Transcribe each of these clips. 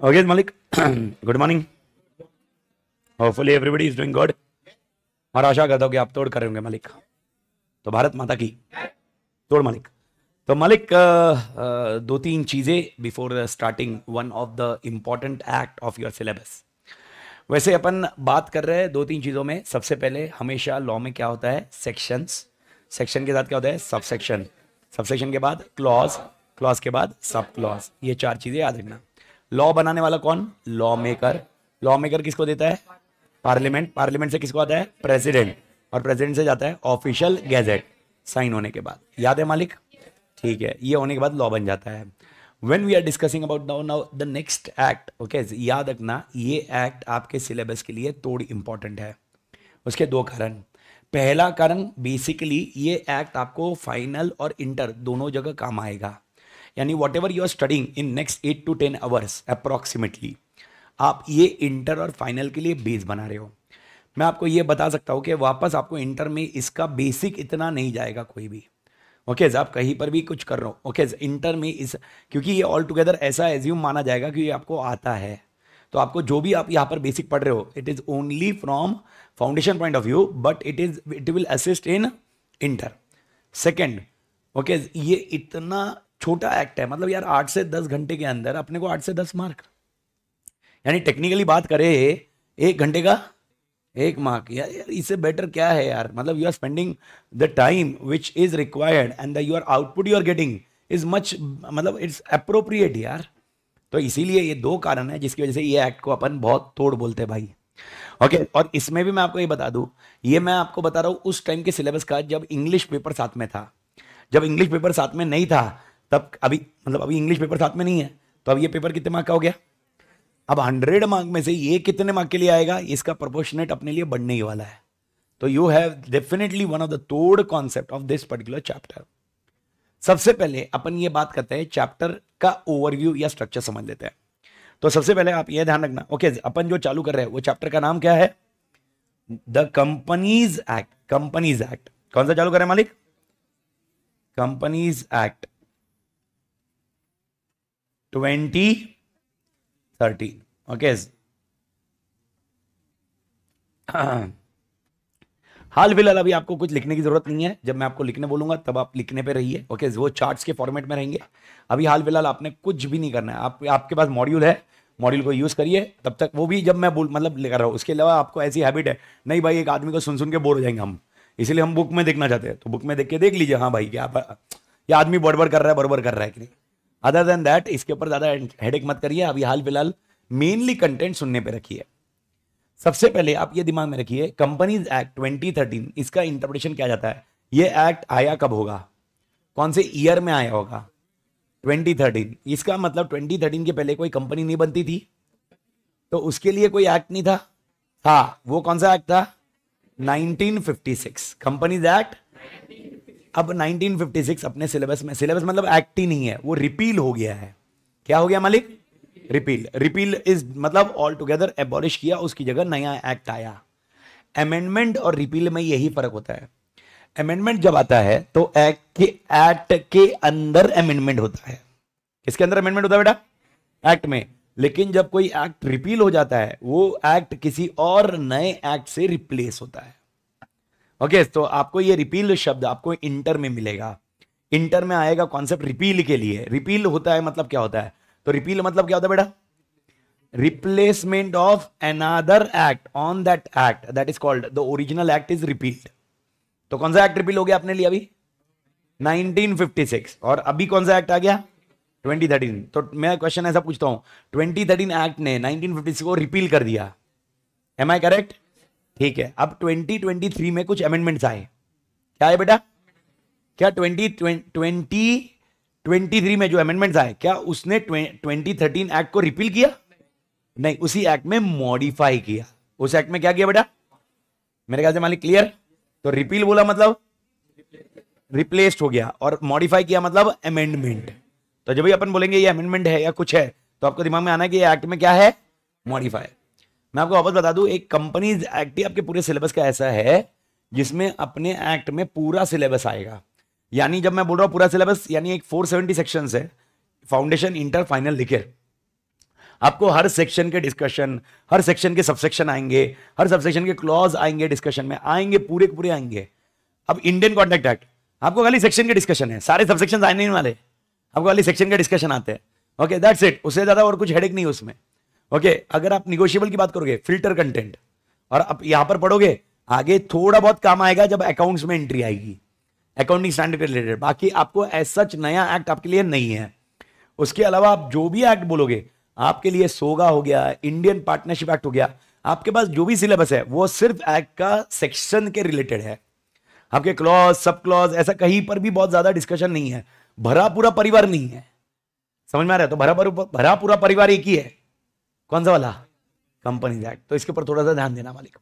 Okay, Malik. good morning. Hopefully everybody is doing good. और आशा करता हूँ कि आप तोड़ करेंगे मलिक तो भारत माता की तोड़ मलिक तो मलिक uh, uh, दो तीन चीज़ें before starting one of the important act of your syllabus वैसे अपन बात कर रहे हैं दो तीन चीज़ों में सबसे पहले हमेशा लॉ में क्या होता है सेक्शंस सेक्शन के साथ क्या होता है सब सेक्शन सब सेक्शन के बाद क्लॉज क्लॉज के बाद सब क्लॉज ये चार चीज़ें याद रखना लॉ बनाने वाला कौन लॉ मेकर लॉ मेकर किसको देता है पार्लियामेंट पार्लियामेंट से किसको आता है प्रेसिडेंट और प्रेसिडेंट से जाता है ऑफिशियल गैजेट साइन होने के बाद याद है मालिक ठीक है ये होने के बाद लॉ बन जाता है when we are discussing about now now the next act okay याद रखना ये एक्ट आपके सिलेबस के लिए तोड़ इंपॉर्टेंट है उसके दो कारण पहला कारण बेसिकली ये एक्ट आपको फाइनल और इंटर दोनों जगह काम आएगा यानी whatever you are studying in next eight to ten hours approximately आप ये इंटर और फाइनल के लिए बेस बना रहे हो मैं आपको ये बता सकता हूँ कि वापस आपको इंटर में इसका बेसिक इतना नहीं जाएगा कोई भी ओके आप कहीं पर भी कुछ कर रहे हो ओके इंटर में इस क्योंकि ये ऑल टुगेदर ऐसा एज्यूम माना जाएगा कि ये आपको आता है तो आपको जो भी आप यहाँ पर बेसिक पढ़ रहे हो it is only from foundation point of view but it is it will assist in inter second okay ये इतना छोटा एक्ट है मतलब यार आठ से दस घंटे के अंदर अपने को आठ से दस मार्क यानी टेक्निकली बात करें एक घंटे का एक माह की यार इससे बेटर क्या है यार मतलब you are spending the time which is required and the your output you are getting is much मतलब इट्स अप्रोप्रिएट यार तो इसीलिए ये दो कारण है जिसकी वजह से ये एक्ट को अपन बहुत तोड़ बोलते हैं भाई ओके okay, और इसमें भी मैं आपको ये बता दूं ये मैं आपको बता रहा हूं उस टाइम के सिलेबस का जब इंग्लिश पेपर साथ में था जब इंग्लिश पेपर साथ में नहीं था तब अभी मतलब अभी इंग्लिश पेपर साथ में नहीं है तो अब ये पेपर कितने मार्क का हो गया अब हंड्रेड मार्क में से ये कितने मार्क के लिए आएगा इसका प्रोपोर्शनेट अपने लिए बढ़ने ही वाला है तो you have definitely one of the top concept of this particular chapter सबसे पहले अपन ये बात करते हैं चैप्टर का ओवरव्यू या स्ट्रक्चर समझ लेते हैं तो सबसे पहले आप ये ध्यान रखना ओके अपन जो चालू कर रहे हैं वो चैप्टर का नाम क्या है the companies act companies act कौन सा चालू कर रहे हैं मालिक कंपनीज एक्ट ट्वेंटी 13 okay हाल फिलहाल अभी आपको कुछ लिखने की जरूरत नहीं है जब मैं आपको लिखने बोलूंगा तब आप लिखने पे रहिए ओके वो चार्ट्स के फॉर्मेट में रहेंगे अभी हाल फिलहाल आपने कुछ भी नहीं करना है आप आपके पास मॉड्यूल है मॉड्यूल को यूज़ करिए तब तक वो भी जब मैं बोल मतलब ले कर रहा हूँ उसके अलावा आपको ऐसी हैबिट है नहीं भाई एक आदमी को सुन सुन के बोर हो जाएंगे हम इसीलिए हम बुक में देखना चाहते हैं तो बुक में देख के देख लीजिए हाँ भाई क्या ये आदमी बड़बड़ कर रहा है बड़बड़ कर रहा है कि नहीं अदर देन दैट इसके ऊपर ज़्यादा हेडेक मत करिए अभी हाल फिलहाल मेनली कंटेंट सुनने पे रखिए सबसे पहले आप ये दिमाग में रखिए कंपनीज एक्ट 2013 इसका इंटरप्रिटेशन क्या जाता है ये एक्ट आया कब होगा कौन से ईयर में आया होगा 2013 इसका मतलब 2013 के पहले कोई कंपनी नहीं बनती थी तो उसके लिए कोई एक्ट नहीं था हाँ वो कौन सा एक्ट था 1956 कंपनीज एक्ट अब 1956 अपने सिलेबस में सिलेबस मतलब एक्ट ही नहीं है वो रिपील हो गया है क्या हो गया मालिक रिपील रिपील इज मतलब ऑल टुगेदर एबॉलिश किया उसकी जगह नया एक्ट आया अमेंडमेंट और रिपील में यही फर्क होता है अमेंडमेंट जब आता है तो एक्ट के एक्ट के अंदर अमेंडमेंट होता है किसके अंदर अमेंडमेंट होता है बेटा एक्ट में लेकिन जब कोई एक्ट रिपील हो जाता है वो एक्ट किसी और नए एक्ट से रिप्लेस होता है ओके तो आपको ये रिपील शब्द आपको इंटर में मिलेगा इंटर में आएगा कॉन्सेप्ट रिपील के लिए रिपील होता है मतलब क्या होता है तो रिपील मतलब क्या होता है बेटा replacement of another act on that act that is called the original act is repealed तो कौन सा एक्ट रिपील हो गया आपने लिया अभी 1956 और अभी कौन सा एक्ट आ गया 2013 तो मैं क्वेश्चन ऐसा पूछता हूं 2013 एक्ट ने 1956 को रिपील कर दिया एम आई करेक्ट ठीक है अब 2023 में कुछ अमेंडमेंट्स आए क्या है बेटा क्या 2020 2023 में जो अमेंडमेंट्स आए क्या उसने 2013 एक्ट को रिपील किया नहीं उसी एक्ट में मॉडिफाई किया उस एक्ट में क्या किया बेटा मेरे ख्याल से मालिक क्लियर तो रिपील बोला मतलब रिप्लेस्ड हो गया और मॉडिफाई किया मतलब अमेंडमेंट तो जब भी अपन बोलेंगे ये अमेंडमेंट है या कुछ है तो आपको दिमाग में आना है कि ये एक्ट में क्या है मॉडिफाई मैं आपको वापस बता दूं एक कंपनी एक्ट ही आपके पूरे सिलेबस का ऐसा है जिसमें अपने एक्ट में पूरा सिलेबस आएगा यानी जब मैं बोल रहा हूँ पूरा सिलेबस यानी एक 470 सेक्शन है फाउंडेशन इंटर फाइनल लिखे आपको हर सेक्शन के डिस्कशन हर सेक्शन के सबसेक्शन आएंगे हर सबसेक्शन के क्लॉज आएंगे डिस्कशन में आएंगे पूरे के पूरे आएंगे अब इंडियन कॉन्टेक्ट एक्ट आपको खाली सेक्शन के डिस्कशन है सारे सबसेक्शन आने वाले आपको खाली सेक्शन के डिस्कशन आते हैं ओके दैट्स इट उससे ज़्यादा और कुछ हेडेक नहीं उसमें ओके अगर आप निगोशियबल की बात करोगे फिल्टर कंटेंट और आप यहां पर पढ़ोगे आगे थोड़ा बहुत काम आएगा जब अकाउंट्स में एंट्री आएगी अकाउंटिंग स्टैंडर्ड के रिलेटेड बाकी आपको एज सच नया एक्ट आपके लिए नहीं है उसके अलावा आप जो भी एक्ट बोलोगे आपके लिए सोगा हो गया इंडियन पार्टनरशिप एक्ट हो गया आपके पास जो भी सिलेबस है वो सिर्फ एक्ट का सेक्शन के रिलेटेड है आपके क्लॉज सब क्लॉज ऐसा कहीं पर भी बहुत ज्यादा डिस्कशन नहीं है भरा पूरा परिवार नहीं है समझ में आ रहा है तो भरा भरा पूरा परिवार एक ही है कौन सा वाला कंपनीज एक्ट तो इसके ऊपर थोड़ा सा ध्यान देना मालिक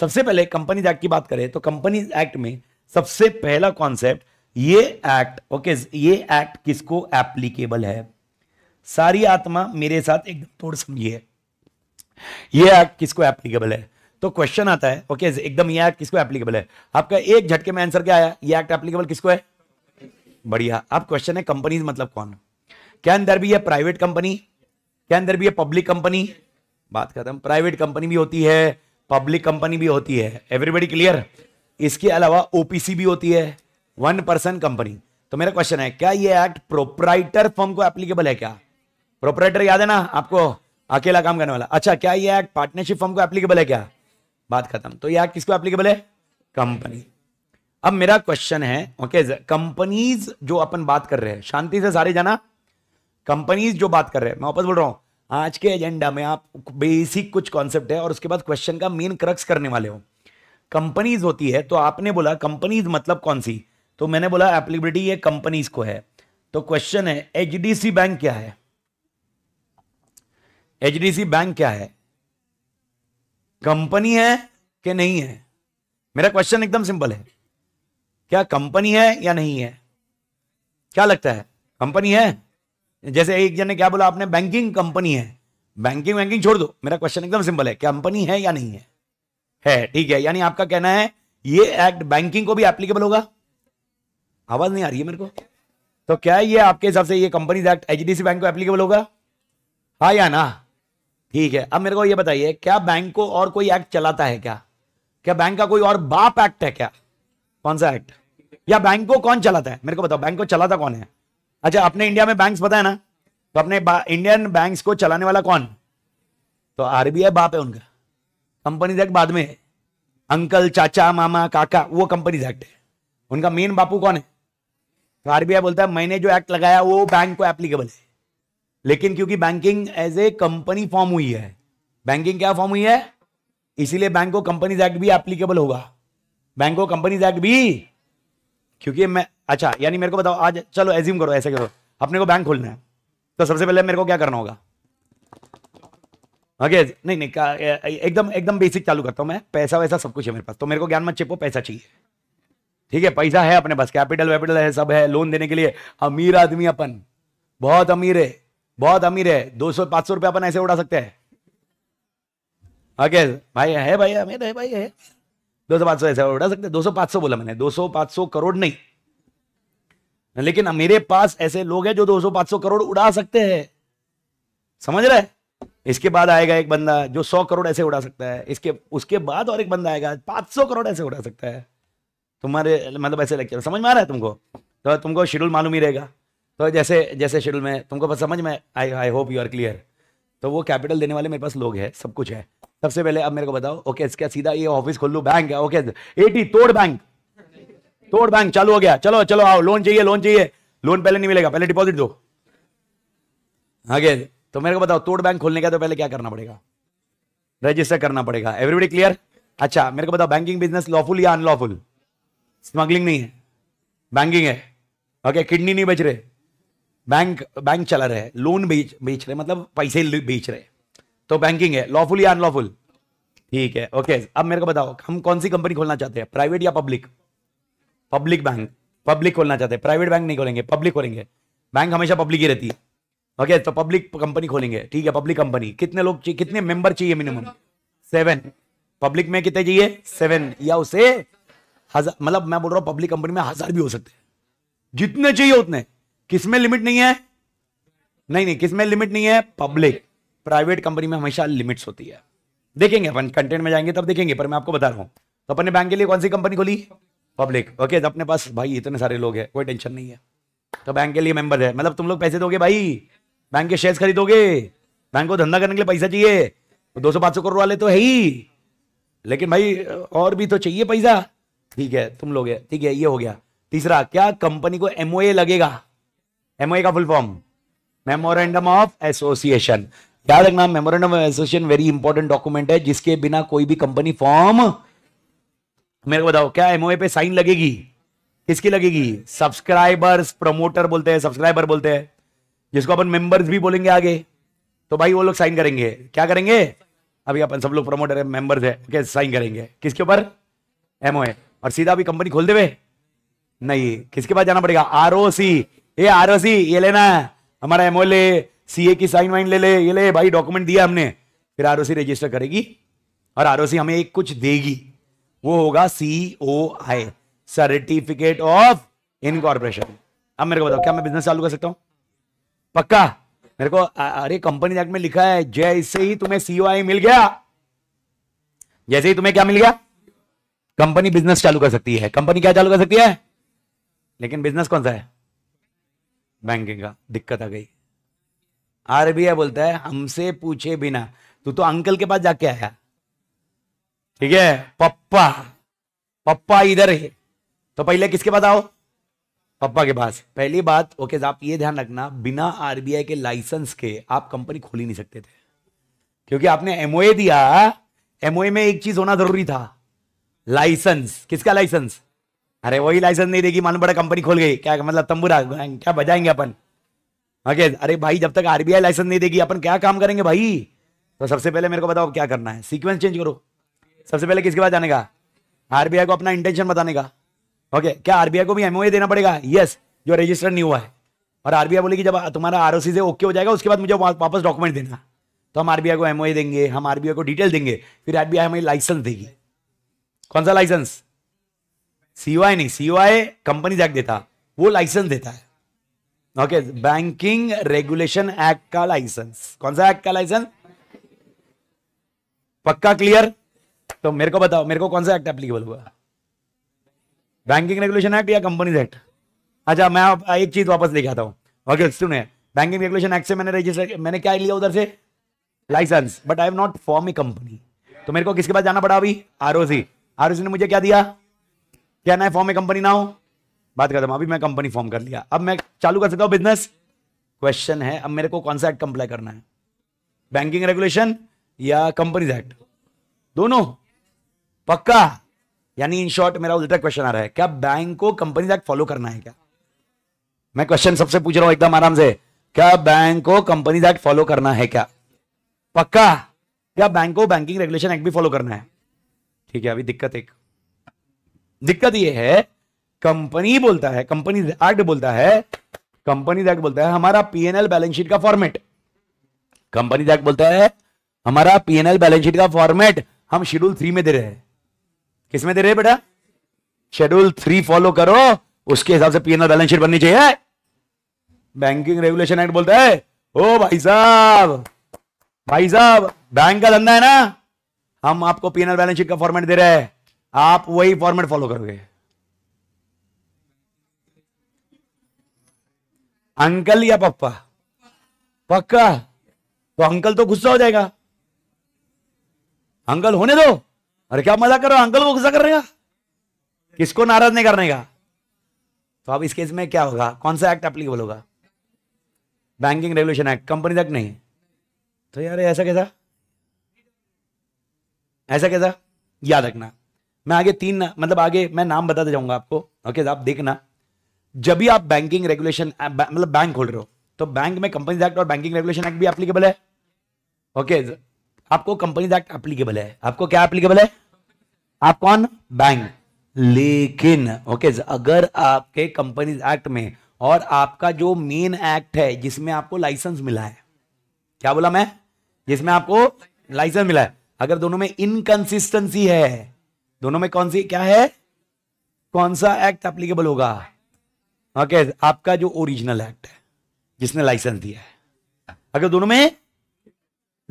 सबसे पहले कंपनीज एक्ट की बात करें तो कंपनीज एक्ट में सबसे पहला कॉन्सेप्ट ये एक्ट ओके ये एक्ट किसको एप्लीकेबल है सारी आत्मा मेरे साथ एकदम तोड़ समझिए ये एक्ट किसको एप्लीकेबल है तो क्वेश्चन आता है ओके okay, एकदम ये एक्ट किसको एप्लीकेबल है आपका एक झटके में आंसर क्या आया ये एक्ट एप्लीकेबल किसको है बढ़िया अब क्वेश्चन है कंपनीज मतलब कौन can there be a private company क्या अंदर भी है पब्लिक कंपनी बात हैं प्राइवेट कंपनी भी होती है पब्लिक कंपनी भी होती है एवरीबडी क्लियर इसके अलावा ओपीसी भी होती है वन पर्सन कंपनी तो मेरा क्वेश्चन है क्या ये एक्ट प्रोपराइटर फर्म को एप्लीकेबल है क्या प्रोपराइटर याद है ना आपको अकेला काम करने वाला अच्छा क्या ये एक्ट पार्टनरशिप फर्म को एप्लीकेबल है क्या बात खत्म तो यह किसको एप्लीकेबल है कंपनी अब मेरा क्वेश्चन है ओके कंपनीज जो अपन बात कर रहे हैं शांति से सारे जाना कंपनीज जो बात कर रहे हैं मैं वापस बोल रहा हूँ आज के एजेंडा में आप बेसिक कुछ कॉन्सेप्ट है और उसके बाद क्वेश्चन का मेन क्रक्स करने वाले हो कंपनीज होती है तो आपने बोला कंपनीज मतलब कौन सी तो मैंने बोला एप्लीबिलिटी ये कंपनीज को है तो क्वेश्चन है एच बैंक क्या है एच बैंक क्या है कंपनी है कि नहीं है मेरा क्वेश्चन एकदम सिंपल है क्या कंपनी है या नहीं है क्या लगता है कंपनी है जैसे एक जन ने क्या बोला आपने बैंकिंग कंपनी है बैंकिंग बैंकिंग छोड़ दो मेरा क्वेश्चन एकदम सिंपल है कंपनी है या नहीं है है ठीक है यानी आपका कहना है ये एक्ट बैंकिंग को भी एप्लीकेबल होगा आवाज नहीं आ रही है मेरे को तो क्या ये आपके हिसाब से ये कंपनी एक्ट एच बैंक को एप्लीकेबल होगा हाँ या ना ठीक है अब मेरे को ये बताइए क्या बैंक को और कोई एक्ट चलाता है क्या क्या बैंक का कोई और बाप एक्ट है क्या कौन सा एक्ट या बैंक को कौन चलाता है मेरे को बताओ बैंक को चलाता कौन है अच्छा अपने इंडिया में बैंक्स बताया ना तो अपने इंडियन बैंक्स को चलाने वाला कौन तो आरबीआई बाप है उनका कंपनी एक्ट बाद में है अंकल चाचा मामा काका वो कंपनी एक्ट है उनका मेन बापू कौन है तो आरबीआई बोलता है मैंने जो एक्ट लगाया वो बैंक को एप्लीकेबल है लेकिन क्योंकि banking as a company form हुई है बैंकिंग क्या फॉर्म हुई है इसीलिए बैंक को कंपनीज एक्ट भी एप्लीकेबल होगा बैंक को कंपनीज एक्ट भी क्योंकि मैं अच्छा यानी मेरे को बताओ आज चलो एज्यूम करो ऐसे करो अपने को बैंक खोलना है तो सबसे पहले मेरे को क्या करना होगा ओके नहीं नहीं एकदम एकदम बेसिक चालू करता हूँ मैं पैसा वैसा सब कुछ है मेरे पास तो मेरे को ज्ञान मत चिपो पैसा चाहिए ठीक है पैसा है अपने पास कैपिटल वैपिटल है सब है लोन देने के लिए अमीर आदमी अपन बहुत अमीर है बहुत अमीर है दो सौ पाँच सौ रुपये अपन ऐसे उड़ा सकते हैं ओके भाई है भाई अमीर है भाई है दो सौ पाँच सौ ऐसे उड़ा सकते दो सौ पाँच सौ बोला मैंने दो सौ पाँच सौ करोड़ नहीं लेकिन मेरे पास ऐसे लोग हैं जो 200-500 करोड़ उड़ा सकते हैं समझ रहे इसके बाद आएगा एक बंदा जो 100 करोड़ ऐसे उड़ा सकता है इसके उसके बाद और एक बंदा आएगा 500 करोड़ ऐसे उड़ा सकता है तुम्हारे मतलब ऐसे लेक्चर समझ में आ रहा है तुमको तो तुमको शेड्यूल मालूम ही रहेगा तो जैसे जैसे शेड्यूल में तुमको बस समझ में आई I hope you are clear तो वो कैपिटल देने वाले मेरे पास लोग हैं सब कुछ है सबसे पहले अब मेरे को बताओ ओके इसका सीधा ये ऑफिस खोल लू बैंक है ओके एटी तोड़ बैंक तोड़ बैंक चालू हो गया चलो चलो आओ लोन चाहिए लोन चाहिए लोन पहले नहीं मिलेगा पहले डिपॉजिट दो आगे तो मेरे को बताओ तोड़ बैंक खोलने का तो पहले क्या करना पड़ेगा रजिस्टर करना पड़ेगा एवरीबडी क्लियर अच्छा मेरे को बताओ बैंकिंग बिजनेस लॉफुल या अनलॉफुल स्मगलिंग नहीं है बैंकिंग है ओके किडनी नहीं बेच रहे बैंक बैंक चला रहे लोन बेच बेच रहे मतलब पैसे बेच रहे तो बैंकिंग है लॉफुल या अनलॉफुल ठीक है ओके अब मेरे को बताओ हम कौन सी कंपनी खोलना चाहते हैं प्राइवेट या पब्लिक पब्लिक बैंक पब्लिक खोलना चाहते हैं प्राइवेट बैंक नहीं खोलेंगे पब्लिक खोलेंगे बैंक हमेशा पब्लिक ही रहती है ओके तो पब्लिक कंपनी खोलेंगे ठीक है पब्लिक कंपनी कितने लोग चाहिए कितने मेंबर चाहिए मिनिमम सेवन पब्लिक में कितने चाहिए सेवन या उसे हजार मतलब मैं बोल रहा हूँ पब्लिक कंपनी में हजार भी हो सकते हैं जितने चाहिए उतने किसमें लिमिट नहीं है नहीं नहीं किसमें लिमिट नहीं है पब्लिक प्राइवेट कंपनी में हमेशा लिमिट्स होती है देखेंगे अपन कंटेंट में जाएंगे तब देखेंगे पर मैं आपको बता रहा हूँ तो अपने बैंक के लिए कौन सी कंपनी खोली पब्लिक ओके अपने पास भाई इतने सारे लोग हैं कोई टेंशन नहीं है तो बैंक के लिए मेंबर है मतलब तुम लोग पैसे दोगे भाई बैंक के शेयर्स खरीदोगे बैंक को धंधा करने के लिए पैसा चाहिए तो दो सौ पांच सौ करोड़ वाले तो है ही लेकिन भाई और भी तो चाहिए पैसा ठीक है तुम लोग है ठीक है ये हो गया तीसरा क्या कंपनी को एमओए लगेगा एमओए का full form memorandum of association याद रखना memorandum of association very important document है जिसके बिना कोई भी कंपनी फॉर्म तो मेरे को बताओ क्या एमओए पे साइन लगेगी किसकी लगेगी सब्सक्राइबर्स प्रमोटर बोलते हैं सब्सक्राइबर बोलते हैं जिसको अपन मेंबर्स भी बोलेंगे आगे तो भाई वो लोग साइन करेंगे क्या करेंगे अभी अपन सब लोग प्रमोटर है मेंबर्स है ओके साइन करेंगे किसके ऊपर एमओए और सीधा अभी कंपनी खोल देवे नहीं किसके पास जाना पड़ेगा आर ओ सी ये आर ओ सी ये लेना हमारा एमओ ले सी ए की साइन वाइन ले ले ये ले भाई डॉक्यूमेंट दिया हमने फिर आर ओ सी रजिस्टर करेगी और आर ओ सी हमें एक कुछ देगी वो होगा C O I certificate of incorporation अब मेरे को बताओ क्या मैं बिजनेस चालू कर सकता हूं पक्का मेरे को अरे कंपनी एक्ट में लिखा है जैसे ही तुम्हें सीओ आई मिल गया जैसे ही तुम्हें क्या मिल गया कंपनी बिजनेस चालू कर सकती है कंपनी क्या चालू कर सकती है लेकिन बिजनेस कौन सा है बैंकिंग का दिक्कत आ गई आरबीआई बोलता है हमसे पूछे बिना तू तो अंकल के पास जाके आया ठीक है पप्पा पप्पा इधर है तो पहले किसके पास आओ पप्पा के पास पहली बात ओके आप ये ध्यान रखना बिना आरबीआई के लाइसेंस के आप कंपनी खोल ही नहीं सकते थे क्योंकि आपने एमओए दिया एमओए में एक चीज होना जरूरी था लाइसेंस किसका लाइसेंस अरे वही लाइसेंस नहीं देगी मान पड़ा कंपनी खोल गई क्या मतलब तंबूरा क्या बजाएंगे अपन ओके अरे भाई जब तक आरबीआई लाइसेंस नहीं देगी अपन क्या काम करेंगे भाई तो सबसे पहले मेरे को बताओ क्या करना है सीक्वेंस चेंज करो सबसे पहले किसके पास जाने का आरबीआई को अपना इंटेंशन बताने का ओके okay, क्या आरबीआई को भी एमओए देना पड़ेगा यस जो रजिस्टर्ड नहीं हुआ है और आरबीआई बोले कि जब तुम्हारा आर से ओके हो जाएगा उसके बाद मुझे वापस डॉक्यूमेंट देना तो हम आरबीआई को एमओए देंगे हम आरबीआई को डिटेल देंगे फिर आरबीआई हमें लाइसेंस देगी कौन सा लाइसेंस सीओआई नहीं सीओआई कंपनी एक्ट देता वो लाइसेंस देता है ओके बैंकिंग रेगुलेशन एक्ट का लाइसेंस कौन सा एक्ट का लाइसेंस पक्का क्लियर तो मेरे को बताओ मेरे को कौन सा एक्ट एप्लीकेबल हुआ बैंकिंग रेगुलेशन एक्ट या कंपनी एक्ट अच्छा मैं आप एक चीज वापस लेके आता हूँ ओके सुने बैंकिंग रेगुलेशन एक्ट से मैंने रजिस्टर मैंने क्या लिया उधर से licence but I have not form a company तो मेरे को किसके पास जाना पड़ा अभी आरओसी आरओसी ने मुझे क्या दिया क्या ना फॉर्म ए कंपनी ना हो बात करता हूँ अभी मैं कंपनी फॉर्म कर लिया अब मैं चालू कर सकता हूँ बिजनेस क्वेश्चन है अब मेरे को कौन सा एक्ट कंप्लाई करना है बैंकिंग रेगुलेशन या कंपनीज एक्ट दोनों पक्का यानी इन शॉर्ट मेरा उल्टा क्वेश्चन आ रहा है क्या बैंक को कंपनी एक्ट फॉलो करना है क्या मैं क्वेश्चन सबसे पूछ रहा हूं एकदम आराम से क्या बैंक को कंपनी एक्ट फॉलो करना है क्या पक्का क्या बैंक को बैंकिंग रेगुलेशन एक्ट भी फॉलो करना है ठीक है अभी दिक्कत एक दिक्कत यह है कंपनी बोलता है कंपनी एक्ट बोलता है कंपनी एक्ट बोलता है हमारा पीएनएल बैलेंस शीट का फॉर्मेट कंपनी एक्ट बोलता है हमारा पीएनएल बैलेंस शीट का फॉर्मेट हम शेड्यूल थ्री में दे रहे हैं किस में दे रहे हैं बेटा शेड्यूल थ्री फॉलो करो उसके हिसाब से पीएनआर बैलेंस शीट बननी चाहिए बैंकिंग रेगुलेशन एक्ट बोलता है ओ भाई साहब भाई साहब बैंक का धंधा है ना हम आपको पीएनआर बैलेंस शीट का फॉर्मेट दे रहे हैं आप वही फॉर्मेट फॉलो करोगे अंकल या पप्पा पक्का तो अंकल तो गुस्सा हो जाएगा अंकल होने दो अरे क्या मजा कर रहे हो अंकल को गुस्सा कर का किसको नाराज नहीं करने का तो अब इस केस में क्या होगा कौन सा एक्ट एप्लीकेबल होगा बैंकिंग रेगुलेशन एक्ट कंपनी तक नहीं तो यार ऐसा कैसा ऐसा कैसा याद रखना मैं आगे तीन ना, मतलब आगे मैं नाम बताते जाऊंगा आपको ओके आप देखना जब भी आप बैंकिंग रेगुलेशन मतलब बैंक खोल रहे हो तो बैंक में कंपनी एक्ट और बैंकिंग रेगुलेशन एक्ट भी एप्लीकेबल है ओके okay, आपको कंपनी एक्ट एप्लीकेबल है आपको क्या एप्लीकेबल है आप कौन बैंक लेकिन ओके okay, अगर आपके कंपनीज एक्ट में और आपका जो मेन एक्ट है जिसमें आपको लाइसेंस मिला है क्या बोला मैं जिसमें आपको लाइसेंस मिला है अगर दोनों में इनकंसिस्टेंसी है दोनों में कौन सी क्या है कौन सा एक्ट एप्लीकेबल होगा ओके okay, आपका जो ओरिजिनल एक्ट है जिसने लाइसेंस दिया है अगर दोनों में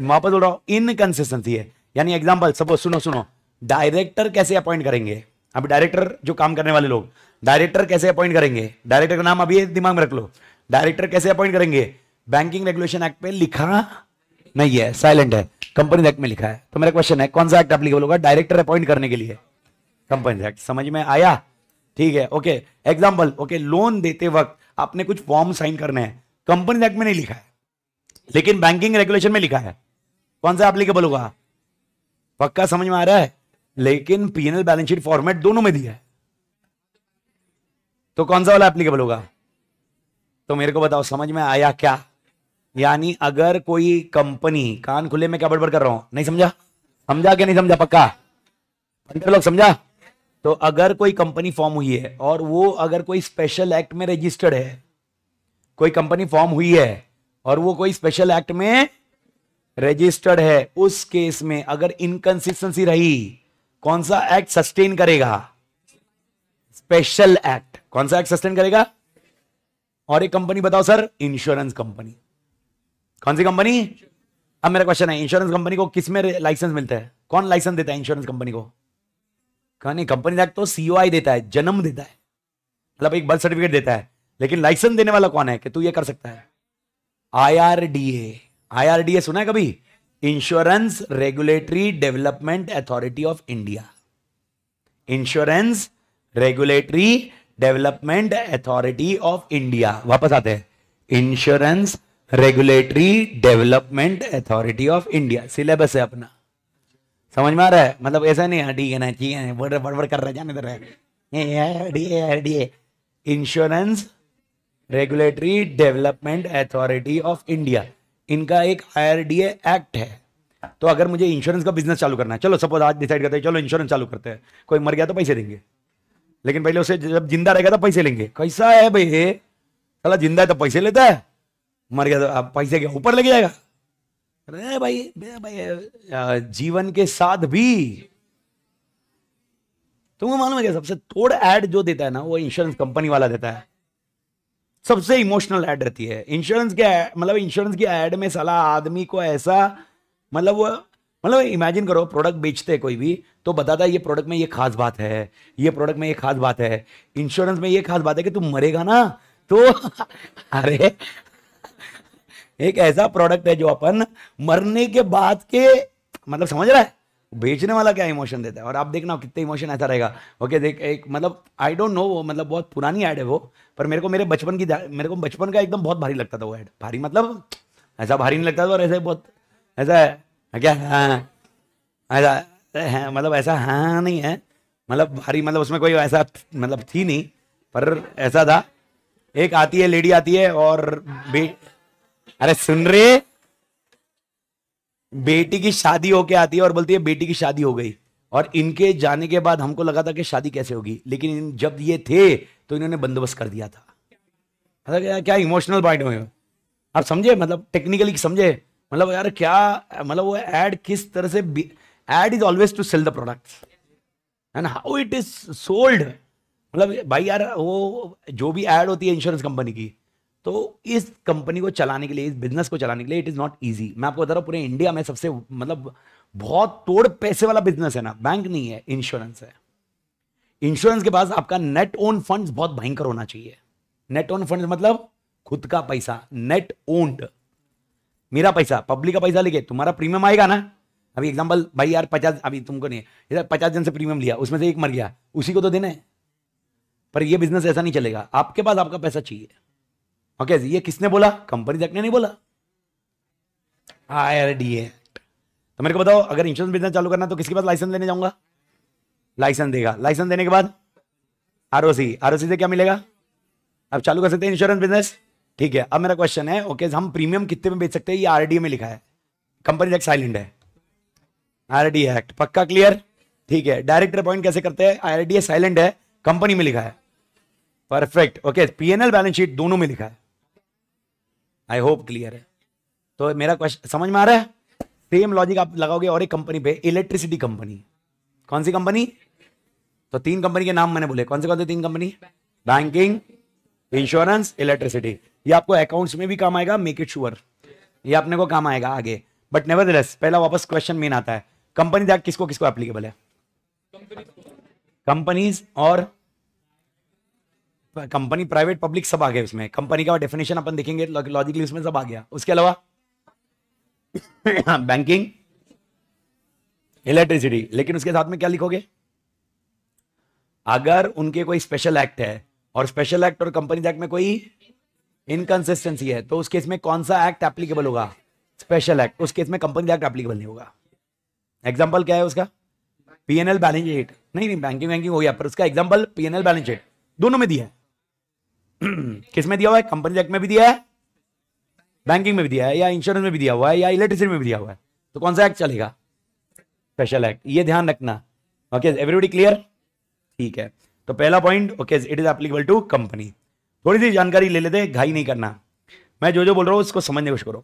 वापस उठाओ इनकन्सिस्टेंसी है यानी एग्जाम्पल सपोज सुनो सुनो डायरेक्टर कैसे अपॉइंट करेंगे अभी डायरेक्टर जो काम करने वाले लोग डायरेक्टर कैसे अपॉइंट करेंगे डायरेक्टर का नाम अभी दिमाग में रख लो डायरेक्टर कैसे अपॉइंट करेंगे बैंकिंग रेगुलेशन एक्ट पे लिखा नहीं है साइलेंट है कंपनी एक्ट में लिखा है तो मेरा क्वेश्चन है कौन सा एक्ट एप्लीकेबल होगा डायरेक्टर अपॉइंट करने के लिए कंपनी एक्ट समझ में आया ठीक है ओके एग्जाम्पल ओके लोन देते वक्त आपने कुछ फॉर्म साइन करने हैं कंपनी एक्ट में नहीं लिखा है लेकिन बैंकिंग रेगुलेशन में लिखा है कौन सा एप्लीकेबल होगा पक्का समझ में आ रहा है लेकिन पीएनएल बैलेंस शीट फॉर्मेट दोनों में दिया है तो कौन सा वाला एप्लीकेबल होगा तो मेरे को बताओ समझ में आया क्या यानी अगर कोई कंपनी कान खुले में क्या बड़बड़ कर रहा हूं नहीं समझा समझा क्या नहीं समझा पक्का लोग समझा तो अगर कोई कंपनी फॉर्म हुई है और वो अगर कोई स्पेशल एक्ट में रजिस्टर्ड है कोई कंपनी फॉर्म हुई है और वो कोई स्पेशल एक्ट में रजिस्टर्ड है उस केस में अगर इनकंसिस्टेंसी रही कौन सा एक्ट सस्टेन करेगा स्पेशल एक्ट कौन सा एक्ट सस्टेन करेगा और एक कंपनी बताओ सर इंश्योरेंस कंपनी कौन सी कंपनी अब मेरा क्वेश्चन है इंश्योरेंस कंपनी को किस में लाइसेंस मिलता है कौन लाइसेंस देता है इंश्योरेंस कंपनी को नहीं कंपनी एक्ट तो आई देता है जन्म देता है मतलब एक बर्थ सर्टिफिकेट देता है लेकिन लाइसेंस देने वाला कौन है कि तू ये कर सकता है आईआरडीए आईआरडीए सुना है कभी insurance regulatory development authority of India insurance regulatory development authority of India वापस आते हैं insurance regulatory development authority of India syllabus है अपना समझ में आ रहा है मतलब ऐसा नहीं ठीक है ना ठीक है बड़बड़ कर रहे जाने D A insurance regulatory development authority of India इनका एक आई एक्ट है तो अगर मुझे इंश्योरेंस का बिजनेस चालू करना है चलो सपोज आज डिसाइड करते हैं चलो इंश्योरेंस चालू करते हैं कोई मर गया तो पैसे देंगे लेकिन पहले उसे जब जिंदा रहेगा तो पैसे लेंगे कैसा है भाई चला जिंदा है तो पैसे लेता है मर गया तो अब पैसे के ऊपर लग जाएगा अरे भाई भाई जीवन के साथ भी तुमको मालूम है क्या सबसे थोड़ा ऐड जो देता है ना वो इंश्योरेंस कंपनी वाला देता है सबसे इमोशनल ऐड रहती है इंश्योरेंस के मतलब इंश्योरेंस की ऐड में साला आदमी को ऐसा मतलब वो मतलब इमेजिन करो प्रोडक्ट बेचते कोई भी तो बताता है ये प्रोडक्ट में ये खास बात है ये प्रोडक्ट में ये खास बात है इंश्योरेंस में ये खास बात है कि तुम मरेगा ना तो अरे एक ऐसा प्रोडक्ट है जो अपन मरने के बाद के मतलब समझ रहा है बेचने वाला क्या इमोशन देता है और आप देखना कितने इमोशन ऐसा रहेगा ओके देख एक मतलब आई डोंट नो वो मतलब बहुत पुरानी ऐड है वो पर मेरे को मेरे बचपन की मेरे को बचपन का एकदम बहुत भारी लगता था वो ऐड भारी मतलब ऐसा भारी नहीं लगता था और ऐसे बहुत ऐसा है क्या हाँ ऐसा है मतलब ऐसा हाँ नहीं है मतलब भारी मतलब उसमें कोई ऐसा मतलब थी नहीं पर ऐसा था एक आती है लेडी आती है और बे अरे सुन रहे बेटी की शादी होके आती है और बोलती है बेटी की शादी हो गई और इनके जाने के बाद हमको लगा था कि शादी कैसे होगी लेकिन जब ये थे तो इन्होंने बंदोबस्त कर दिया था मतलब क्या, क्या इमोशनल पॉइंट हुए आप समझे मतलब टेक्निकली समझे मतलब यार क्या मतलब वो एड किस तरह से ad is always to sell the product and how it is sold मतलब भाई यार वो जो भी एड होती है इंश्योरेंस कंपनी की तो इस कंपनी को चलाने के लिए इस बिजनेस को चलाने के लिए इट इज़ नॉट ईजी मैं आपको बता रहा हूँ पूरे इंडिया में सबसे मतलब बहुत तोड़ पैसे वाला बिजनेस है ना बैंक नहीं है इंश्योरेंस है इंश्योरेंस के पास आपका नेट ओन फंड्स बहुत भयंकर होना चाहिए नेट ओन फंड्स मतलब खुद का पैसा नेट ओन्ड मेरा पैसा पब्लिक का पैसा लेके तुम्हारा प्रीमियम आएगा ना अभी एग्जाम्पल भाई यार पचास अभी तुमको नहीं तो पचास जन से प्रीमियम लिया उसमें से एक मर गया उसी को तो देना है पर यह बिजनेस ऐसा नहीं चलेगा आपके पास आपका पैसा चाहिए ओके ये किसने बोला कंपनी एक्ट ने नहीं बोला आई डी एक्ट तो मेरे को बताओ अगर इंश्योरेंस बिजनेस चालू करना तो किसके पास लाइसेंस लेने जाऊंगा लाइसेंस देगा लाइसेंस देने के बाद आरओसी आरओसी से क्या मिलेगा अब चालू कर सकते हैं इंश्योरेंस बिजनेस ठीक है अब मेरा क्वेश्चन है ओके हम प्रीमियम कितने में बेच सकते हैं ये आरडीए में लिखा है कंपनी एक्ट साइलेंट है आरडी एक्ट पक्का क्लियर ठीक है डायरेक्टर अपॉइंट कैसे करते हैं आरडीए साइलेंट है कंपनी में लिखा है perfect okay PNL balance sheet दोनों में लिखा है आई होप क्लियर है तो मेरा क्वेश्चन समझ में आ रहा है सेम लॉजिक आप लगाओगे और एक कंपनी पे इलेक्ट्रिसिटी कंपनी कौन सी कंपनी तो तीन कंपनी के नाम मैंने बोले कौन से कौन से तीन कंपनी बैंकिंग इंश्योरेंस इलेक्ट्रिसिटी ये आपको अकाउंट्स में भी काम आएगा मेक इट श्योर ये अपने को काम आएगा आगे बट नेवर पहला वापस क्वेश्चन मेन आता है कंपनी किसको किसको एप्लीकेबल है कंपनीज और कंपनी प्राइवेट पब्लिक सब आ गया उसमें कंपनी का डेफिनेशन अपन देखेंगे लॉजिकली उसमें सब आ गया उसके अलावा बैंकिंग हाँ, इलेक्ट्रिसिटी लेकिन उसके साथ में क्या लिखोगे अगर उनके कोई स्पेशल एक्ट है और स्पेशल एक्ट और कंपनी एक्ट में कोई इनकंसिस्टेंसी है तो उस केस में कौन सा एक्ट एप्लीकेबल होगा स्पेशल एक्ट उस केस में कंपनी एक्ट एप्लीकेबल नहीं होगा एग्जांपल क्या है उसका पीएनएल बैलेंस शीट नहीं नहीं बैंकिंग बैंकिंग हो गया पर उसका एग्जाम्पल पीएनएल बैलेंस शीट दोनों में दिया है किस में दिया हुआ है कंपनी एक्ट में भी दिया है बैंकिंग में भी दिया है या इंश्योरेंस में भी दिया हुआ है या इलेक्ट्रिसिटी में भी दिया हुआ है तो कौन सा एक्ट चलेगा स्पेशल एक्ट ये ध्यान रखना ओके एवरीबडी क्लियर ठीक है तो पहला point okay it is applicable to company थोड़ी सी जानकारी ले लेते घाई नहीं करना मैं जो जो बोल रहा हूँ उसको समझने कोशिश करो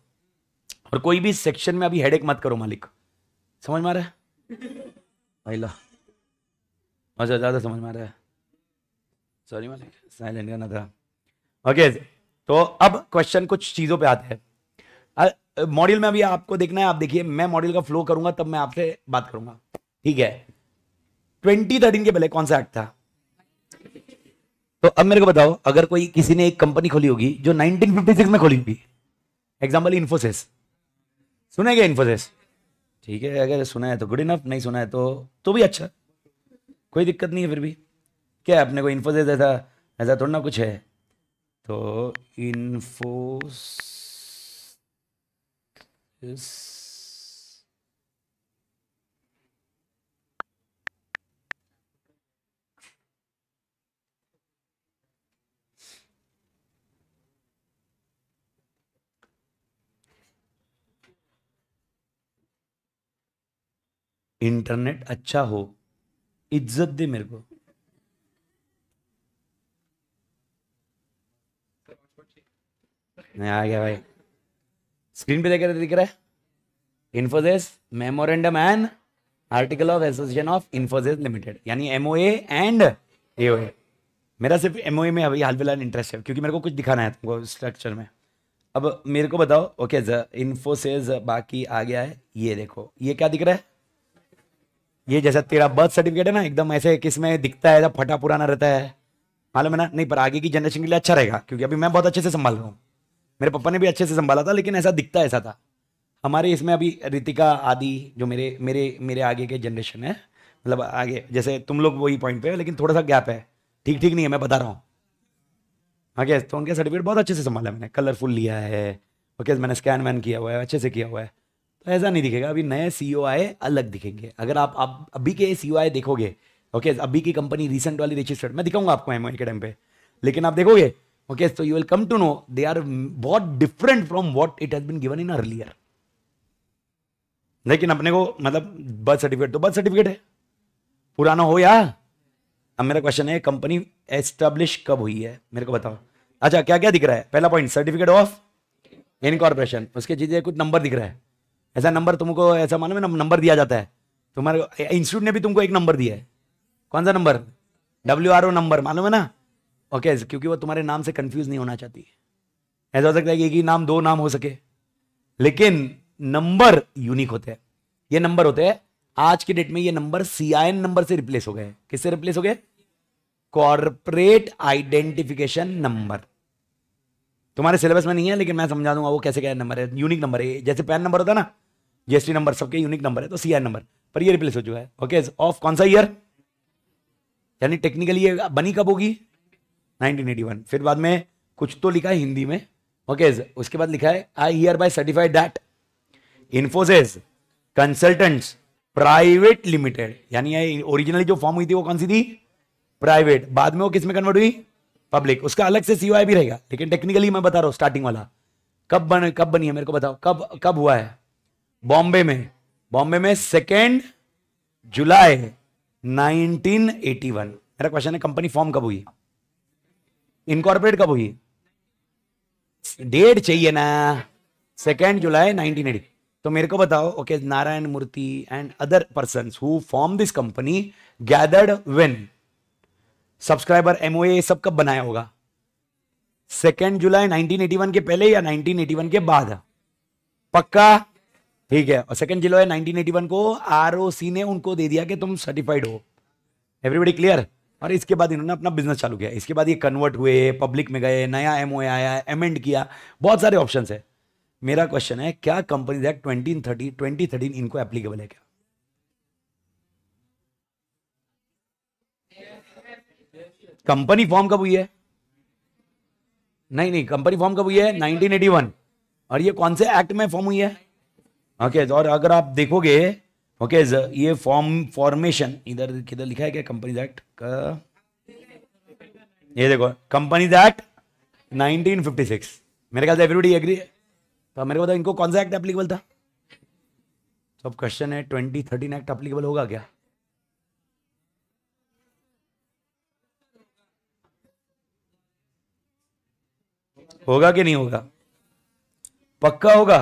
और कोई भी सेक्शन में अभी हेडेक मत करो मालिक समझ में आ रहा है अच्छा ज़्यादा समझ में आ रहा है सॉरी मालिक साइलेंट करना था ओके okay, तो अब क्वेश्चन कुछ चीज़ों पे आते हैं मॉडल में अभी आपको देखना है आप देखिए मैं मॉडल का फ्लो करूंगा तब मैं आपसे बात करूंगा ठीक है ट्वेंटी थर्टीन के पहले कौन सा एक्ट था तो अब मेरे को बताओ अगर कोई किसी ने एक कंपनी खोली होगी जो 1956 में खोली थी एग्जाम्पल इन्फोसिस सुने क्या इन्फोसिस ठीक है अगर सुना है तो गुड इनफ नहीं सुना है तो तो भी अच्छा कोई दिक्कत नहीं है फिर भी क्या अपने को इन्फोसिस ऐसा ऐसा थोड़ा ना कुछ है तो इन्फोसिस इंटरनेट अच्छा हो इज्जत दे मेरे को आ गया भाई स्क्रीन पे देख रहे तो दिख रहा है Infosys memorandum and article of association of Infosys limited यानी एमओए एंड एओए मेरा सिर्फ एमओए में अभी हाल फिलहाल इंटरेस्ट है क्योंकि मेरे को कुछ दिखाना है तुमको स्ट्रक्चर में अब मेरे को बताओ ओके इन्फोसिस बाकी आ गया है ये देखो ये क्या दिख रहा है ये जैसा तेरा बर्थ सर्टिफिकेट है ना एकदम ऐसे किसमें दिखता है फटा पुराना रहता है मालूम है ना नहीं पर आगे की जनरेशन के लिए अच्छा रहेगा क्योंकि अभी मैं बहुत अच्छे से संभाल रहा हूँ मेरे पापा ने भी अच्छे से संभाला था लेकिन ऐसा दिखता ऐसा था हमारे इसमें अभी रितिका आदि जो मेरे मेरे मेरे आगे के जनरेशन है मतलब आगे जैसे तुम लोग वही पॉइंट पे है लेकिन थोड़ा सा गैप है ठीक ठीक नहीं है मैं बता रहा हूँ ओके हाँ, तो उनके सर्टिफिकेट बहुत अच्छे से संभाला मैंने कलरफुल लिया है ओके मैंने स्कैन वैन किया हुआ है अच्छे से किया हुआ है तो ऐसा नहीं दिखेगा अभी नए सी आए अलग दिखेंगे अगर आप अब अभी के सी आए देखोगे ओके अभी की कंपनी रिसेंट वाली रजिस्टर्ड मैं दिखाऊंगा आपको एम के टाइम पे लेकिन आप देखोगे Okay, so you will come to know they are बहुत different from what it has been given in earlier. लेकिन अपने को मतलब बर्थ सर्टिफिकेट तो बर्थ सर्टिफिकेट है पुराना हो या अब मेरा क्वेश्चन है कंपनी एस्टेब्लिश कब हुई है मेरे को बताओ अच्छा क्या क्या दिख रहा है पहला पॉइंट सर्टिफिकेट ऑफ इनकॉर्पोरेशन उसके चीजें कुछ नंबर दिख रहा है ऐसा नंबर तुमको ऐसा मालूम है नंबर दिया जाता है तुम्हारे इंस्टीट्यूट ने भी तुमको एक नंबर दिया है कौन सा number W R O number मालूम है ना ओके okay, क्योंकि वो तुम्हारे नाम से कंफ्यूज नहीं होना चाहती ऐसा हो सकता है कि एक ही नाम दो नाम हो सके लेकिन नंबर यूनिक होते हैं ये नंबर होते हैं आज के डेट में ये नंबर सीआईएन नंबर से रिप्लेस हो गए किससे रिप्लेस हो गए कॉर्पोरेट आइडेंटिफिकेशन नंबर तुम्हारे सिलेबस में नहीं है लेकिन मैं समझा दूंगा वो कैसे क्या नंबर है यूनिक नंबर है जैसे पैन नंबर होता है ना जीएसटी नंबर सबके यूनिक नंबर है तो सीआईएन नंबर पर ये रिप्लेस हो चुका है ओके ऑफ कौन सा ईयर यानी टेक्निकली ये बनी कब होगी 1981 फिर बाद में कुछ तो लिखा है हिंदी में ओके okay, उसके बाद लिखा है I hereby certified that Infosys consultants private limited यानी ओरिजिनली जो फॉर्म हुई थी वो कौन सी थी प्राइवेट बाद में वो किस में कन्वर्ट हुई पब्लिक उसका अलग से सीओआई भी रहेगा लेकिन टेक्निकली मैं बता रहा हूँ स्टार्टिंग वाला कब बन कब बनी है मेरे को बताओ कब कब हुआ है बॉम्बे में बॉम्बे में सेकेंड जुलाई 1981 मेरा क्वेश्चन है कंपनी फॉर्म कब हुई इनकॉर्पोरेट कब हुई डेट चाहिए ना सेकेंड जुलाई नाइनटीन एटी तो मेरे को बताओ okay Narayana Murthy and other person who form this company gathered when subscriber MOA ए सब कब बनाया होगा सेकेंड जुलाई 1981 के पहले या 1981 के बाद पक्का ठीक है और सेकेंड जुलाई 1981 को आरओसी ने उनको दे दिया कि तुम सर्टिफाइड हो एवरीबडी क्लियर और इसके बाद इन्होंने अपना बिजनेस चालू किया इसके बाद ये कन्वर्ट हुए पब्लिक में गए नया एम आया एमेंड किया बहुत सारे ऑप्शन है मेरा क्वेश्चन है क्या companies act twenty thirty twenty thirteen इनको एप्लीकेबल है क्या कंपनी फॉर्म कब हुई है नहीं नहीं कंपनी फॉर्म कब हुई है नाइनटीन एटी वन और ये कौन से एक्ट में फॉर्म हुई है ओके okay, तो और अगर आप देखोगे ओके ये फॉर्म फॉर्मेशन इधर किधर लिखा है क्या कंपनीज एक्ट का ये देखो कंपनीज एक्ट 1956 मेरे ख्याल से एवरीबडी एग्री है तो मेरे को बताओ इनको कौन सा एक्ट एप्लीकेबल था सब तो क्वेश्चन है ट्वेंटी थर्टीन एक्ट एप्लीकेबल होगा क्या होगा कि नहीं होगा पक्का होगा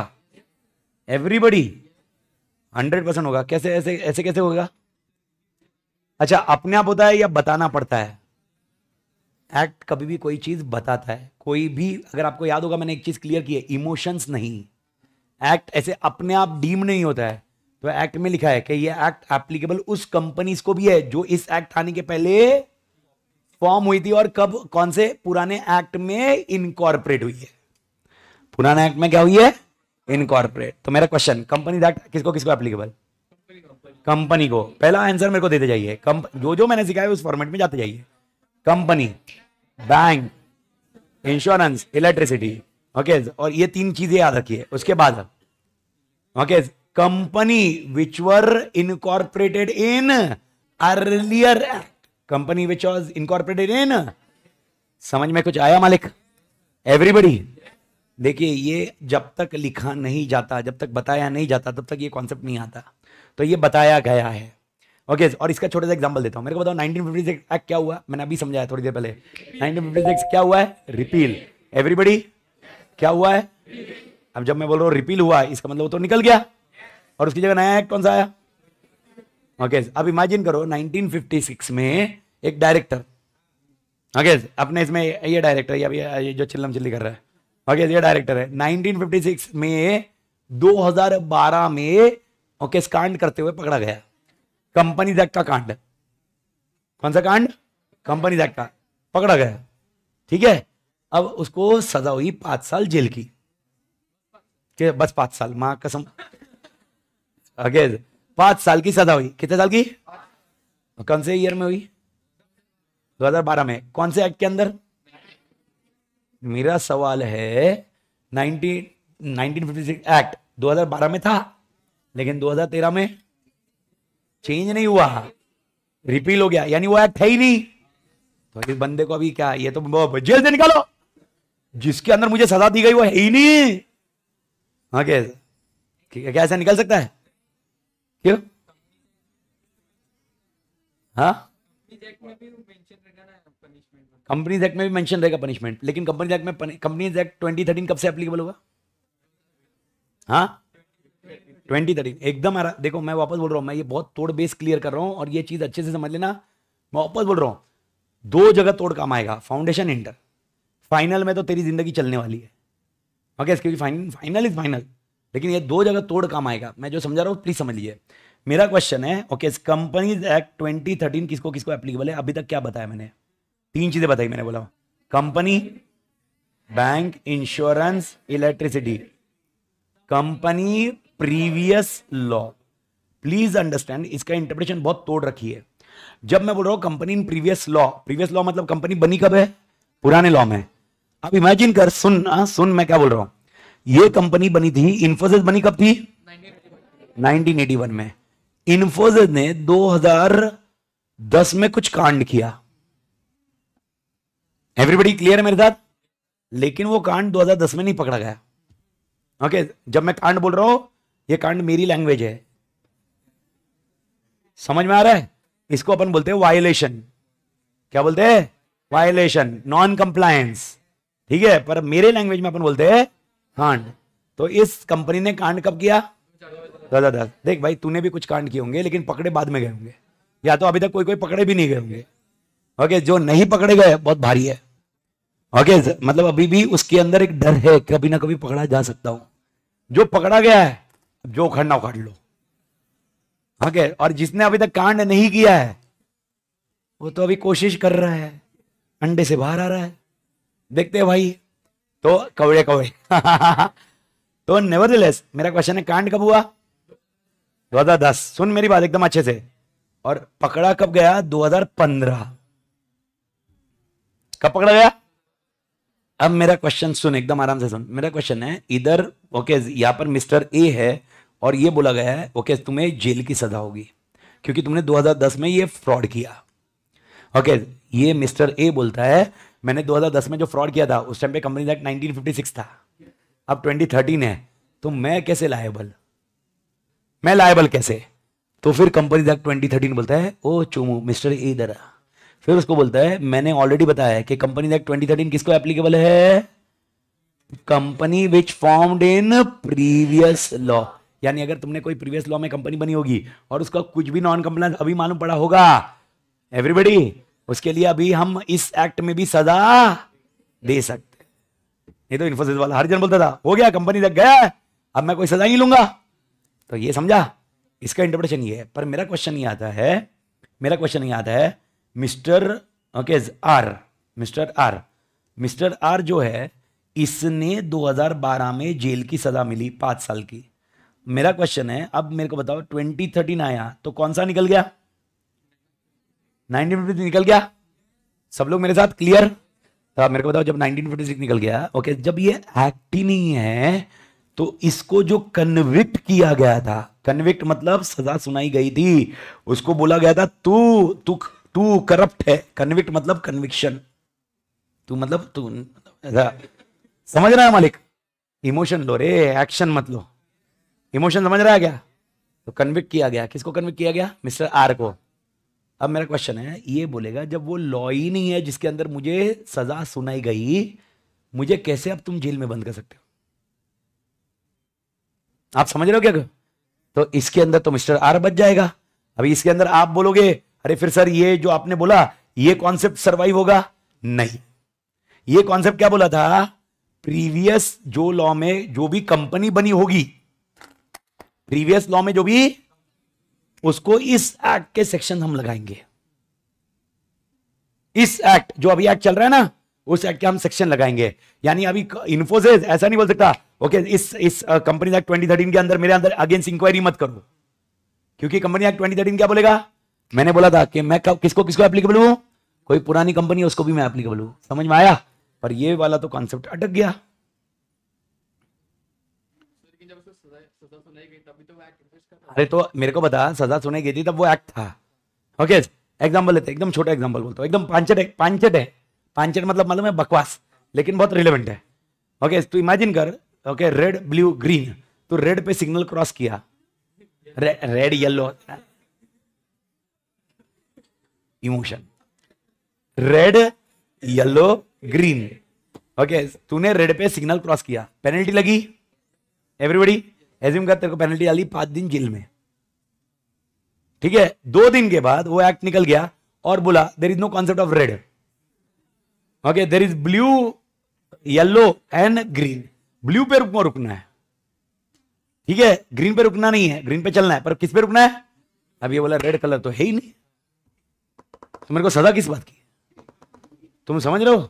एवरीबडी हंड्रेड परसेंट होगा कैसे ऐसे ऐसे कैसे होगा अच्छा अपने आप होता है या बताना पड़ता है एक्ट कभी भी कोई चीज बताता है कोई भी अगर आपको याद होगा मैंने एक चीज क्लियर की है इमोशंस नहीं एक्ट ऐसे अपने आप डीम नहीं होता है तो एक्ट में लिखा है कि ये एक्ट एप्लीकेबल उस कंपनीज को भी है जो इस एक्ट आने के पहले फॉर्म हुई थी और कब कौन से पुराने एक्ट में इनकॉर्पोरेट हुई है पुराने एक्ट में क्या हुई है इनकॉर्पोरेट तो मेरा क्वेश्चन कंपनी दैट किसको किसको एप्लीकेबल कंपनी को पहला आंसर मेरे को देते जाइए जो जो मैंने सिखाया उस फॉर्मेट में जाते जाइए company bank insurance electricity okay और ये तीन चीजें याद रखिए उसके बाद okay company which were incorporated in earlier act company which was incorporated in समझ में कुछ आया मालिक एवरीबडी देखिए ये जब तक लिखा नहीं जाता जब तक बताया नहीं जाता तब तक ये कॉन्सेप्ट नहीं आता तो ये बताया गया है ओके okay, और इसका छोटा सा एग्जांपल देता हूँ मेरे को बताओ सिक्स एक्ट क्या हुआ मैंने अभी समझाया थोड़ी देर पहले सिक्स क्या हुआ है रिपील एवरीबडी क्या हुआ है अब जब मैं बोल रहा हूँ रिपील हुआ है इसका मतलब वो तो निकल गया और उसकी जगह नया एक्ट कौन सा आया ओके okay, अब इमेजिन करो नाइनटीन फिफ्टी सिक्स में एक डायरेक्टर ओके okay, अपने इसमें ये डायरेक्टर ये जो चिल्लम चिल्ली कर रहा है ओके ये डायरेक्टर है 1956 में 2012 में ओके कांड करते हुए पकड़ा गया कंपनी जैक का कांड कौन सा कांड कंपनी जैक का पकड़ा गया ठीक है अब उसको सजा हुई पांच साल जेल की के बस पांच साल मां कसम ओके पांच साल की सजा हुई कितने साल की कौन से ईयर में हुई 2012 में कौन से एक्ट के अंदर मेरा सवाल है 19, 1956 एक्ट 2012 में था लेकिन 2013 में चेंज नहीं हुआ रिपील हो गया यानी वो एक्ट है ही नहीं तो इस बंदे को अभी क्या ये तो जेल से निकालो जिसके अंदर मुझे सजा दी गई वो है ही नहीं हाँ कैसे क्या ऐसा निकल सकता है क्यों हाँ कंपनीज एक्ट में भी मेंशन रहेगा पनिशमेंट लेकिन कंपनीज एक्ट में कंपनीज एक्ट ट्वेंटी थर्टीन कब से एप्लीकेबल होगा हाँ ट्वेंटी थर्टीन एकदम देखो मैं वापस बोल रहा हूँ मैं ये बहुत तोड़ बेस क्लियर कर रहा हूँ और ये चीज़ अच्छे से समझ लेना मैं वापस बोल रहा हूँ दो जगह तोड़ काम आएगा फाउंडेशन इंटर फाइनल में तो तेरी जिंदगी चलने वाली है ओके इसके फाइनल फाइनल इज फाइनल लेकिन ये दो जगह तोड़ काम आएगा मैं जो समझा रहा हूँ प्लीज समझ लीजिए मेरा क्वेश्चन है ओके कंपनीज एक्ट थर्टीन किसको किसको एप्लीकेबल है अभी तक क्या बताया मैंने तीन चीजें बताई मैंने बोला company bank insurance electricity company previous law please understand इसका इंटरप्रिटेशन बहुत तोड़ रखी है जब मैं बोल रहा हूं company in previous law previous law मतलब कंपनी बनी कब है पुराने लॉ में अब इमेजिन कर सुन आ, सुन मैं क्या बोल रहा हूं ये कंपनी बनी थी इन्फोसिस बनी कब थी 1981 में इन्फोसिस ने 2010 में कुछ कांड किया एवरीबडी क्लियर है मेरे साथ लेकिन वो कांड 2010 में नहीं पकड़ा गया ओके okay, जब मैं कांड बोल रहा हूं ये कांड मेरी लैंग्वेज है समझ में आ रहा है इसको अपन बोलते हैं वायलेशन क्या बोलते हैं वायलेशन नॉन कंप्लायंस ठीक है पर मेरे लैंग्वेज में अपन बोलते हैं कांड तो इस कंपनी ने कांड कब किया दादा दादा देख भाई तूने भी कुछ कांड किए होंगे लेकिन पकड़े बाद में गए होंगे या तो अभी तक कोई कोई पकड़े भी नहीं गए होंगे ओके जो नहीं पकड़े गए बहुत भारी है ओके मतलब अभी भी उसके अंदर एक डर है कभी ना कभी पकड़ा जा सकता हूं जो पकड़ा गया है जो उखड़ना उखड़ लो ओके और जिसने अभी तक कांड नहीं किया है वो तो अभी कोशिश कर रहा है अंडे से बाहर आ रहा है देखते हैं भाई तो कवड़े कवड़े तो नेवर मेरा क्वेश्चन है कांड कब हुआ दो हजार दस सुन मेरी बात एकदम अच्छे से और पकड़ा कब गया 2015 कब पकड़ा गया अब मेरा क्वेश्चन सुन एकदम आराम से सुन मेरा क्वेश्चन है इधर ओके यहाँ पर मिस्टर ए है और ये बोला गया है ओके तुम्हें जेल की सजा होगी क्योंकि तुमने 2010 में ये फ्रॉड किया ओके ये मिस्टर ए बोलता है मैंने 2010 में जो फ्रॉड किया था उस टाइम पे कंपनी एक्ट नाइनटीन था अब 2013 है तो मैं कैसे लायबल मैं लायबल कैसे तो फिर कंपनी एक्ट ट्वेंटी बोलता है ओ चूमू मिस्टर ए इधर फिर उसको बोलता है मैंने ऑलरेडी बताया है कि कंपनी एक्ट ट्वेंटी थर्टीन किसको एप्लीकेबल है company which formed in previous law यानी अगर तुमने कोई प्रीवियस लॉ में कंपनी बनी होगी और उसका कुछ भी नॉन कंप्लायंस अभी मालूम पड़ा होगा एवरीबडी उसके लिए अभी हम इस एक्ट में भी सजा दे सकते ये तो इन्फोसिस वाला हर जन बोलता था हो गया कंपनी तक गया अब मैं कोई सजा नहीं लूंगा तो ये समझा इसका इंटरप्रिटेशन ये है पर मेरा क्वेश्चन ये आता है मेरा क्वेश्चन ये आता है mister okay R mister R mister R जो है इसने 2012 में जेल की सजा मिली पांच साल की मेरा क्वेश्चन है अब मेरे को बताओ 2013 आया तो कौन सा निकल गया 1956 निकल गया सब लोग मेरे साथ क्लियर तो हाँ, मेरे को बताओ जब 1956 निकल गया ओके जब ये एक्ट ही नहीं है तो इसको जो कन्विक्ट किया गया था कन्विक्ट मतलब सजा सुनाई गई थी उसको बोला गया था तू तू तू करप्ट है कन्विक्ट मतलब कन्विक्शन तू मतलब तू समझ रहा है मालिक इमोशन लो रे एक्शन मत लो इमोशन समझ रहा है क्या तो कन्विक्ट किया गया किसको कन्विक्ट किया गया मिस्टर आर को अब मेरा क्वेश्चन है ये बोलेगा जब वो लॉ ही नहीं है जिसके अंदर मुझे सजा सुनाई गई मुझे कैसे अब तुम जेल में बंद कर सकते हो आप समझ रहे हो क्या तो इसके अंदर तो मिस्टर आर बच जाएगा अभी इसके अंदर आप बोलोगे अरे फिर सर ये जो आपने बोला ये कॉन्सेप्ट सरवाइव होगा नहीं ये कॉन्सेप्ट क्या बोला था प्रीवियस जो लॉ में जो भी कंपनी बनी होगी प्रीवियस लॉ में जो भी उसको इस एक्ट के सेक्शन हम लगाएंगे इस एक्ट जो अभी एक्ट चल रहा है ना उस एक्ट के हम सेक्शन लगाएंगे यानी अभी इन्फोसिस ऐसा नहीं बोल सकता ओके इस इस कंपनी एक्ट 2013 के अंदर मेरे अंदर अगेंस्ट इंक्वायरी मत करो क्योंकि कंपनी एक्ट 2013 क्या बोलेगा मैंने बोला था कि मैं किसको किसको एप्लीकेबल हूं कोई पुरानी कंपनी है उसको भी मैं एप्लीकेबल हूं समझ में आया पर ये वाला तो कॉन्सेप्ट अटक गया अरे तो मेरे को बता सजा सुनाई गई थी तब वो एक्ट था ओके एग्जाम्पल लेते एकदम छोटा एग्जाम्पल बोलता हूँ एकदम पांचट है पांचट है पांचट मतलब मालूम है बकवास लेकिन बहुत रिलेवेंट है ओके तू इमेजिन कर ओके रेड ब्लू ग्रीन तू रेड पे सिग्नल क्रॉस किया red yellow emotion red yellow green okay तूने रेड पे सिग्नल क्रॉस किया पेनल्टी लगी एवरीबडी एज्यूम का तेरे को पेनल्टी डाली पांच दिन जेल में ठीक है दो दिन के बाद वो एक्ट निकल गया और बोला there is no concept of red okay there is blue yellow and green blue पे रुकना रुकना है ठीक है ग्रीन पे रुकना नहीं है ग्रीन पे चलना है पर किस पे रुकना है अब ये बोला रेड कलर तो है ही नहीं तो मेरे को सजा किस बात की तुम समझ रहे हो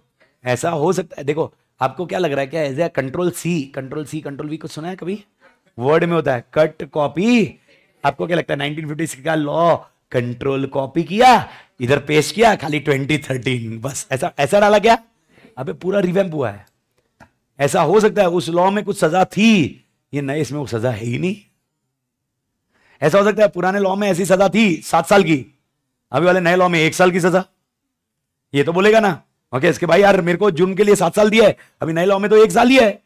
ऐसा हो सकता है देखो आपको क्या लग रहा है क्या as a control C control C control V कुछ सुना है कभी वर्ड में होता है कट कॉपी आपको क्या लगता है 1956 का लॉ कंट्रोल कॉपी किया इधर पेश किया खाली 2013 बस ऐसा ऐसा डाला क्या अबे पूरा रिवैम्प हुआ है ऐसा हो सकता है उस लॉ में कुछ सजा थी ये नए इसमें वो सजा है ही नहीं ऐसा हो सकता है पुराने लॉ में ऐसी सजा थी सात साल की अभी वाले नए लॉ में एक साल की सजा ये तो बोलेगा ना ओके इसके भाई यार मेरे को जुर्म के लिए सात साल दिया है अभी नए लॉ में तो एक साल दिया है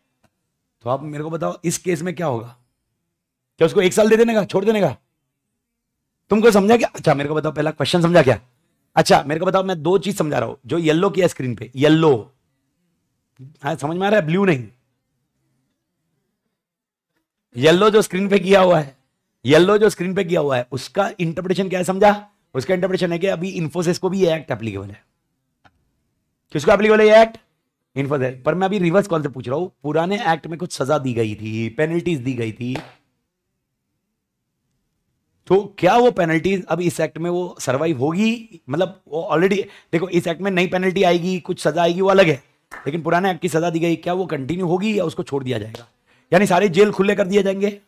तो आप मेरे को बताओ इस केस में क्या होगा क्या उसको एक साल दे देने का छोड़ देने का तुमको समझा क्या अच्छा मेरे को बताओ पहला क्वेश्चन समझा क्या अच्छा मेरे को बताओ मैं दो चीज समझा रहा हूं जो येल्लो किया स्क्रीन पे येल्लो हाँ समझ में आ रहा है ब्लू नहीं येल्लो जो स्क्रीन पे किया हुआ है येल्लो जो स्क्रीन पे किया हुआ है उसका इंटरप्रिटेशन क्या है समझा उसका इंटरप्रिटेशन है कि अभी इन्फोसिस को भी ये एक्ट एप्लीकेबल है किसको एप्लीकेबल है ये एक्ट इन्फोसिस पर मैं अभी रिवर्स कॉल से पूछ रहा हूं पुराने एक्ट में कुछ सजा दी गई थी पेनल्टीज दी गई थी तो क्या वो पेनल्टीज अब इस एक्ट में वो सर्वाइव होगी मतलब वो ऑलरेडी देखो इस एक्ट में नई पेनल्टी आएगी कुछ सजा आएगी वो अलग है लेकिन पुराने एक्ट की सजा दी गई क्या वो कंटिन्यू होगी या उसको छोड़ दिया जाएगा यानी सारे जेल खुले कर दिए जाएंगे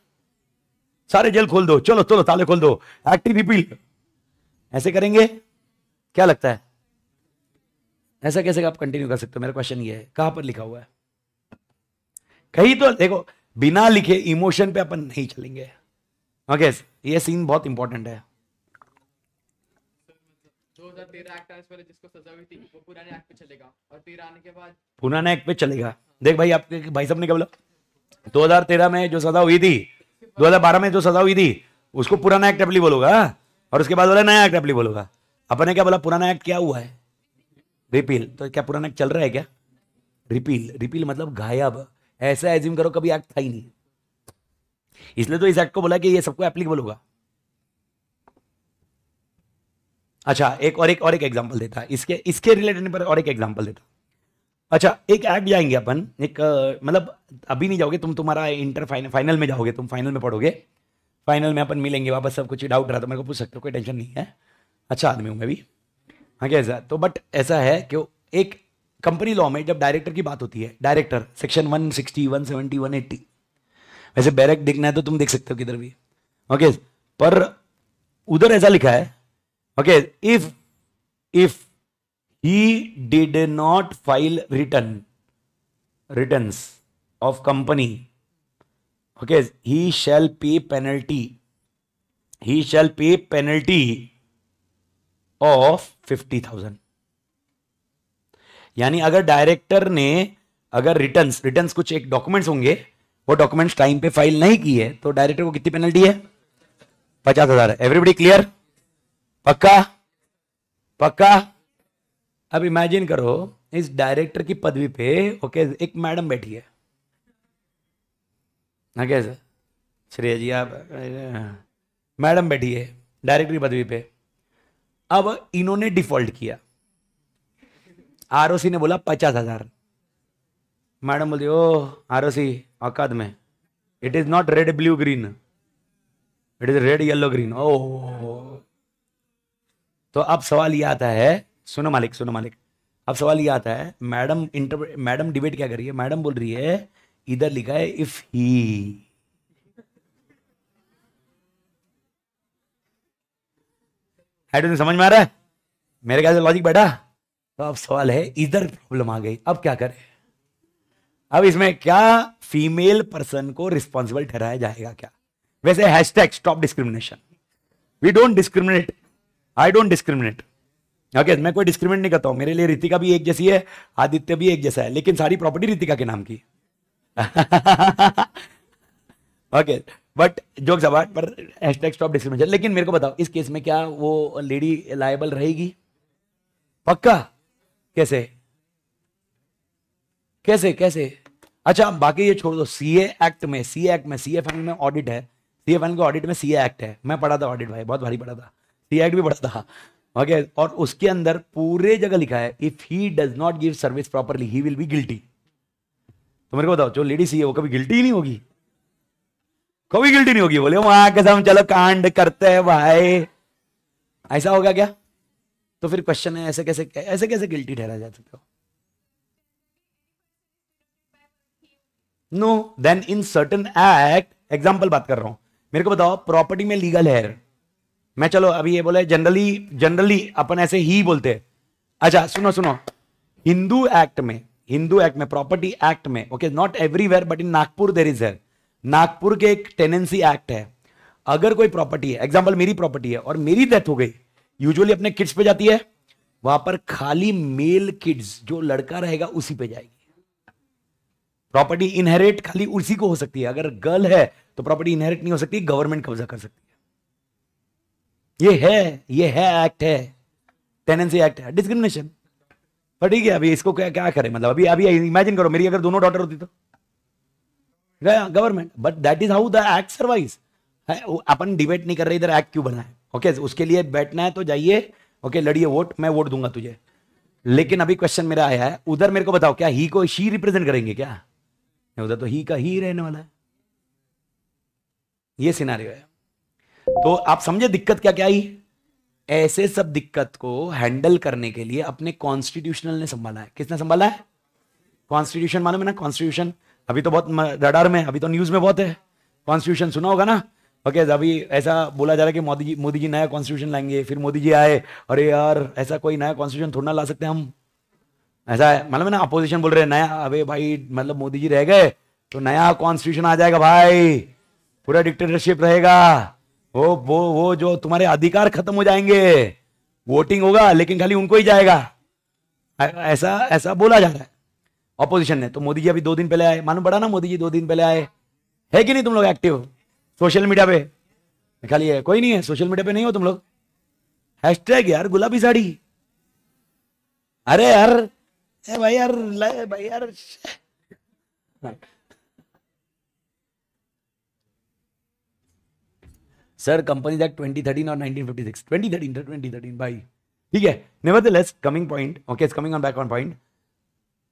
सारे जेल खोल दो चलो चलो ताले खोल दो एक्टिव रिपील ऐसे करेंगे क्या लगता है ऐसा कैसे आप कंटिन्यू कर सकते हो मेरा क्वेश्चन ये है कहां पर लिखा हुआ है कहीं तो देखो बिना लिखे इमोशन पे अपन नहीं चलेंगे ओके हाँ, ये सीन बहुत इंपॉर्टेंट है पुराने एक्ट पे चलेगा देख भाई आपके भाई साहब ने क्या बोला 2013 में जो सजा हुई थी 2012 में जो सजा हुई थी उसको पुराना एक्ट एप्ली बोलोगा हाँ? और उसके बाद बोला नया एक्ट अपली बोलूंगा अपने क्या बोला पुराना एक्ट क्या हुआ है रिपील तो क्या पुराना एक्ट चल रहा है क्या रिपील रिपील मतलब गायब ऐसा एज्यूम करो कभी एक्ट था ही नहीं इसलिए तो इस एक्ट को बोला कि ये सबको एप्लीक बोलूंगा अच्छा एक और एक और एक एग्जांपल देता है इसके इसके रिलेटेड पर और एक एग्जांपल देता अच्छा एक एक्ट जाएंगे अपन एक मतलब अभी नहीं जाओगे तुम तुम्हारा इंटर फाइनल फाइनल में जाओगे तुम फाइनल में पढ़ोगे फाइनल में अपन मिलेंगे वापस सब कुछ डाउट रहा तो मेरे को पूछ सकते हो कोई टेंशन नहीं है अच्छा आदमी हूँ मैं भी हाँ क्या ऐसा तो बट ऐसा है कि एक कंपनी लॉ में जब डायरेक्टर की बात होती है director section one one sixty seventy one eighty वैसे बैरक देखना है तो तुम देख सकते हो किधर भी ओके पर उधर ऐसा लिखा है okay if if he did not file return returns of company okay he shall pay penalty he shall pay penalty of fifty thousand यानी अगर डायरेक्टर ने अगर रिटर्न रिटर्न कुछ एक डॉक्यूमेंट्स होंगे वो डॉक्यूमेंट्स टाइम पे फाइल नहीं की है तो डायरेक्टर को कितनी पेनल्टी है पचास हजार एवरीबडी क्लियर पक्का पक्का अब इमेजिन करो इस डायरेक्टर की पदवी पे ओके okay, एक मैडम बैठी है हाँ कैसे श्रेय जी आप मैडम बैठी है डायरेक्टरी पदवी पे अब इन्होंने डिफॉल्ट किया आर ने बोला पचास हजार मैडम बोलती ओ सी औकात में it is not red blue green it is red yellow green ओ तो अब सवाल ये आता है सुनो मालिक सुनो मालिक अब सवाल ये आता है मैडम इंटर मैडम डिबेट क्या कर रही है मैडम बोल रही है इधर लिखा है इफ ही हाइड्रोजन समझ में आ रहा है मेरे ख्याल से लॉजिक बैठा तो अब सवाल है इधर प्रॉब्लम आ गई अब क्या करें अब इसमें क्या फीमेल पर्सन को रिस्पॉन्सिबल ठहराया जाएगा क्या वैसे hashtag stop discrimination we don't discriminate I don't discriminate okay मैं कोई डिस्क्रिमिनेट नहीं करता हूं मेरे लिए रितिका भी एक जैसी है आदित्य भी एक जैसा है लेकिन सारी प्रॉपर्टी रितिका के नाम की ओके बट जोक्स अबाउट पर हैशटैग स्टॉप डिस्क्रिमिनेशन लेकिन मेरे को बताओ इस केस में क्या वो लेडी लायबल रहेगी पक्का कैसे कैसे कैसे अच्छा बाकी ये छोड़ दो सीए एक्ट में सी एक्ट में सी एफ में ऑडिट है सी एफ के ऑडिट में सी एक्ट है मैं पढ़ा था ऑडिट भाई बहुत भारी पढ़ा था सीए एक्ट भी पढ़ा था ओके और उसके अंदर पूरे जगह लिखा है if he does not give service properly he will be guilty तो मेरे को बताओ जो लेडी सी है वो कभी गिल्टी नहीं होगी कभी गिल्टी नहीं होगी बोले वहां साथ चलो कांड करते हैं भाई ऐसा होगा क्या तो फिर क्वेश्चन है ऐसे कैसे ऐसे कैसे गिल्टी ठहरा जा सकते हो no then in certain act example बात कर रहा हूं मेरे को बताओ प्रॉपर्टी में लीगल है मैं चलो अभी ये बोले जनरली जनरली अपन ऐसे ही बोलते हैं अच्छा सुनो सुनो हिंदू एक्ट में हिंदू एक्ट में प्रॉपर्टी एक्ट में okay not everywhere but in Nagpur there is है नागपुर के एक टेनेंसी एक्ट है अगर कोई प्रॉपर्टी है एग्जाम्पल मेरी प्रॉपर्टी है और मेरी डेथ हो गई यूजुअली अपने किड्स पे जाती है वहां पर खाली मेल किड्स जो लड़का रहेगा उसी पे जाएगी प्रॉपर्टी इनहेरिट खाली उसी को हो सकती है अगर गर्ल है तो प्रॉपर्टी इनहेरिट नहीं हो सकती गवर्नमेंट कब्जा कर सकती है ये है ये है एक्ट है टेनेंसी एक्ट है डिस्क्रिमिनेशन तो ठीक है अभी इसको क्या क्या करें मतलब अभी अभी इमेजिन करो मेरी अगर दोनों डॉटर होती तो गया government but that is how the act survives है अपन डिबेट नहीं कर रहे इधर एक्ट क्यों बना है ओके okay, उसके लिए बैठना है तो जाइए ओके okay, लड़िए वोट मैं वोट दूंगा तुझे लेकिन अभी क्वेश्चन मेरा आया है उधर मेरे को बताओ क्या ही को शी रिप्रेजेंट करेंगे क्या उधर तो ही का ही रहने वाला है ये सिनारियो है तो आप समझे दिक्कत क्या क्या आई ऐसे सब दिक्कत को हैंडल करने के लिए अपने कॉन्स्टिट्यूशनल ने संभाला है किसने संभाला है कॉन्स्टिट्यूशन मालूम है ना कॉन्स्टिट्यूशन अभी तो बहुत रडार में अभी तो न्यूज में बहुत है कॉन्स्टिट्यूशन सुना होगा ना ओके okay, अभी ऐसा बोला जा रहा है कि मोदी जी मोदी जी नया कॉन्स्टिट्यूशन लाएंगे फिर मोदी जी आए अरे यार ऐसा कोई नया कॉन्स्टिट्यूशन थोड़ा ना ला सकते हम ऐसा है मतलब ना अपोजिशन बोल रहे हैं नया अबे भाई मतलब मोदी जी रह गए तो नया कॉन्स्टिट्यूशन आ जाएगा भाई पूरा डिक्टेटरशिप रहेगा वो वो वो जो तुम्हारे अधिकार खत्म हो जाएंगे वोटिंग होगा लेकिन खाली उनको ही जाएगा ऐसा ऐसा बोला जा रहा है ऑपोजिशन ने तो मोदी जी अभी दो दिन पहले आए मालूम पड़ा ना मोदी जी दो दिन पहले आए है कि नहीं तुम लोग एक्टिव सोशल मीडिया पे खाली है कोई नहीं है सोशल मीडिया पे नहीं हो तुम लोग हैशटैग यार गुलाबी साड़ी अरे यार ए भाई यार भाई यार सर कंपनीज एक्ट थर्टीन और nineteen fifty six twenty 1956 twenty thirteen भाई ठीक है nevertheless coming point okay it's coming on back on point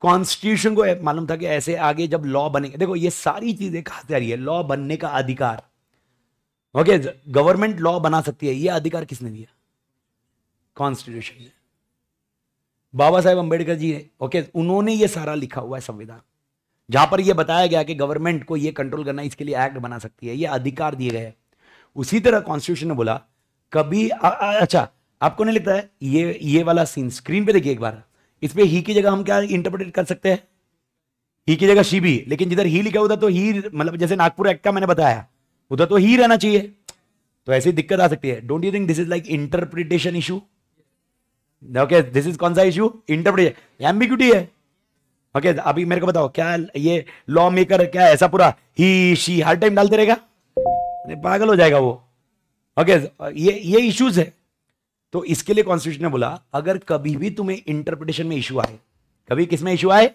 constitution को मालूम था कि ऐसे आगे जब लॉ बनेगा देखो ये सारी चीजें कहा जा रही है लॉ बनने का अधिकार ओके गवर्नमेंट लॉ बना सकती है ये अधिकार किसने दिया कॉन्स्टिट्यूशन ने बाबा साहेब अंबेडकर जी ने ओके उन्होंने ये सारा लिखा हुआ है संविधान जहां पर यह बताया गया कि गवर्नमेंट को यह कंट्रोल करना इसके लिए एक्ट बना सकती है ये अधिकार दिए गए हैं उसी तरह कॉन्स्टिट्यूशन ने बोला कभी आ, आ, अच्छा आपको नहीं लगता है ये ये वाला सीन स्क्रीन पे देखिए एक बार इस पर ही की जगह हम क्या इंटरप्रेट कर सकते हैं ही की जगह शी भी लेकिन जिधर ही लिखा उधर तो ही मतलब जैसे नागपुर एक्ट का मैंने बताया उधर तो ही रहना चाहिए तो ऐसी दिक्कत आ सकती है don't you think this is like interpretation issue okay this is कौन सा इशू इंटरप्रिटेशन एम्बिक्यूटी है ओके okay, अभी मेरे को बताओ क्या ये लॉ मेकर क्या ऐसा पूरा ही शी हर टाइम डालते रहेगा पागल हो जाएगा वो ओके okay, ये ये इश्यूज है तो इसके लिए कॉन्स्टिट्यूशन ने बोला अगर कभी भी तुम्हें इंटरप्रिटेशन में इशू आए कभी किस में इशू आए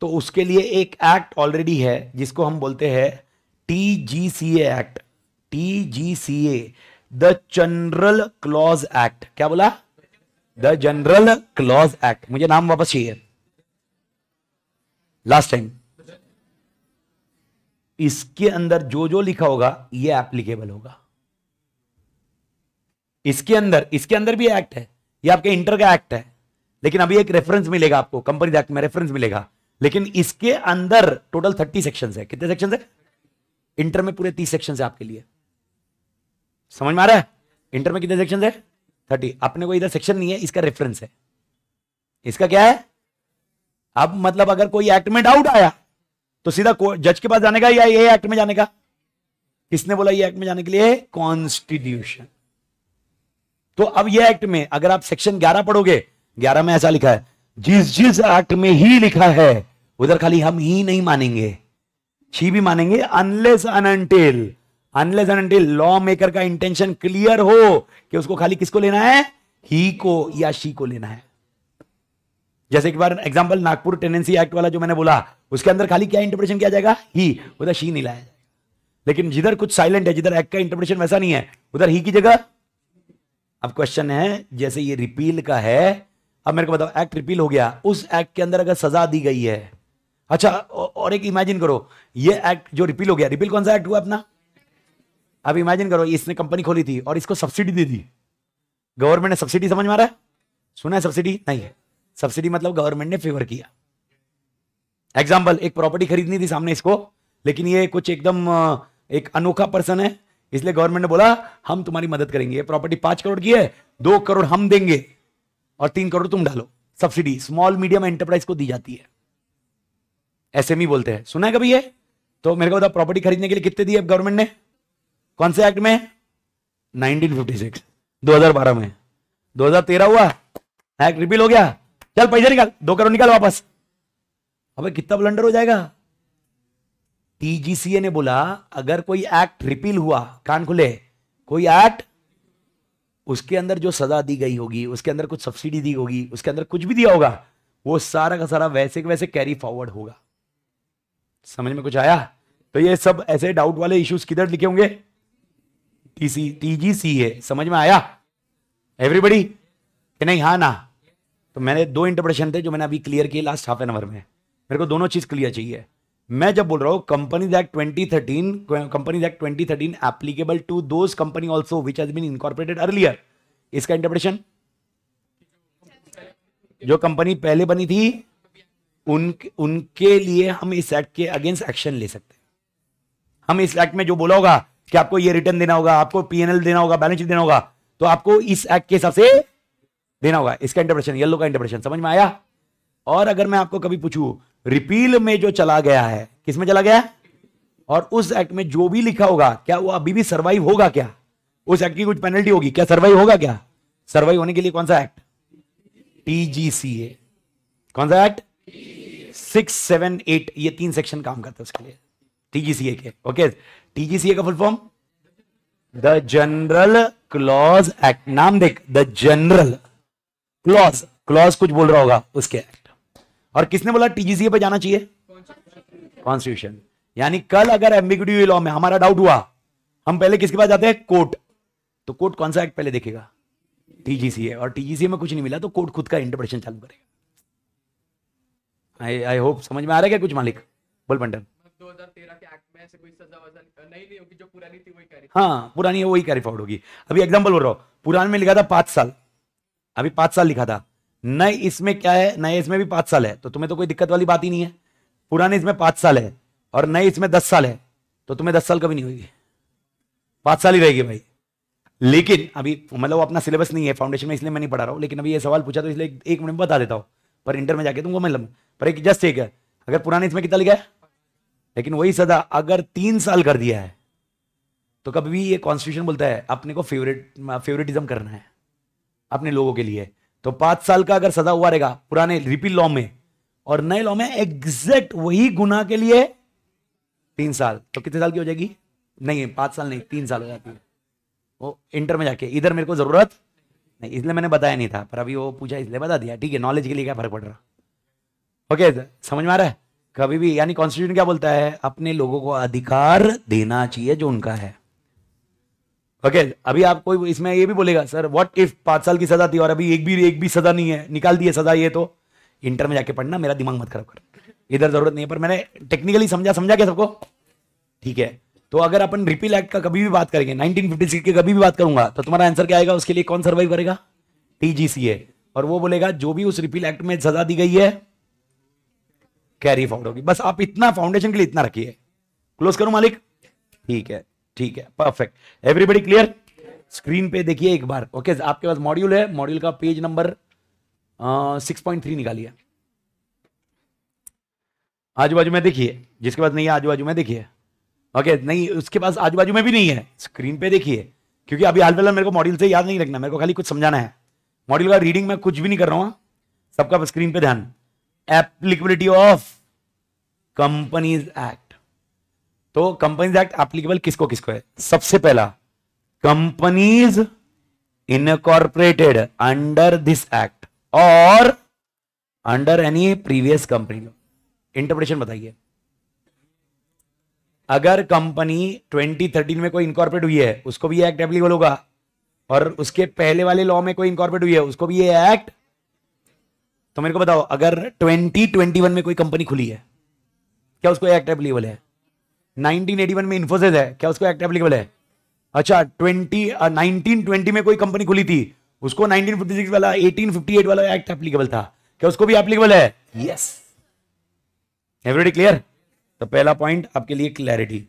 तो उसके लिए एक एक्ट ऑलरेडी है जिसको हम बोलते हैं T G C act T G C A the general clause act क्या बोला द जनरल क्लॉज एक्ट मुझे नाम वापस चाहिए लास्ट टाइम इसके अंदर जो जो लिखा होगा ये एप्लीकेबल होगा इसके अंदर इसके अंदर भी एक्ट है ये आपके इंटर का एक्ट है लेकिन अभी एक रेफरेंस मिलेगा आपको कंपनी एक्ट में रेफरेंस मिलेगा लेकिन इसके अंदर टोटल थर्टी सेक्शन है कितने सेक्शन है इंटर में पूरे तीस सेक्शन है आपके लिए समझ में आ रहा है इंटर में कितने सेक्शन है थर्टी अपने को इधर सेक्शन नहीं है इसका रेफरेंस है इसका क्या है अब मतलब अगर कोई एक्ट में डाउट आया तो सीधा जज के पास जाने का या ये एक्ट में जाने का किसने बोला ये एक्ट में जाने के लिए कॉन्स्टिट्यूशन तो अब ये एक्ट में अगर आप सेक्शन 11 पढ़ोगे 11 में ऐसा लिखा है जिस जिस एक्ट में ही लिखा है उधर खाली हम ही नहीं मानेंगे छी भी मानेंगे unless until unless until law maker का इंटेंशन क्लियर हो कि उसको खाली किसको लेना है ही को या शी को लेना है जैसे एक बार एग्जांपल नागपुर टेनेंसी एक्ट वाला जो मैंने बोला उसके अंदर खाली क्या इंटरप्रेशन किया जाएगा ही उधर शी नहीं लाया जाएगा लेकिन जिधर कुछ साइलेंट है जिधर एक्ट का इंटरप्रेशन वैसा नहीं है उधर ही की जगह अब क्वेश्चन है जैसे ये रिपील का है अब मेरे को बताओ एक्ट रिपील हो गया उस एक्ट के अंदर अगर सजा दी गई है अच्छा और एक इमेजिन करो ये एक्ट जो रिपील हो गया रिपील कौन सा एक्ट हुआ अपना अब इमेजिन करो इसने कंपनी खोली थी और इसको सब्सिडी दे दी गवर्नमेंट ने सब्सिडी समझ मारा है सुना है सब्सिडी नहीं सब्सिडी मतलब गवर्नमेंट ने फेवर किया एग्जाम्पल एक प्रॉपर्टी खरीदनी थी सामने इसको लेकिन ये कुछ एकदम एक अनोखा पर्सन है इसलिए गवर्नमेंट ने बोला हम तुम्हारी मदद करेंगे प्रॉपर्टी पांच करोड़ की है दो करोड़ हम देंगे और तीन करोड़ तुम डालो सब्सिडी स्मॉल मीडियम एंटरप्राइज को दी जाती है एसएमई e बोलते हैं सुना है कभी ये तो मेरे को बताओ प्रॉपर्टी खरीदने के लिए कितने दिए गवर्नमेंट ने कौन से एक्ट में 1956 2012 में 2013 हुआ एक्ट रिपील हो गया चल पैसा निकाल दो करोड़ निकाल वापस अबे कितना ब्लंडर हो जाएगा टीजीसीए ने बोला अगर कोई एक्ट रिपील हुआ कान खुले कोई एक्ट उसके अंदर जो सजा दी गई होगी उसके अंदर कुछ सब्सिडी दी होगी उसके अंदर कुछ भी दिया होगा वो सारा का सारा वैसे वैसे कैरी फॉरवर्ड होगा समझ में कुछ आया तो ये सब ऐसे डाउट वाले इश्यूज किधर लिखे होंगे टीसी टीजीसीए समझ में आया एवरीबडी नहीं हाँ ना तो मैंने दो इंटरप्रेशन थे जो मैंने अभी क्लियर किए लास्ट हाफ एन आवर में मेरे को दोनों चीज़ क्लियर चाहिए मैं जब बोल रहा that twenty thirteen company that twenty thirteen applicable to those company also which has been incorporated earlier इसका इंटरप्रिटेशन जो कंपनी पहले बनी थी उन उनके लिए हम इस एक्ट के अगेंस्ट एक्शन ले सकते हम इस एक्ट में जो बोला होगा कि आपको ये रिटर्न देना होगा आपको पीएनएल देना होगा बैलेंस देना होगा तो आपको इस एक्ट के हिसाब से देना होगा इसका इंटरप्रेशन येलो का इंटरप्रेशन समझ में आया और अगर मैं आपको कभी पूछू रिपील में जो चला गया है किसमें चला गया और उस एक्ट में जो भी लिखा होगा क्या वो अभी भी सर्वाइव होगा क्या उस एक्ट की कुछ पेनल्टी होगी क्या सर्वाइव होगा क्या सर्वाइव होने के लिए कौन सा एक्ट टीजीसीए कौन सा एक्ट सिक्स सेवन एट ये तीन सेक्शन काम करते हैं उसके लिए टीजीसीए के ओके टीजीसीए का full form the general clause act नाम देख द जनरल क्लॉज क्लॉज कुछ बोल रहा होगा उसके एक्ट और किसने बोला टीजीसीए पे जाना चाहिए कॉन्स्टिट्यूशन यानी कल अगर एम्बिग्यू लॉ में हमारा डाउट हुआ हम पहले किसके पास जाते हैं कोर्ट तो कोर्ट कौन सा एक्ट पहले देखेगा टीजीसीए और टीजीसीए में कुछ नहीं मिला तो कोर्ट खुद का इंटरप्रिटेशन चालू करेगा आई आई होप समझ में आ रहा है क्या कुछ मालिक बोल होगी जो पुरानी हाँ, है वही कैरी फॉर्ड होगी अभी एग्जाम्पल बोल रहा हूँ पुरान में लिखा था पांच साल अभी पांच साल लिखा था नए इसमें क्या है नए इसमें भी पांच साल है तो तुम्हें तो कोई दिक्कत वाली बात ही नहीं है पुराने इसमें पांच साल है और नए इसमें दस साल है तो तुम्हें दस साल कभी नहीं होगी पांच साल ही रहेगी भाई लेकिन अभी मतलब वो अपना सिलेबस नहीं है फाउंडेशन में इसलिए मैं नहीं पढ़ा रहा हूँ लेकिन अभी ये सवाल पूछा तो इसलिए एक मिनट में बता देता हूँ पर इंटर में जाके तुमको मतलब पर एक जस्ट एक है अगर पुराने इसमें कितना लिखा है लेकिन वही सदा अगर तीन साल कर दिया है तो कभी भी ये कॉन्स्टिट्यूशन बोलता है अपने को फेवरेट फेवरेटिज्म करना है अपने लोगों के लिए तो पांच साल का अगर सजा हुआ रहेगा पुराने रिपील लॉ में और नए लॉ में एग्जैक्ट वही गुना के लिए तीन साल तो कितने साल की हो जाएगी नहीं पांच साल नहीं तीन साल हो जाती है वो इंटर में जाके इधर मेरे को जरूरत नहीं इसलिए मैंने बताया नहीं था पर अभी वो पूछा इसलिए बता दिया ठीक है नॉलेज के लिए क्या फर्क पड़ रहा ओके समझ में आ रहा है कभी भी यानी कॉन्स्टिट्यूशन क्या बोलता है अपने लोगों को अधिकार देना चाहिए जो उनका है ओके okay, अभी आपको इसमें ये भी बोलेगा सर व्हाट इफ पांच साल की सजा थी और अभी एक भी एक भी सजा नहीं है निकाल दी है सजा ये तो इंटर में जाके पढ़ना मेरा दिमाग मत खराब कर इधर जरूरत नहीं है पर मैंने टेक्निकली समझा समझा क्या सबको ठीक है तो अगर अपन रिपील एक्ट का कभी भी बात करेंगे 1956 की कभी भी बात करूंगा तो तुम्हारा आंसर क्या आएगा उसके लिए कौन सर्वाइव करेगा टीजीसीए और वो बोलेगा जो भी उस रिपील एक्ट में सजा दी गई है कैरी फाउंड होगी बस आप इतना फाउंडेशन के लिए इतना रखिए क्लोज करूं मालिक ठीक है ठीक है परफेक्ट एवरीबडी क्लियर स्क्रीन पे देखिए एक बार ओके okay, आपके पास मॉड्यूल है मॉड्यूल का page number six point three निकालिए आजू बाजू में देखिए जिसके पास नहीं है आजू बाजू में देखिए ओके okay, नहीं उसके पास आजू बाजू में भी नहीं है स्क्रीन पे देखिए क्योंकि अभी हाल फिलहाल मेरे को मॉड्यूल से याद नहीं रखना मेरे को खाली कुछ समझाना है मॉड्यूल का रीडिंग में कुछ भी नहीं कर रहा हूँ हाँ. सबका स्क्रीन पे ध्यान एप्लीकेबिलिटी ऑफ कंपनीज एक्ट तो कंपनीज एक्ट एप्लीकेबल किसको किसको है सबसे पहला companies incorporated under this act और under any previous company interpretation बताइए अगर कंपनी 2013 में कोई इनकॉर्पोरेट हुई है उसको भी एक्ट एप्लीकेबल होगा और उसके पहले वाले लॉ में कोई इनकॉर्पोरेट हुई है उसको भी ये एक्ट तो मेरे को बताओ अगर 2021 में कोई कंपनी खुली है क्या उसको एक्ट एप्लीकेबल है 1981 में इन्फोसिस है क्या उसको एक्ट एप्लीकेबल है अच्छा 20 नाइनटीन ट्वेंटी में कोई कंपनी खुली थी उसको 1956 वाला 1858 वाला एक्ट एप्लीकेबल था क्या उसको भी एप्लीकेबल है यस एवरीडी क्लियर तो पहला पॉइंट आपके लिए क्लैरिटी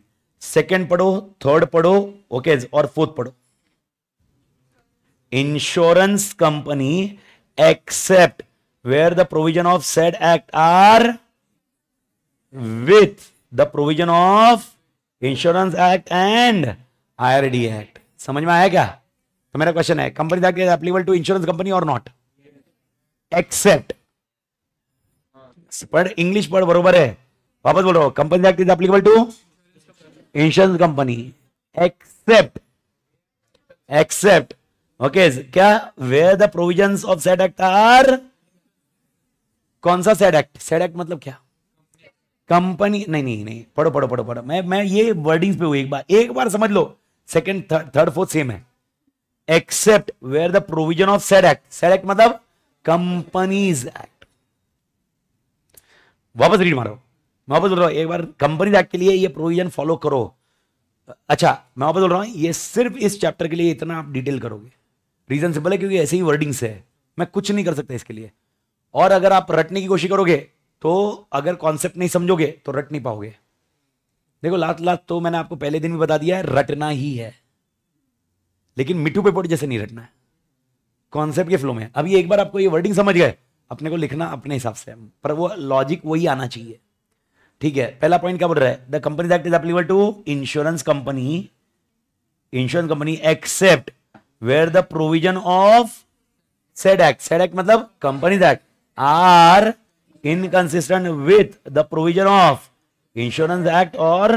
सेकेंड पढ़ो थर्ड पढ़ो ओके और फोर्थ पढ़ो insurance company except where the provision of said act are with the provision of insurance act and I act समझ में आया क्या तो मेरा क्वेश्चन है company that is applicable to insurance company और नॉट एक्सेप्ट पढ़ इंग्लिश पढ़ बरोबर है वापस बोलो company that is applicable to insurance company except except okay क्या where the provision of said act are कौन सा सेड एक्ट सेट एक्ट मतलब क्या कंपनी नहीं नहीं नहीं पढ़ो पढ़ो पढ़ो पढ़ो मैं मैं ये वर्डिंग्स पे हूं एक बार एक बार समझ लो सेकंड थर्ड फोर्थ सेम है except where the provision of said act said act मतलब कंपनीज एक्ट वापस रीड मारो मैं वापस बोल रहा हूं एक बार कंपनीज एक्ट के लिए ये प्रोविजन फॉलो करो अच्छा मैं वापस बोल रहा हूं ये सिर्फ इस चैप्टर के लिए इतना आप डिटेल करोगे रीजन सिंपल है क्योंकि ऐसे ही वर्डिंग्स है मैं कुछ नहीं कर सकता इसके लिए और अगर आप रटने की कोशिश करोगे तो अगर कॉन्सेप्ट नहीं समझोगे तो रट नहीं पाओगे देखो लात लात तो मैंने आपको पहले दिन भी बता दिया है रटना ही है लेकिन मिट्टू पेपोट जैसे नहीं रटना है कॉन्सेप्ट के फ्लो में अभी एक बार आपको ये वर्डिंग समझ गए अपने को लिखना अपने हिसाब से पर वो लॉजिक वही आना चाहिए ठीक है पहला पॉइंट क्या बोल रहा है the company that is applicable to insurance company insurance company except where the provision of said act said act मतलब company that are inconsistent with the provision of insurance act और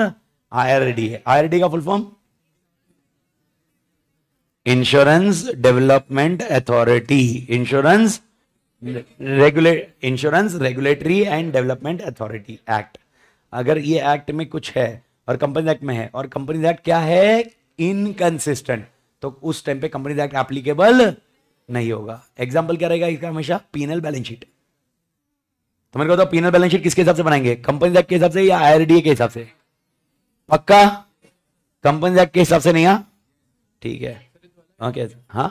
आईआरडी है IRD का full form insurance development authority insurance regulate insurance regulatory and development authority act अगर ये act में कुछ है और कंपनी एक्ट में है और कंपनी एक्ट क्या है इनकंसिस्टेंट तो उस टाइम पे कंपनी एक्ट एप्लीकेबल नहीं होगा एग्जाम्पल क्या रहेगा इसका हमेशा पीएनएल बैलेंस शीट तो मैंने कहा पीनल बैलेंस शीट किसके हिसाब से बनाएंगे कंपनी के हिसाब से या आईआरडीए के हिसाब से पक्का कंपनी के हिसाब से नहीं हाँ? ठीक है ओके हाँ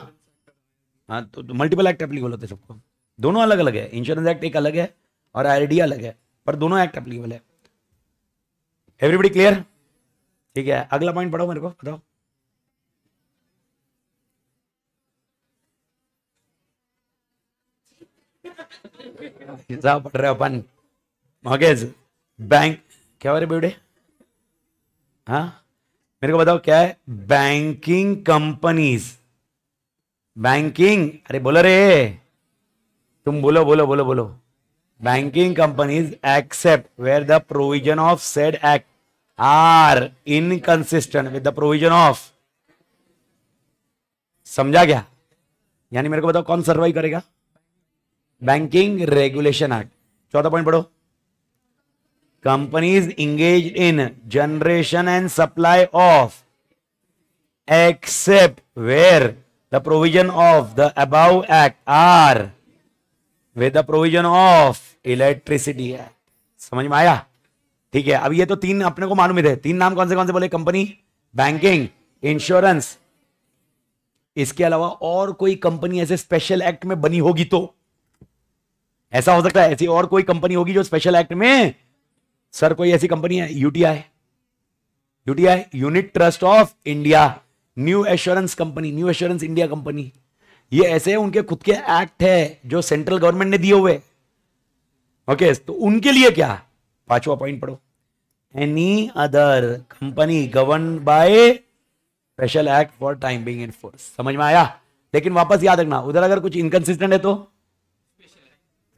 हाँ तो, मल्टीपल एक्ट एप्लीकेबल होते सबको दोनों अलग अलग है इंश्योरेंस एक्ट एक अलग है और आई अलग है पर दोनों एक्ट एप्लीकेबल है एवरीबडी क्लियर ठीक है अगला पॉइंट पढ़ाओ मेरे को बताओ हिसाब पढ़ रहे अपन मोगेज बैंक क्या हो रहे बेवड़े हाँ मेरे को बताओ क्या है बैंकिंग कंपनीज बैंकिंग अरे बोलो रे तुम बोलो बोलो बोलो बोलो banking companies except where the provision of said act are inconsistent with the provision of समझा गया यानी मेरे को बताओ कौन सर्वाइव करेगा बैंकिंग रेगुलेशन एक्ट चौथा पॉइंट पढ़ो companies engage in generation and supply of except where the provision of the above act are with the provision of electricity act समझ में आया ठीक है अब ये तो तीन अपने को मालूम ही थे तीन नाम कौन से कौन से बोले कंपनी बैंकिंग इंश्योरेंस इसके अलावा और कोई कंपनी ऐसे स्पेशल एक्ट में बनी होगी तो ऐसा हो सकता है ऐसी और कोई कंपनी होगी जो स्पेशल एक्ट में सर कोई ऐसी कंपनी है UTI UTI unit trust of India new assurance company new assurance India company ये ऐसे उनके खुद के एक्ट है जो सेंट्रल गवर्नमेंट ने दिए हुए ओके okay, तो उनके लिए क्या पांचवा पॉइंट पढ़ो any other company govern by special act for time being in force समझ में आया लेकिन वापस याद रखना उधर अगर कुछ इनकन्सिस्टेंट है तो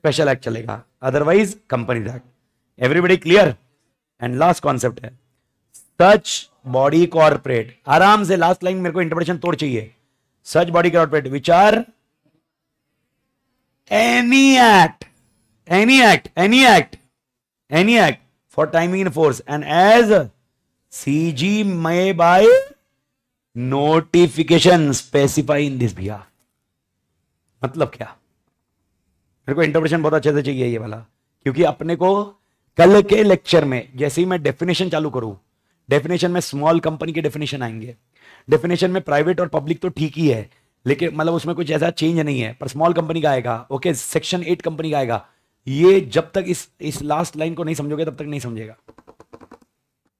स्पेशल एक्ट चलेगा otherwise company act everybody clear and last concept है सच बॉडी कॉर्पोरेट आराम से लास्ट लाइन मेरे को इंटरप्रेशन तोड़ चाहिए such body corporate which are act any act any act any act for time being in force and as C G may by notification specify in this भैया मतलब क्या मेरे को इंटरप्रेशन बहुत अच्छे से चाहिए ये वाला क्योंकि अपने को कल के लेक्चर में जैसे ही मैं डेफिनेशन चालू करूं डेफिनेशन में स्मॉल कंपनी के डेफिनेशन आएंगे डेफिनेशन में प्राइवेट और पब्लिक तो ठीक ही है लेकिन मतलब उसमें कुछ ऐसा चेंज नहीं है पर स्मॉल कंपनी का आएगा ओके सेक्शन एट कंपनी का आएगा ये जब तक इस इस लास्ट लाइन को नहीं समझोगे तब तक नहीं समझेगा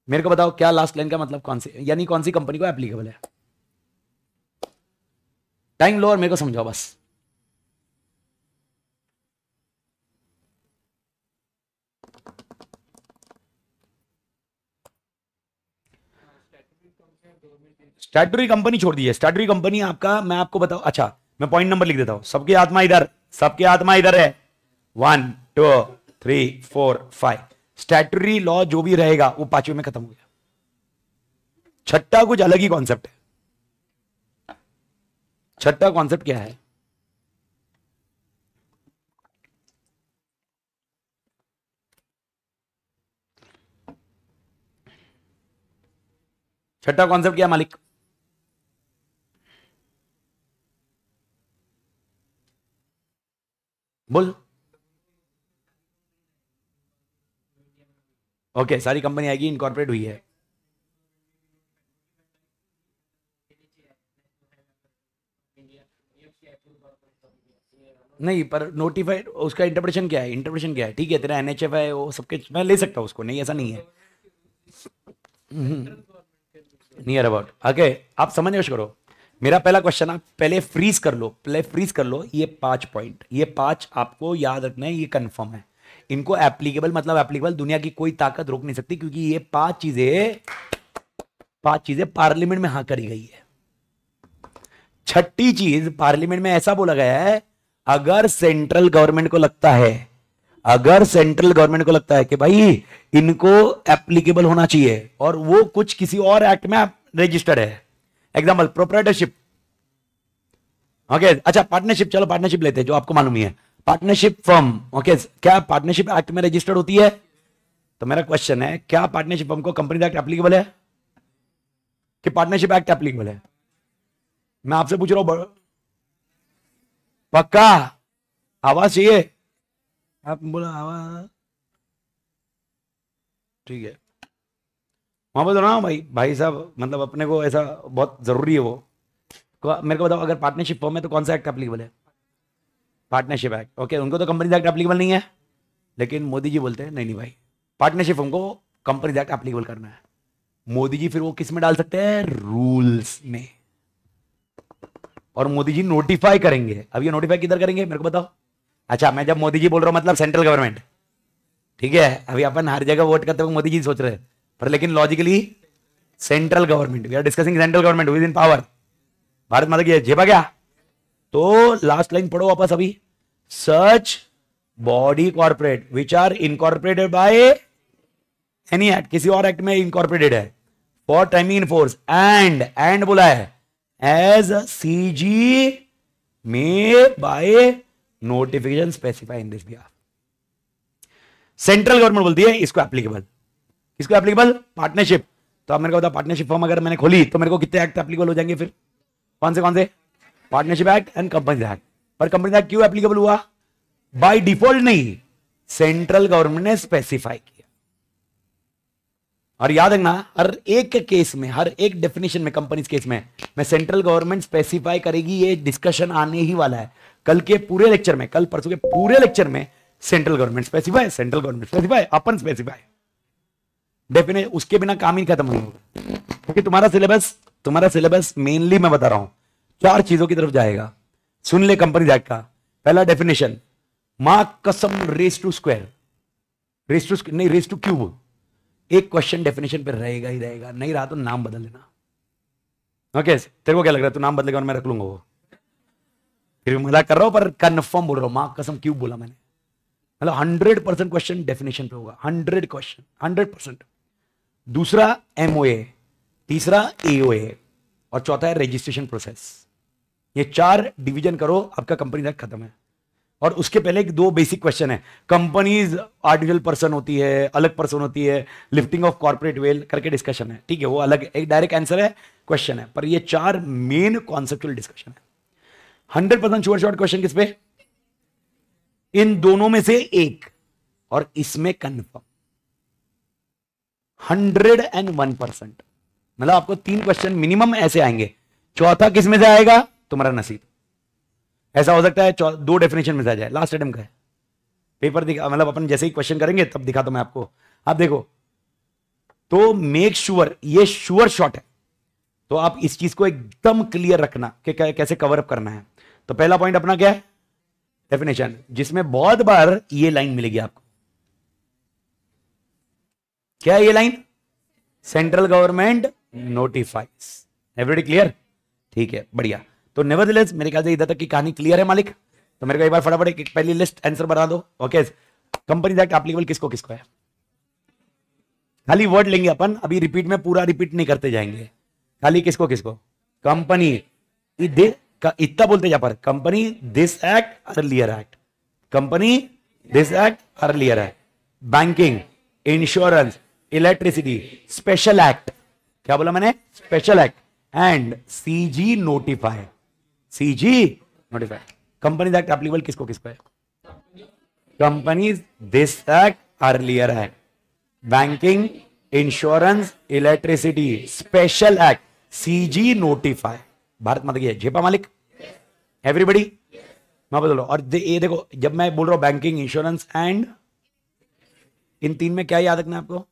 मेरे को बताओ क्या लास्ट लाइन का मतलब कौन सी यानी कौन सी कंपनी को एप्लीकेबल है टाइम लो और मेरे को समझाओ बस स्टैटरी कंपनी छोड़ दीजिए स्टैटरी कंपनी आपका मैं आपको बताऊं अच्छा मैं पॉइंट नंबर लिख देता हूं सबकी आत्मा इधर सबकी आत्मा इधर है one two three four five statutory law जो भी रहेगा वो पांचवे में खत्म हो गया छठा कुछ अलग ही कॉन्सेप्ट है छठा कॉन्सेप्ट क्या है छठा कॉन्सेप्ट क्या मालिक बोल ओके okay, सारी कंपनी आएगी इनकॉर्पोरेट हुई है नहीं पर नोटिफाइड उसका इंटरप्रेशन क्या है इंटरप्रेशन क्या है ठीक है तेरा एनएचएफ है वो सबके मैं ले सकता हूँ उसको नहीं ऐसा नहीं है नियर अबाउट ओके आप समझ करो मेरा पहला क्वेश्चन आप पहले फ्रीज कर लो पहले फ्रीज कर लो ये पांच पॉइंट ये पांच आपको याद रखना है ये कंफर्म है इनको एप्लीकेबल मतलब एप्लीकेबल दुनिया की कोई ताकत रोक नहीं सकती क्योंकि ये पांच चीजें पांच चीजें पार्लियामेंट में हां करी गई है छठी चीज पार्लियामेंट में ऐसा बोला गया है अगर सेंट्रल गवर्नमेंट को लगता है अगर सेंट्रल गवर्नमेंट को लगता है कि भाई इनको एप्लीकेबल होना चाहिए और वो कुछ किसी और एक्ट में रजिस्टर्ड है एग्जाम्पल प्रोपरेटरशिप ओके अच्छा पार्टनरशिप चलो पार्टनरशिप लेते हैं जो आपको मालूम ही है पार्टनरशिप फर्म ओके क्या पार्टनरशिप एक्ट में रजिस्टर्ड होती है तो मेरा क्वेश्चन है क्या पार्टनरशिप हमको को कंपनी एक्ट एप्लीकेबल है कि पार्टनरशिप एक्ट एप्लीकेबल है मैं आपसे पूछ रहा हूं पक्का आवाज चाहिए आप बोला आवाज ठीक है वहाँ बोल तो रहा भाई भाई साहब मतलब अपने को ऐसा बहुत ज़रूरी है वो मेरे को बताओ अगर पार्टनरशिप फॉर्म है तो कौन सा एक्ट एप्लीकेबल है पार्टनरशिप एक्ट ओके उनको तो कंपनी एक्ट एप्लीकेबल नहीं है लेकिन मोदी जी बोलते हैं नहीं नहीं भाई पार्टनरशिप उनको कंपनी एक्ट एप्लीकेबल करना है मोदी जी फिर वो किस में डाल सकते हैं रूल्स में और मोदी जी नोटिफाई करेंगे अब ये नोटिफाई किधर करेंगे मेरे को बताओ अच्छा मैं जब मोदी जी बोल रहा हूँ मतलब सेंट्रल गवर्नमेंट ठीक है अभी अपन हर जगह वोट करते हुए मोदी जी सोच रहे हैं पर लेकिन logically central government we are discussing central government within power Bharat माता की जेबा क्या तो लास्ट लाइन पढ़ो वापस अभी such body corporate which are incorporated by any act किसी और एक्ट में इनकॉर्पोरेटेड है for time being in force and and बोला है as C G may by notification specify in this Bihar central government बोलती है इसको एप्लीकेबल किसको एप्लीकेबल पार्टनरशिप तो आप मेरे को बता पार्टनरशिप फॉर्म अगर मैंने खोली तो मेरे को कितने एक्ट एप्लीकेबल हो जाएंगे फिर कौन से कौन से partnership act and company act पर कंपनी एक्ट क्यों एप्लीकेबल हुआ बाई डिफॉल्ट नहीं सेंट्रल गवर्नमेंट ने स्पेसिफाई किया और याद रखना हर एक केस में हर एक डेफिनेशन में कंपनी केस में मैं सेंट्रल गवर्नमेंट स्पेसिफाई करेगी ये डिस्कशन आने ही वाला है कल के पूरे लेक्चर में कल परसों के पूरे लेक्चर में central government specify central government specify अपन स्पेसिफाई डेफिनेट उसके बिना काम ही खत्म नहीं होगा क्योंकि तुम्हारा सिलेबस तुम्हारा सिलेबस मेनली मैं बता रहा हूं चार चीजों की तरफ जाएगा सुन ले कंपनी जैक का पहला डेफिनेशन मार्क कसम raise to square raise to नहीं रेस टू क्यूब एक क्वेश्चन डेफिनेशन पर रहेगा ही रहेगा नहीं रहा तो नाम बदल लेना ओके तेरे को क्या लग रहा है तू नाम बदलेगा और मैं रख लूंगा वो फिर मजाक कर रहा हूं पर कन्फर्म बोल रहा हूं मार्क कसम क्यूब बोला मैंने मतलब हंड्रेड परसेंट क्वेश्चन डेफिनेशन पे होगा हंड्रेड क्वेश्चन हंड्रेड परसेंट दूसरा एमओए तीसरा एओए और चौथा है रजिस्ट्रेशन प्रोसेस ये चार डिवीजन करो आपका कंपनी तक खत्म है और उसके पहले एक दो बेसिक क्वेश्चन है कंपनीज आर्टिफिशियल पर्सन होती है अलग पर्सन होती है लिफ्टिंग ऑफ कॉर्पोरेट वेल करके डिस्कशन है ठीक है वो अलग एक डायरेक्ट आंसर है क्वेश्चन है पर ये चार मेन कॉन्सेप्चुअल डिस्कशन है हंड्रेड परसेंट शोर शॉर्ट क्वेश्चन किस पे इन दोनों में से एक और इसमें confirm hundred and one percent मतलब आपको तीन क्वेश्चन मिनिमम ऐसे आएंगे चौथा किस में से आएगा तुम्हारा नसीब ऐसा हो सकता है दो डेफिनेशन में से आ जाए लास्ट आइटम का है पेपर दिखा मतलब अपन जैसे ही क्वेश्चन करेंगे तब दिखाता मैं आपको आप देखो तो मेक श्योर ये श्योर शॉट है तो आप इस चीज को एकदम क्लियर रखना कि कैसे कवर अप करना है तो पहला पॉइंट अपना क्या है डेफिनेशन जिसमें बहुत बार ये लाइन मिलेगी आपको क्या ये line central government notifies everyday clear ठीक है बढ़िया तो नेवर मेरे ख्याल से इधर तक की कहानी क्लियर है मालिक तो मेरे को एक बार फटाफट एक पहली लिस्ट आंसर बना दो ओके कंपनी एक्ट एप्लीकेबल किसको किसको है खाली वर्ड लेंगे अपन अभी रिपीट में पूरा रिपीट नहीं करते जाएंगे खाली किसको किसको कंपनी इतना बोलते जा पर company this act earlier act company this act earlier act banking insurance electricity special act क्या बोला मैंने special act and CG notify CG notify company act applicable किसको किसको है कंपनी दिस एक्ट अर्लियर है banking insurance electricity special act CG notify Bharat माता की झेपा मालिक एवरीबडी मैं बोल रहा हूँ और दे, ये देखो जब मैं बोल रहा हूं बैंकिंग इंश्योरेंस एंड इन तीन में क्या याद रखना आपको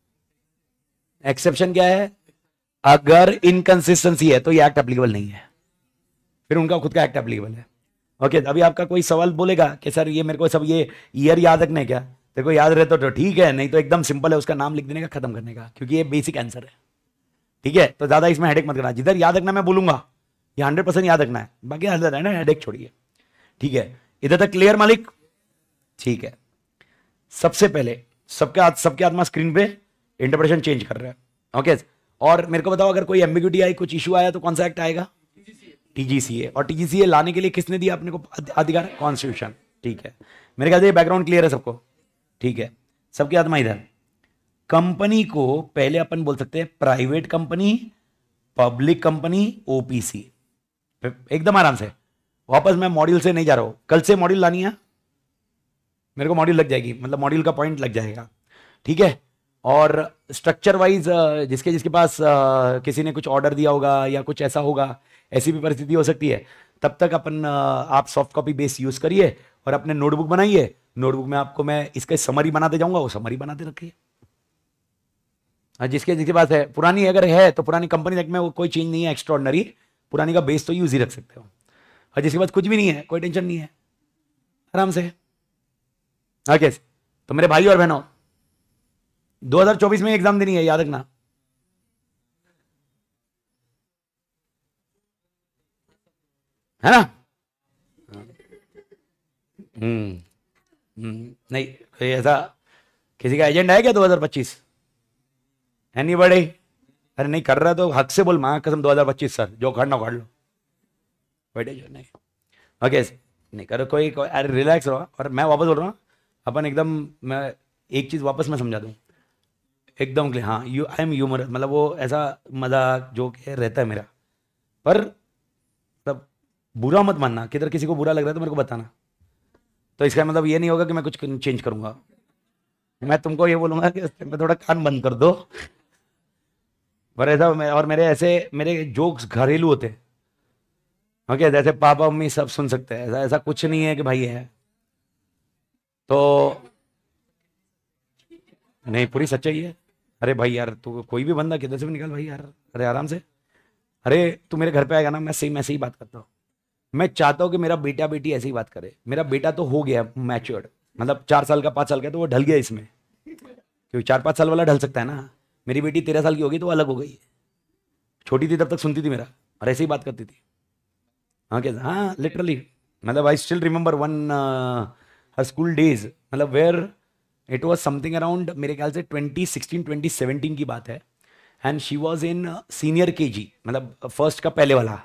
एक्सेप्शन क्या है अगर इनकंसिस्टेंसी है तो ये एक्ट एप्लीकेबल नहीं है फिर उनका खुद का एक्ट अप्लीकेबल है ओके okay, अभी आपका कोई सवाल बोलेगा कि सर ये मेरे को सब ये ईयर याद रखना है क्या देखो याद रहे तो, तो ठीक है नहीं तो एकदम सिंपल है उसका नाम लिख देने का खत्म करने का क्योंकि ये बेसिक आंसर है ठीक है तो ज़्यादा इसमें हेडेक मत करना जिधर याद रखना मैं बोलूंगा ये हंड्रेड परसेंट याद रखना है बाकी हजर है ना हेडेक छोड़िए ठीक है इधर तक क्लियर मालिक ठीक है सबसे पहले सबके सबके आत्मा स्क्रीन पे इंटरप्रेशन चेंज कर रहे हैं ओके और मेरे को बताओ अगर कोई एम्बिग्यूटी आई कुछ इशू आया तो कौन सा एक्ट आएगा टीजीसीए और टीजीसीए लाने के लिए किसने दिया अपने को अधिकार कॉन्स्टिट्यूशन ठीक है मेरे ख्याल से बैकग्राउंड क्लियर है सबको ठीक है सबकी आत्मा इधर कंपनी को पहले अपन बोल सकते हैं private company public company OPC एकदम आराम से वापस मैं मॉड्यूल से नहीं जा रहा हूं कल से मॉड्यूल लानी है मेरे को मॉड्यूल लग जाएगी मतलब मॉड्यूल का पॉइंट लग जाएगा ठीक है और स्ट्रक्चर वाइज uh, जिसके जिसके पास uh, किसी ने कुछ ऑर्डर दिया होगा या कुछ ऐसा होगा ऐसी भी परिस्थिति हो सकती है तब तक अपन uh, आप सॉफ्ट कॉपी बेस यूज़ करिए और अपने नोटबुक बनाइए नोटबुक में आपको मैं इसका समरी बनाते जाऊंगा वो समरी बनाते रखिए हाँ, जिसके जिसके पास है पुरानी अगर है तो पुरानी कंपनी तक में वो कोई चेंज नहीं है एक्स्ट्रॉर्डनरी पुरानी का बेस तो यूज ही रख सकते हो और जिसके पास कुछ भी नहीं है कोई टेंशन नहीं है आराम से हाँ कैसे तो मेरे भाई और बहनों 2024 में एग्जाम देनी है याद रखना है ना हम्म, हम्म नहीं कोई ऐसा किसी का एजेंडा है क्या 2025 नहीं बड़े अरे नहीं कर रहा तो हक से बोल मां कसम 2025 सर जो करना कर लो बैठे जो नहीं ओके नहीं करो कोई, कोई अरे रिलैक्स रहो और मैं वापस बोल रहा हूँ अपन एकदम मैं एक चीज़ वापस मैं समझा दूँ एकदम लिए हाँ यू आई एम यूमर मतलब वो ऐसा मजाक जो जोक रहता है मेरा पर मतलब बुरा मत मानना किधर किसी को बुरा लग रहा है तो मेरे को बताना तो इसका मतलब ये नहीं होगा कि मैं कुछ चेंज करूंगा मैं तुमको ये बोलूंगा कि मैं थोड़ा कान बंद कर दो पर ऐसा और मेरे ऐसे मेरे जोक्स घरेलू होते ओके जैसे पापा मम्मी सब सुन सकते हैं ऐसा ऐसा कुछ नहीं है कि भाई है तो नहीं पूरी सच्चाई है अरे भाई यार तू कोई भी बंदा किधर से भी निकल भाई यार अरे आराम से अरे तू मेरे घर पे आएगा ना मैं सही ऐसे ही बात करता हूँ मैं चाहता हूँ कि मेरा बेटा बेटी ऐसे ही बात करे मेरा बेटा तो हो गया मैच्योर्ड मतलब चार साल का पाँच साल का तो वो ढल गया इसमें क्योंकि चार पाँच साल वाला ढल सकता है ना मेरी बेटी तेरह साल की होगी तो अलग हो गई छोटी थी तब तक सुनती थी मेरा और ऐसे ही बात करती थी हाँ क्या हाँ लिटरली मतलब I still remember one school days मतलब where it was something around मेरे ख्याल से ट्वेंटी सिक्सटीन ट्वेंटी सेवनटीन की बात है and she was in senior K G मतलब फर्स्ट uh, का पहले वाला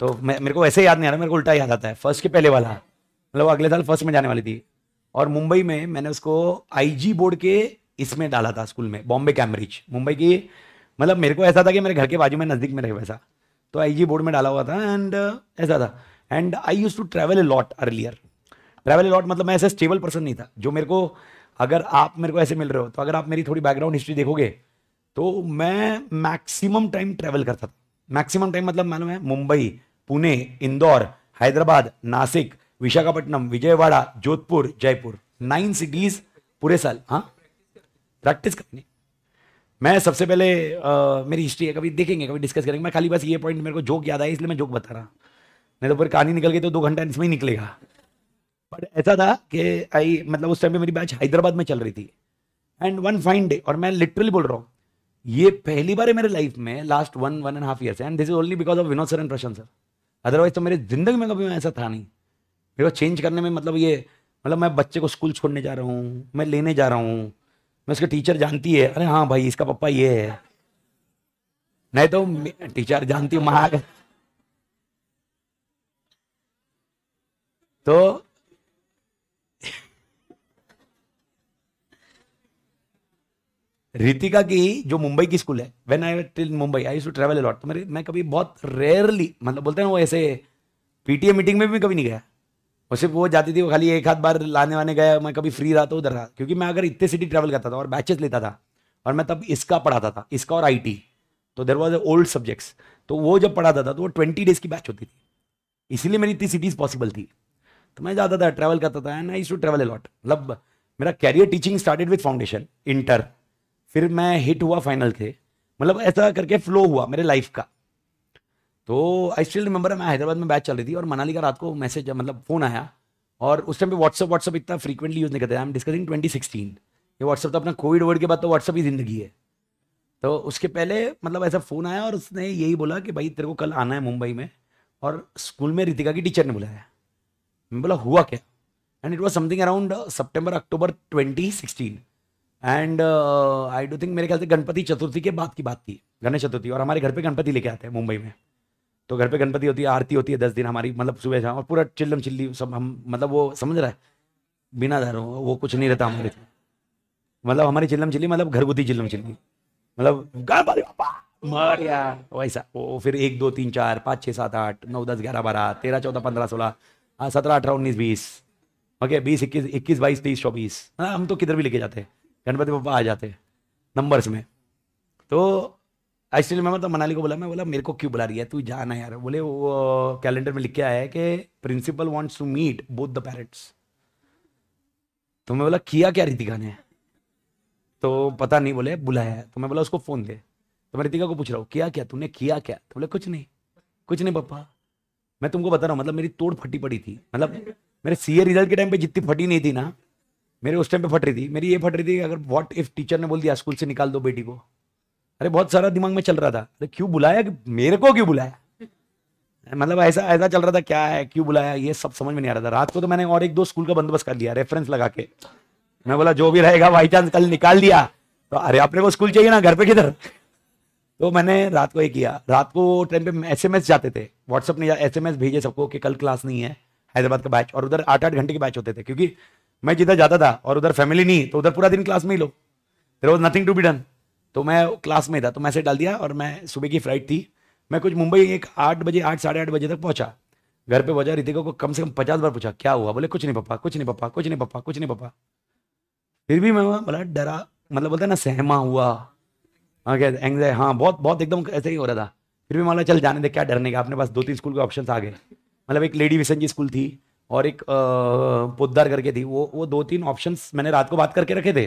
तो मैं मेरे को ऐसे याद नहीं आ रहा मेरे को उल्टा याद आता है फर्स्ट के पहले वाला मतलब अगले साल फर्स्ट में जाने वाली थी और मुंबई में मैंने उसको आईजी बोर्ड के इसमें डाला था स्कूल में बॉम्बे कैम्ब्रिज मुंबई की मतलब मेरे को ऐसा था कि मेरे घर के बाजू में नज़दीक में रहे वैसा तो आईजी बोर्ड में डाला हुआ था एंड uh, ऐसा था and I use to travel a lot earlier travel a lot मतलब मैं ऐसा स्टेबल पर्सन नहीं था जो मेरे को अगर आप मेरे को ऐसे मिल रहे हो तो अगर आप मेरी थोड़ी बैकग्राउंड हिस्ट्री देखोगे तो मैं मैक्सिमम टाइम ट्रेवल करता था मैक्सिमम टाइम मतलब मालूम है मुंबई पुणे इंदौर हैदराबाद नासिक विशाखापट्टनम विजयवाड़ा जोधपुर जयपुर नाइन सिटीज पूरे साल हाँ प्रैक्टिस करनी मैं सबसे पहले आ, मेरी हिस्ट्री है कभी देखेंगे कभी डिस्कस करेंगे मैं खाली बस ये पॉइंट मेरे को जोक याद आया इसलिए मैं जोक बता रहा नहीं तो फिर कहानी निकल गई तो दो घंटा इसमें ही निकलेगा बट ऐसा था कि आई मतलब उस टाइम पे मेरी बैच हैदराबाद में चल रही थी एंड वन फाइन डे और मैं लिटरली बोल रहा हूँ ये पहली बार है मेरे लाइफ में last one one and half year से and this is only because of Vinod sir and Prashant sir otherwise तो मेरे जिंदगी में कभी ऐसा था नहीं मेरे को चेंज करने में मतलब ये मतलब मैं बच्चे को स्कूल छोड़ने जा रहा हूँ मैं लेने जा रहा हूँ मैं उसके टीचर जानती है अरे हाँ भाई इसका पप्पा ये है नहीं तो टीचर जानती हूँ महा तो रितिका की जो मुंबई की स्कूल है when I till Mumbai I to travel a lot तो मेरे मैं कभी बहुत रेयरली मतलब बोलते हैं वो ऐसे पीटीए मीटिंग में भी कभी नहीं गया और सिर्फ वो जाती थी वो खाली एक हाथ बार लाने वाने गया मैं कभी फ्री रहा तो उधर रहा क्योंकि मैं अगर इतने सिटी ट्रैवल करता था और बैचेस लेता था और मैं तब इसका पढ़ाता था इसका और आई तो देर वॉज ओल्ड सब्जेक्ट्स तो वो जब पढ़ाता था तो वो ट्वेंटी डेज की बैच होती थी इसीलिए मेरी इतनी सिटीज़ पॉसिबल थी तो मैं जाता था ट्रैवल करता था and I to travel a lot मतलब मेरा career teaching started with foundation inter फिर मैं हिट हुआ फाइनल थे मतलब ऐसा करके फ्लो हुआ मेरे लाइफ का तो आई स्टिल रिमेंबर मैं हैदराबाद में बैच चल रही थी और मनाली का रात को मैसेज मतलब फ़ोन आया और उस टाइम पे व्हाट्सअप व्हाट्सअप इतना फ्रीक्वेंटली यूज़ नहीं करते आई एम डिस्कसिंग 2016 ये व्हाट्सअप तो अपना कोविड वर्ड के बाद तो व्हाट्सअप ही ज़िंदगी है तो उसके पहले मतलब ऐसा फ़ोन आया और उसने यही बोला कि भाई तेरे को कल आना है मुंबई में और स्कूल में रितिका की टीचर ने बुलाया मैं बोला हुआ क्या and it was something around September October twenty sixteen and I do think मेरे ख्याल से गणपति चतुर्थी के बाद की बात थी गणेश चतुर्थी और हमारे घर पे गणपति लेके आते हैं मुंबई में तो घर पे गणपति होती है आरती होती है दस दिन हमारी मतलब सुबह शाम और पूरा चिल्लम चिल्ली सब हम मतलब वो समझ रहा है बिना धारो वो कुछ नहीं रहता हमारे मतलब हमारी चिल्लम चिल्ली मतलब घरगुती चिल्लम चिल्ली मतलब मर यार वैसा वो फिर एक दो तीन चार पाँच छः सात आठ नौ दस ग्यारह बारह तेरह चौदह पंद्रह सोलह हाँ, सत्रह अठारह उन्नीस बीस ओके बीस इक्कीस इक्कीस बाईस तेईस चौबीस हाँ हम तो किधर भी लेके जाते हैं गणपति पप्पा आ जाते नंबर्स में तो एक्चुअली मैं तो मनाली को बोला मैं बोला मेरे को क्यों बुला रही है तू जाना यार बोले वो कैलेंडर में लिख के आया है कि principal wants to meet both the parents तो मैं बोला किया क्या रितिका ने तो पता नहीं बोले बुलाया तो मैं बोला उसको फ़ोन दे तो मैं रितिका को पूछ रहा हूँ किया क्या तूने किया क्या तो बोले कुछ नहीं कुछ नहीं पप्पा मैं तुमको बता रहा हूँ मतलब मेरी तोड़ फटी पड़ी थी मतलब मेरे सीए रिजल्ट के टाइम पे जितनी फटी नहीं थी ना मेरे उस टाइम पे फट रही थी मेरी ये फट रही थी अगर व्हाट इफ टीचर ने बोल दिया स्कूल से निकाल दो बेटी को अरे बहुत सारा दिमाग में चल रहा था अरे क्यों बुलाया मेरे को क्यों बुलाया मतलब ऐसा ऐसा चल रहा था क्या है क्यों बुलाया ये सब समझ में नहीं आ रहा था रात को तो मैंने और एक दो स्कूल का बंदोबस्त कर लिया रेफरेंस लगा के मैं बोला जो भी रहेगा बाई चांस कल निकाल दिया तो अरे अपने को स्कूल चाहिए ना घर पे किधर तो मैंने रात को ये किया रात को टाइम पे एस जाते थे व्हाट्सअप ने एस भेजे सबको कि कल क्लास नहीं है हैदराबाद का बैच और उधर आठ आठ घंटे के बैच होते थे क्योंकि मैं जिधर जाता था और उधर फैमिली नहीं तो उधर पूरा दिन क्लास में ही लो there was nothing to be done तो मैं क्लास में था तो मैसेज डाल दिया और मैं सुबह की फ्लाइट थी मैं कुछ मुंबई एक आठ बजे आठ साढ़े आठ बजे तक पहुंचा घर पे पहुंचा रितिका को कम से कम पचास बार पूछा क्या हुआ बोले कुछ नहीं पापा कुछ नहीं पापा कुछ नहीं पापा कुछ नहीं पापा फिर भी मैं वहाँ बोला डरा मतलब बोलता ना सहमा हुआ हाँ क्या एंगजाई हाँ बहुत बहुत एकदम ऐसे ही हो रहा था फिर भी बोला चल जाने दे क्या डरने का अपने पास दो तीन स्कूल के ऑप्शन आ गए मतलब एक लेडी विसन जी स्कूल थी और एक पुद्दार करके थी वो वो दो तीन ऑप्शन मैंने रात को बात करके रखे थे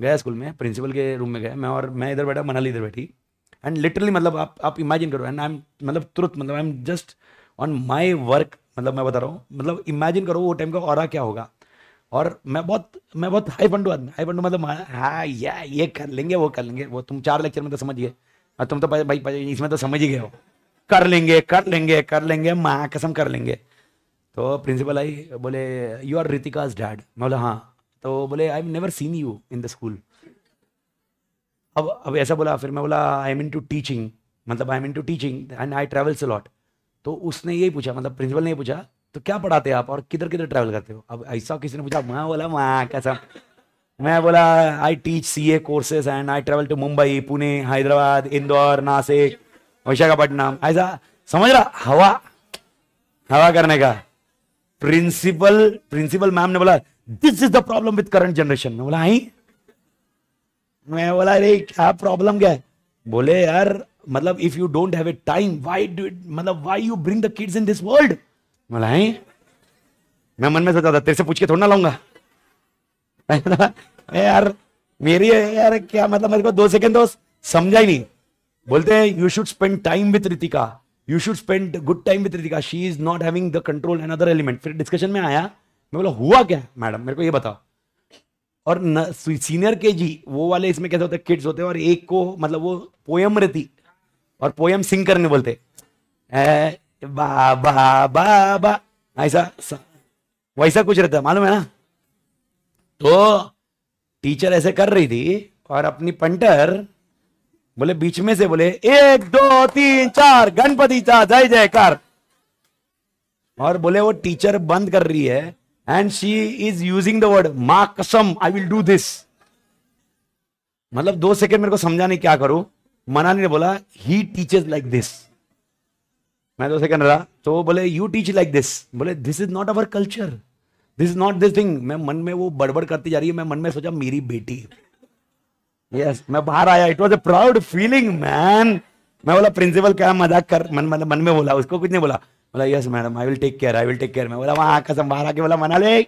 गया स्कूल में प्रिंसिपल के रूम में गए मैं और मैं इधर बैठा मनाली इधर बैठी एंड लिटरली मतलब आप आप इमेजिन करो एंड आई एम मतलब तुरंत मतलब I am just on my work मतलब मैं बता रहा हूँ मतलब इमेजिन करो वो टाइम का और क्या होगा और मैं बहुत मैं बहुत हाई फंड आदमी हाई फंड मतलब हाँ ये ये कर लेंगे वो कर लेंगे वो तुम चार लेक्चर में तो समझिए गए तुम तो भाई इसमें तो समझ ही गए हो कर लेंगे कर लेंगे कर लेंगे माँ कसम कर लेंगे तो प्रिंसिपल आई बोले यू आर रितिकाज डैड मैं बोला हाँ तो बोले I never seen you in the school अब अब ऐसा बोला फिर मैं बोला I am into teaching मतलब I am into teaching and I travels a lot तो उसने यही पूछा मतलब प्रिंसिपल ने पूछा तो क्या पढ़ाते आप और किधर किधर ट्रैवल करते हो अब ऐसा किसी ने पूछा मैं बोला मैं कैसा मैं बोला I teach C A courses and I travel to Mumbai Pune Hyderabad Indore Nashik Visakhapatnam ऐसा समझ रहा हवा हवा करने का प्रिंसिपल प्रिंसिपल मैम ने बोला this is the problem with current generation मैं बोला आई हाँ मैं बोला अरे क्या प्रॉब्लम क्या है बोले यार मतलब if you don't have a time why do it मतलब why you bring the kids in this world बोला आई हाँ मैं मन में सोचा था तेरे से पूछ के थोड़ा ना लाऊंगा यार मेरी यार क्या मतलब मेरे को दो सेकंड दोस्त समझा ही नहीं बोलते हैं you should spend time with Ritika you should spend good time with Ritika she is not having the control and other element फिर डिस्कशन में आया मैं बोला हुआ क्या मैडम मेरे को ये बताओ और न, सीनियर के जी वो वाले इसमें कैसे होते हैं किड्स होते हैं और एक को मतलब वो पोयम रहती और पोयम सिंग करने बोलते बा बा बा बा ऐसा वैसा कुछ रहता मालूम है ना तो टीचर ऐसे कर रही थी और अपनी पंटर बोले बीच में से बोले एक दो तीन चार गणपति चा जय जयकार और बोले वो टीचर बंद कर रही है and she is using the word मा कसम आई विल डू दिस मतलब दो सेकेंड मेरे को समझा नहीं क्या करूं मनानी ने बोला ही टीचर्स लाइक दिस मैं दो सेकंड रहा तो बोले यू टीच लाइक दिस बोले this is not our culture this is not this thing मैं मन में वो बड़बड़ करती जा रही है मैं मन में सोचा मेरी बेटी यस मैं बाहर आया it was a proud feeling man मैं बोला प्रिंसिपल क्या मजाक कर मन मन मन में बोला उसको कुछ नहीं बोला बोला yes madam I will take care I will take care मैं बोला वहां कसम बाहर आके बोला मना ले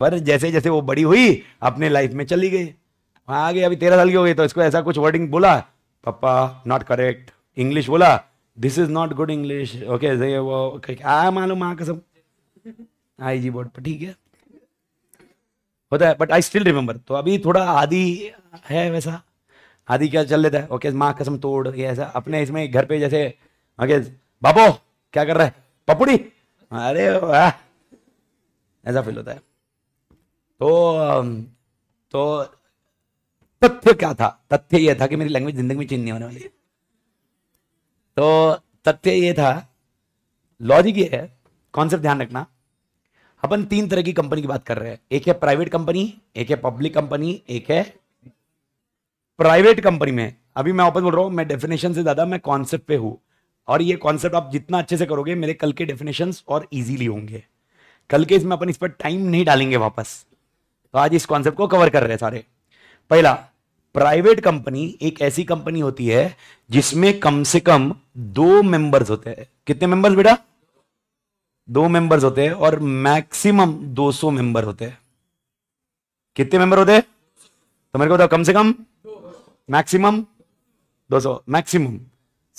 पर जैसे जैसे वो बड़ी हुई अपने लाइफ में चली गई वहां आ गई अभी तेरह साल की हो गई तो इसको ऐसा कुछ वर्डिंग बोला पापा नॉट करेक्ट इंग्लिश बोला this is not good English okay वो आ मालूम आ कसम आई जी बोर्ड पर ठीक है होता है बट आई स्टिल रिमेंबर तो अभी थोड़ा आदि है वैसा आदि क्या चल लेता है ओके माँ कसम तोड़ ये ऐसा अपने इसमें घर पे जैसे ओके बाबो क्या कर रहा है पपड़ी अरे वाह ऐसा फील होता है तो um, तो तथ्य क्या था तथ्य ये था कि मेरी लैंग्वेज जिंदगी में चेंज नहीं होने वाली तो तथ्य ये था लॉजिक ये है कॉन्सेप्ट ध्यान रखना अपन तीन तरह की कंपनी की बात कर रहे हैं एक है प्राइवेट कंपनी एक है पब्लिक कंपनी एक है प्राइवेट कंपनी में अभी मैं ऑपन बोल रहा हूं मैं डेफिनेशन से ज्यादा मैं कॉन्सेप्ट पे हूं और ये कॉन्सेप्ट आप जितना अच्छे से करोगे मेरे कल के डेफिनेशन और इजीली होंगे कल के इसमें अपन इस पर टाइम नहीं डालेंगे वापस तो आज इस कॉन्सेप्ट को कवर कर रहे हैं सारे पहला प्राइवेट कंपनी एक ऐसी कंपनी होती है जिसमें कम से कम दो मेंबर्स होते हैं कितने मेंबर्स बेटा दो मेंबर्स होते हैं और मैक्सिमम 200 मेंबर होते हैं कितने मेंबर होते हैं तो मेरे को बताओ कम से कम maximum 200 maximum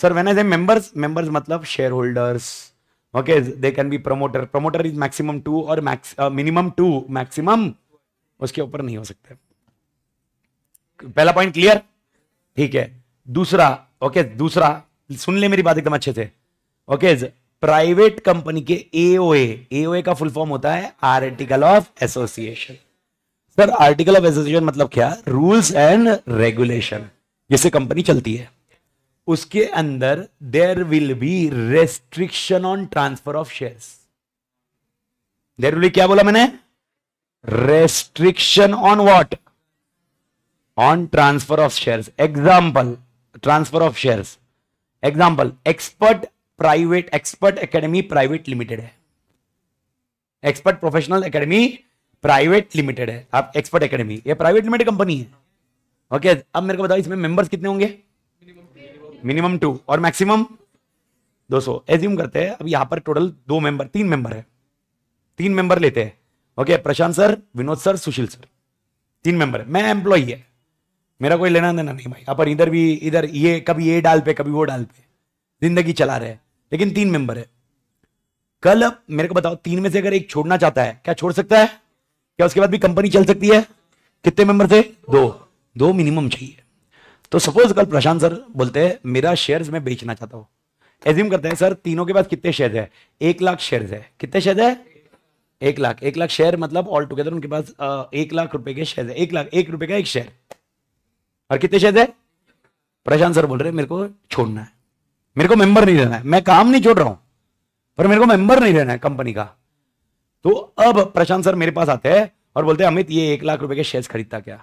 sir when I members members मतलब share holders okay they can be promoter promoter is maximum two और मिनिमम टू मैक्सिमम उसके ऊपर नहीं हो सकते पहला पॉइंट क्लियर ठीक है दूसरा ओके okay, दूसरा सुन ले मेरी बात एकदम अच्छे से ओके okay, प्राइवेट कंपनी के एओए एओए का फुल फॉर्म होता है article of association sir article of association मतलब क्या रूल्स एंड रेगुलेशन जैसे कंपनी चलती है उसके अंदर there will be restriction on transfer of share there will क्या बोला मैंने restriction on what on transfer of share example transfer of share example expert private expert academy private limited है expert professional academy private limited है आप expert academy ये private limited company है okay okay, अब मेरे को बताओ इसमें मेंबर्स कितने होंगे मिनिमम टू और मैक्सिमम 200 एज्यूम करते हैं अब यहां पर टोटल दो मेंबर तीन मेंबर है तीन मेंबर लेते हैं okay okay, Prashant sir Vinod sir Sushil sir तीन मेंबर मैं एम्प्लॉई है मेरा कोई लेना देना नहीं भाई अपन इधर भी इधर ये कभी ये डाल पे कभी वो डाल पे जिंदगी चला रहे हैं लेकिन तीन मेंबर है कल मेरे को बताओ तीन में से अगर एक छोड़ना चाहता है क्या छोड़ सकता है क्या उसके बाद भी कंपनी चल सकती है कितने मेंबर थे दो दो मिनिमम चाहिए तो सपोज कल प्रशांत सर बोलते हैं मेरा शेयर्स मैं बेचना चाहता हूं एज्यूम करते हैं सर तीनों के पास कितने शेयर है एक लाख शेयर है कितने शेयर है एक लाख एक लाख शेयर मतलब ऑल टुगेदर उनके पास एक लाख रुपए के शेयर है एक लाख एक रुपए का एक शेयर और कितने शेयर है प्रशांत सर बोल रहे मेरे को छोड़ना है मेरे को मेंबर नहीं रहना है मैं काम नहीं छोड़ रहा हूं पर मेरे को मेंबर नहीं रहना है कंपनी का तो अब प्रशांत सर मेरे पास आते हैं और बोलते हैं अमित ये एक लाख रुपए के शेयर्स खरीदता क्या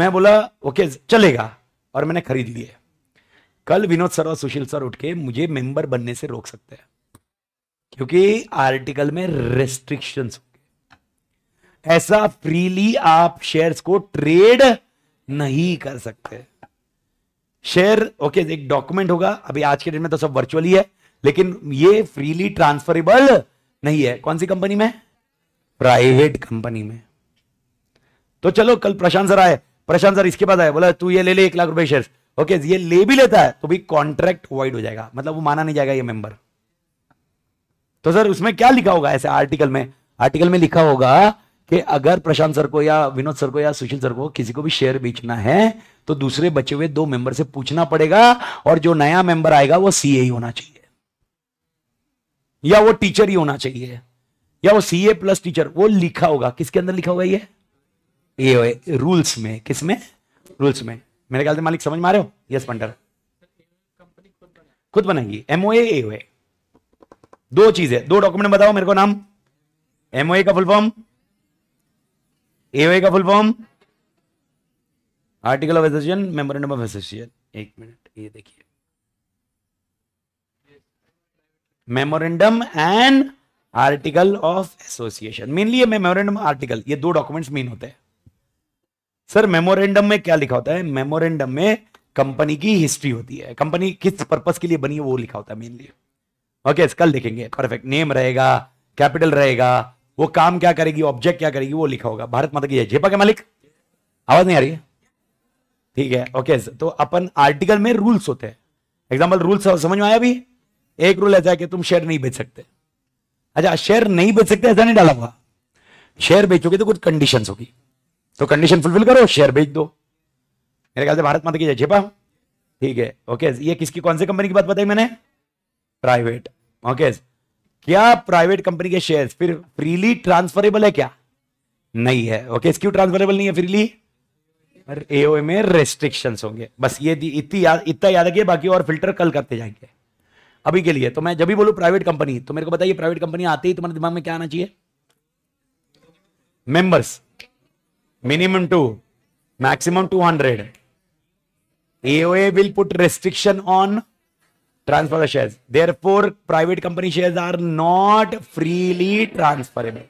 मैं बोला ओके चलेगा और मैंने खरीद लिए कल विनोद सर और सुशील सर उठ के मुझे मेंबर बनने से रोक सकते हैं क्योंकि आर्टिकल में रेस्ट्रिक्शंस ऐसा फ्रीली आप शेयर्स को ट्रेड नहीं कर सकते शेयर ओके एक डॉक्यूमेंट होगा अभी आज के डेट में तो सब वर्चुअली है लेकिन ये फ्रीली ट्रांसफरेबल नहीं है कौन सी कंपनी में प्राइवेट कंपनी में तो चलो कल प्रशांत सर आए प्रशांत सर इसके बाद आए बोला तू ये ले ले एक लाख रुपए शेयर ओके ये ले भी लेता है तो भी कॉन्ट्रैक्ट वाइड हो जाएगा मतलब वो माना नहीं जाएगा ये मेंबर तो सर उसमें क्या लिखा होगा ऐसे आर्टिकल में आर्टिकल में लिखा होगा कि अगर प्रशांत सर को या विनोद सर को या सुशील सर को किसी को भी शेयर बेचना है तो दूसरे बचे हुए दो मेंबर से पूछना पड़ेगा और जो नया मेंबर आएगा वो सीए ही होना चाहिए या वो टीचर ही होना चाहिए या वो सीए प्लस टीचर वो लिखा होगा किसके अंदर लिखा होगा ये ये रूल्स में किसमें रूल्स में मेरे ख्याल से मालिक समझ में आ रहे हो यस पंडर खुद बनाएगी एमओए ए दो चीज है दो डॉक्यूमेंट बताओ मेरे को नाम एमओए का फुल फॉर्म ए का full form article of association memorandum of association एक मिनट ये देखिए memorandum and article of association mainly ये मेमोरेंडम आर्टिकल ये दो डॉक्यूमेंट्स मेन होते हैं सर मेमोरेंडम में क्या लिखा होता है मेमोरेंडम में कंपनी की हिस्ट्री होती है कंपनी किस पर्पज के लिए बनी है वो लिखा होता है मेनली ओके okay, कल देखेंगे परफेक्ट नेम रहेगा कैपिटल रहेगा वो काम क्या करेगी ऑब्जेक्ट क्या करेगी वो लिखा होगा भारत माता की जय झेपा के मालिक आवाज नहीं आ रही है ठीक है ओके तो अपन आर्टिकल में रूल्स होते हैं एग्जाम्पल रूल्स समझ में आया अभी एक रूल ऐसा है कि तुम शेयर नहीं बेच सकते अच्छा शेयर नहीं बेच सकते ऐसा नहीं डाला हुआ शेयर बेचोगे तो कुछ कंडीशन होगी तो कंडीशन फुलफिल करो शेयर बेच दो मेरे ख्याल से भारत माता की जय झेपा ठीक है ओके ये किसकी कौन सी कंपनी की बात बताई मैंने प्राइवेट ओके क्या प्राइवेट कंपनी के शेयर्स फिर फ्रीली ट्रांसफरेबल है क्या नहीं है ओके क्यों ट्रांसफरेबल नहीं है फ्रीली एओए में रेस्ट्रिक्शन होंगे बस ये इतनी याद इतना याद रखिए बाकी और फिल्टर कल करते जाएंगे अभी के लिए तो मैं जब भी बोलू प्राइवेट कंपनी तो मेरे को बताइए प्राइवेट कंपनी आते ही तुम्हारे दिमाग में क्या आना चाहिए members minimum two maximum two hundred AOA will put restriction on transfer the shares therefore private company shares are not freely transferable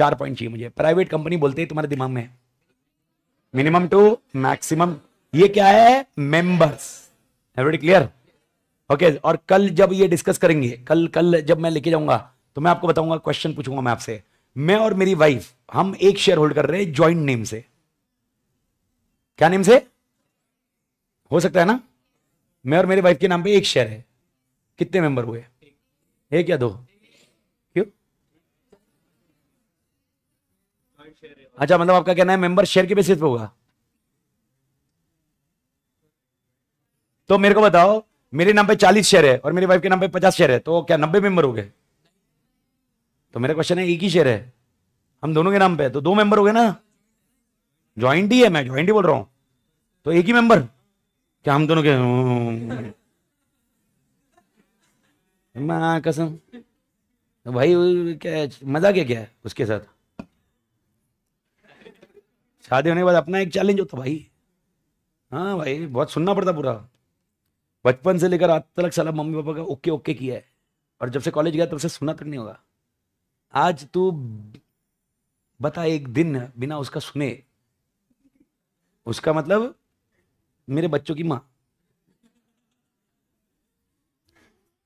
चार पॉइंट चाहिए मुझे प्राइवेट कंपनी बोलते ही तुम्हारे दिमाग में मिनिमम टू मैक्सिमम ये क्या है मेंबर्स एवरीडी क्लियर ओके और कल जब ये डिस्कस करेंगे कल कल जब मैं लेके जाऊंगा तो मैं आपको बताऊंगा क्वेश्चन पूछूंगा मैं आपसे मैं और मेरी वाइफ हम एक शेयर होल्ड कर रहे हैं ज्वाइंट नेम से क्या नेम से हो सकता है ना मैं और मेरी वाइफ के नाम पे एक शेयर है कितने मेंबर हुए एक या दो क्यों अच्छा मतलब आपका कहना है मेंबर शेयर के बेसिस पे होगा तो मेरे को बताओ मेरे नाम पे चालीस शेयर है और मेरी वाइफ के नाम पे पचास शेयर है तो क्या नब्बे मेंबर हो गए तो मेरा क्वेश्चन है एक ही शेयर है हम दोनों के नाम पे तो दो मेंबर हो गए ना ज्वाइंट ही है मैं ज्वाइंट ही बोल रहा हूं तो एक ही मेंबर क्या हम दोनों के मैं कसम तो भाई क्या मजा क्या क्या है उसके साथ शादी होने के बाद अपना एक चैलेंज होता तो भाई हाँ भाई बहुत सुनना पड़ता पूरा बचपन से लेकर आज तक साला मम्मी पापा का ओके ओके किया है और जब से कॉलेज गया तब तो से सुना तक नहीं होगा आज तू बता एक दिन बिना उसका सुने उसका मतलब मेरे बच्चों की माँ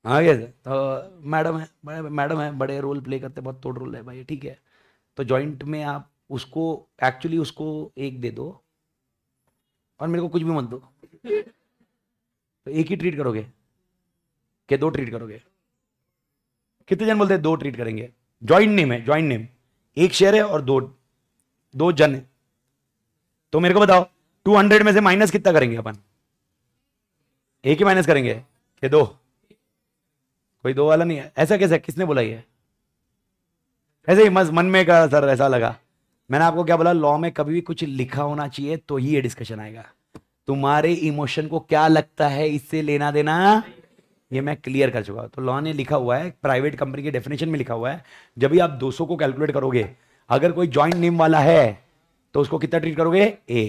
हाँ कैसे तो मैडम है बड़े मैडम है बड़े रोल प्ले करते बहुत तोड़ रोल है भाई ठीक है तो जॉइंट में आप उसको एक्चुअली उसको एक दे दो और मेरे को कुछ भी मत दो तो एक ही ट्रीट करोगे के दो ट्रीट करोगे कितने जन बोलते हैं दो ट्रीट करेंगे ज्वाइंट नेम है ज्वाइंट नेम एक शेयर है और दो दो जन है तो मेरे को बताओ टू हंड्रेड में से माइनस कितना करेंगे अपन एक ही माइनस करेंगे के दो भाई दो वाला नहीं है ऐसा कैसा किसने बोला ये ऐसे ही मन में का सर ऐसा लगा मैंने आपको क्या बोला लॉ में कभी भी कुछ लिखा होना चाहिए तो ही ये डिस्कशन आएगा तुम्हारे इमोशन को क्या लगता है इससे लेना देना ये मैं क्लियर कर चुका तो लॉ ने लिखा हुआ है प्राइवेट कंपनी के डेफिनेशन में लिखा हुआ है जब भी आप 200 को कैलकुलेट करोगे अगर कोई ज्वाइंट नेम वाला है तो उसको कितना ट्रीट करोगे ए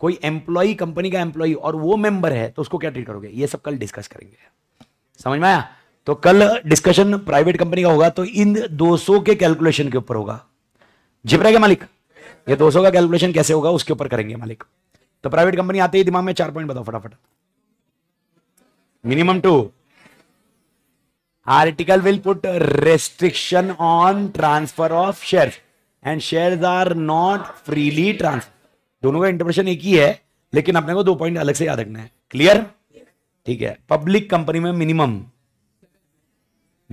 कोई एम्प्लॉय कंपनी का एम्प्लॉय और वो मेंबर है तो उसको क्या ट्रीट करोगे ये सब कल डिस्कस करेंगे समझ में आया तो कल डिस्कशन प्राइवेट कंपनी का होगा तो इन 200 के कैलकुलेशन के ऊपर होगा जिप के मालिक ये 200 का कैलकुलेशन कैसे होगा उसके ऊपर करेंगे मालिक तो प्राइवेट कंपनी आते ही दिमाग में चार पॉइंट बताओ फटाफट minimum two article will put restriction on transfer of share and share are not freely transfer दोनों का इंटरप्रेशन एक ही है लेकिन अपने को दो पॉइंट अलग से याद रखना है क्लियर ठीक है पब्लिक कंपनी में minimum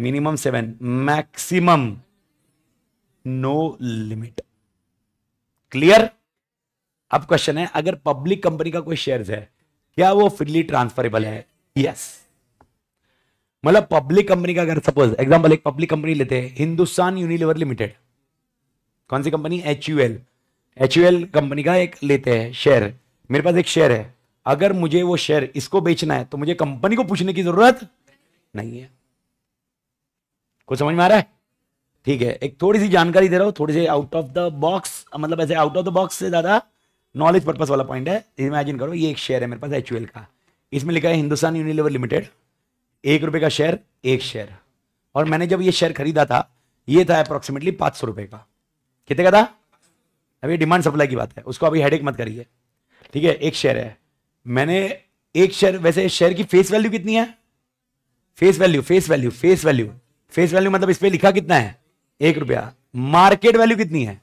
minimum seven maximum no limit clear अब क्वेश्चन है अगर पब्लिक कंपनी का कोई शेयर है क्या वो फ्रीली ट्रांसफरेबल है यस yes. मतलब पब्लिक कंपनी का अगर सपोज एग्जांपल एक पब्लिक कंपनी लेते हैं हिंदुस्तान यूनिलिवर लिमिटेड कौन सी company H U L H U L company का एक लेते हैं शेयर मेरे पास एक शेयर है अगर मुझे वो शेयर इसको बेचना है तो मुझे कंपनी को पूछने की जरूरत नहीं है कुछ समझ में आ रहा है ठीक है एक थोड़ी सी जानकारी दे रहा हूँ थोड़ी सी आउट ऑफ द बॉक्स मतलब ऐसे आउट ऑफ द बॉक्स से ज़्यादा नॉलेज पर्पज वाला पॉइंट है इमेजिन करो ये एक शेयर है मेरे पास एच का इसमें लिखा है हिंदुस्तान यूनिलीवर लिमिटेड एक रुपए का शेयर एक शेयर और मैंने जब ये शेयर खरीदा था ये था अप्रोक्सीमेटली पांच सौ रुपए का कितने का था अभी डिमांड सप्लाई की बात है उसको अभी हेडेक मत करिए ठीक है एक शेयर है मैंने एक शेयर वैसे शेयर की फेस वैल्यू कितनी value face value face value face value face वैल्यू मतलब इस पर लिखा कितना है एक रुपया मार्केट वैल्यू कितनी है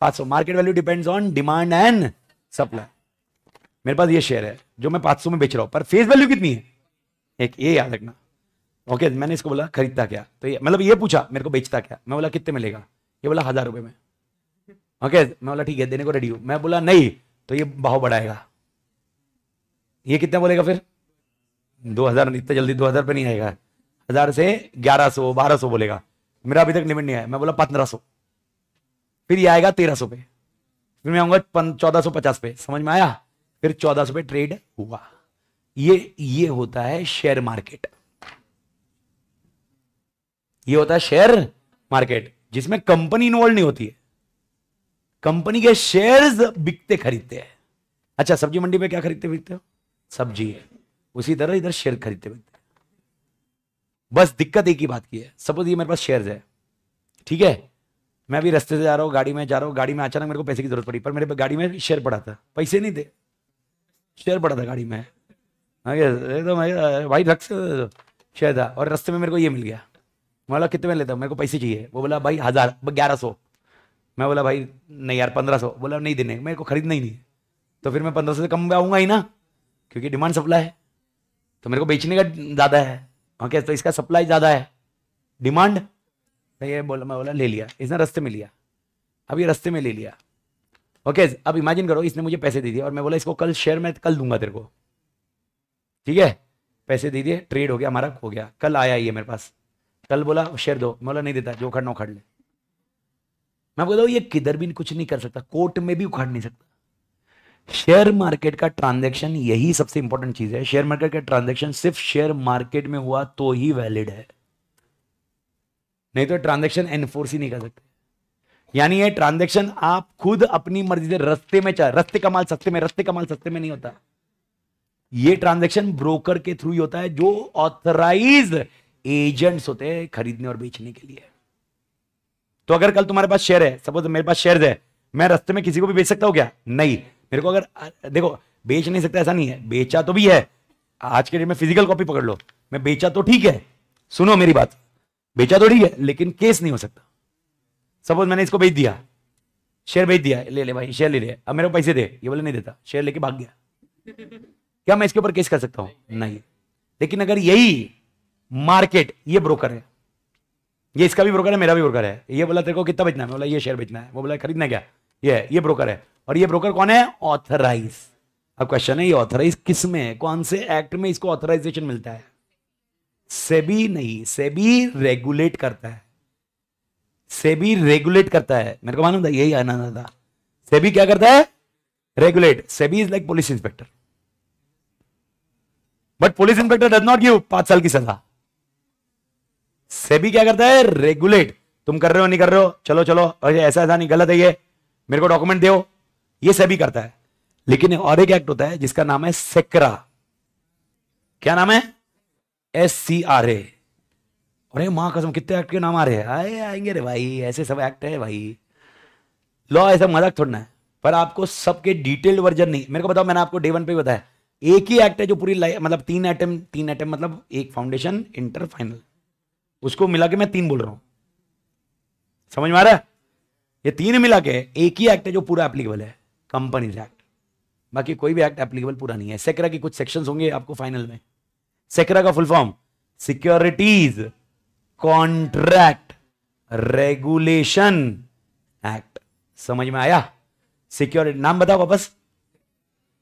पांच सौ market value depends on demand and supply मेरे पास ये शेयर है जो मैं पांच सौ में बेच रहा हूं पर फेस वैल्यू कितनी है एक ये याद रखना ओके मैंने इसको बोला खरीदता क्या तो ये मतलब ये पूछा मेरे को बेचता क्या मैं बोला कितने मिलेगा ये बोला हजार रुपए में ओके मैं बोला ठीक है देने को रेडी हूं मैं बोला नहीं तो ये भाव बढ़ाएगा ये कितना बोलेगा फिर दो हजार इतना जल्दी दो हजार पे नहीं आएगा हजार से ग्यारह सौ बारह सौ बोलेगा मेरा अभी तक लिमिट नहीं आया मैं बोला पंद्रह सौ फिर ये आएगा तेरह सौ पे फिर मैं आऊंगा चौदह सौ पचास पे समझ में आया फिर चौदह सौ पे ट्रेड हुआ ये ये होता है शेयर मार्केट ये होता है शेयर मार्केट जिसमें कंपनी इन्वॉल्व नहीं होती है कंपनी के शेयर्स बिकते खरीदते हैं अच्छा सब्जी मंडी में क्या खरीदते बिकते हो सब्जी है उसी तरह इधर शेयर खरीदते बिकते बस दिक्कत एक ही बात की है सपोज ये मेरे पास शेयर है ठीक है मैं अभी रस्ते से जा रहा हूँ गाड़ी में जा रहा हूँ गाड़ी में अचानक मेरे को पैसे की जरूरत पड़ी पर मेरे गाड़ी में शेयर पड़ा था पैसे नहीं थे शेयर पड़ा था गाड़ी में एकदम तो भाई रख शेयर था और रस्ते में मेरे को ये मिल गया मैं बोला कितने में लेता हूँ मेरे को पैसे चाहिए वो बोला भाई हज़ार ग्यारह सौ मैं बोला भाई नहीं यार पंद्रह सौ बोला नहीं देने मेरे को खरीदना ही नहीं तो फिर मैं पंद्रह सौ से कम में आऊँगा ही ना क्योंकि डिमांड सप्लाई है तो मेरे को बेचने का ज़्यादा है ओके तो इसका सप्लाई ज़्यादा है डिमांड ये बोला मैं बोला ले लिया इसने रस्ते में लिया अब ये रस्ते में ले लिया ओके अब इमेजिन करो इसने मुझे पैसे दे दिए और मैं बोला इसको कल शेयर में कल दूंगा तेरे को ठीक है पैसे दे दिए ट्रेड हो गया हमारा हो गया कल आया ये मेरे पास कल बोला शेयर दो मैं बोला नहीं देता जो उखड़ना उखड़ ले मैं बोला ये किधर भी कुछ नहीं कर सकता कोर्ट में भी उखाड़ नहीं सकता शेयर मार्केट का ट्रांजेक्शन यही सबसे इंपॉर्टेंट चीज है शेयर मार्केट का ट्रांजेक्शन सिर्फ शेयर मार्केट में हुआ तो ही वैलिड है नहीं तो ट्रांजेक्शन एनफोर्स ही नहीं कर सकते यानी ये ट्रांजेक्शन आप खुद अपनी मर्जी से रस्ते में चाह रस्ते का माल सस्ते में रस्ते का माल सस्ते में नहीं होता ये ट्रांजेक्शन ब्रोकर के थ्रू ही होता है जो ऑथराइज एजेंट्स होते हैं खरीदने और बेचने के लिए तो अगर कल तुम्हारे पास शेयर है सपोज मेरे पास शेयर है मैं रस्ते में किसी को भी बेच सकता हूं क्या नहीं मेरे को अगर देखो बेच नहीं सकता ऐसा नहीं है बेचा तो भी है आज के डेट में फिजिकल कॉपी पकड़ लो मैं बेचा तो ठीक है सुनो मेरी बात बेचा तो ठीक है लेकिन केस नहीं हो सकता सपोज मैंने इसको बेच दिया शेयर बेच दिया ले ले भाई शेयर ले ले अब मेरे को पैसे दे ये बोले नहीं देता शेयर लेके भाग गया क्या मैं इसके ऊपर केस कर सकता हूं नहीं, नहीं। लेकिन अगर यही मार्केट ये ब्रोकर है ये इसका भी ब्रोकर है मेरा भी ब्रोकर है ये बोला तेरे को कितना बेचना है बोला ये शेयर बेचना है वो बोला खरीदना क्या ये ये ब्रोकर है और ये ब्रोकर कौन है ऑथराइज अब क्वेश्चन है ये ऑथराइज किस में है कौन से एक्ट में इसको ऑथराइजेशन मिलता है सेबी नहीं सेबी रेगुलेट करता है सेबी रेगुलेट करता है मेरे को मालूम था यही आना था सेबी क्या करता है regulate SEBI is like police inspector but police inspector does not give पांच साल की सजा सेबी क्या करता है रेगुलेट तुम कर रहे हो नहीं कर रहे हो चलो चलो ऐसा ऐसा नहीं गलत है ये मेरे को डॉक्यूमेंट दो ये सभी करता है लेकिन और एक एक्ट होता है जिसका नाम है सेक्रा क्या नाम है एस सी आर ए अरे मां कसम कितने एक्ट के नाम आ रहे हैं आए आएंगे रे भाई ऐसे सब एक्ट है भाई लॉ ऐसा मजाक थोड़ना है पर आपको सबके डिटेल्ड वर्जन नहीं मेरे को बताओ मैंने आपको डे वन पे बताया एक ही एक्ट है जो पूरी मतलब तीन आइटम तीन आइटम मतलब एक फाउंडेशन इंटर फाइनल उसको मिला के मैं तीन बोल रहा हूं समझ में आ रहा है ये तीन मिला के एक ही एक्ट है जो पूरा एप्लीकेबल है कंपनीज एक्ट बाकी कोई भी एक्ट एप्लीकेबल पूरा नहीं है सेक्रा के कुछ सेक्शन होंगे आपको फाइनल में सेक्रा का full form securities contract regulation act समझ में आया सिक्योरिटी नाम बताओ वापस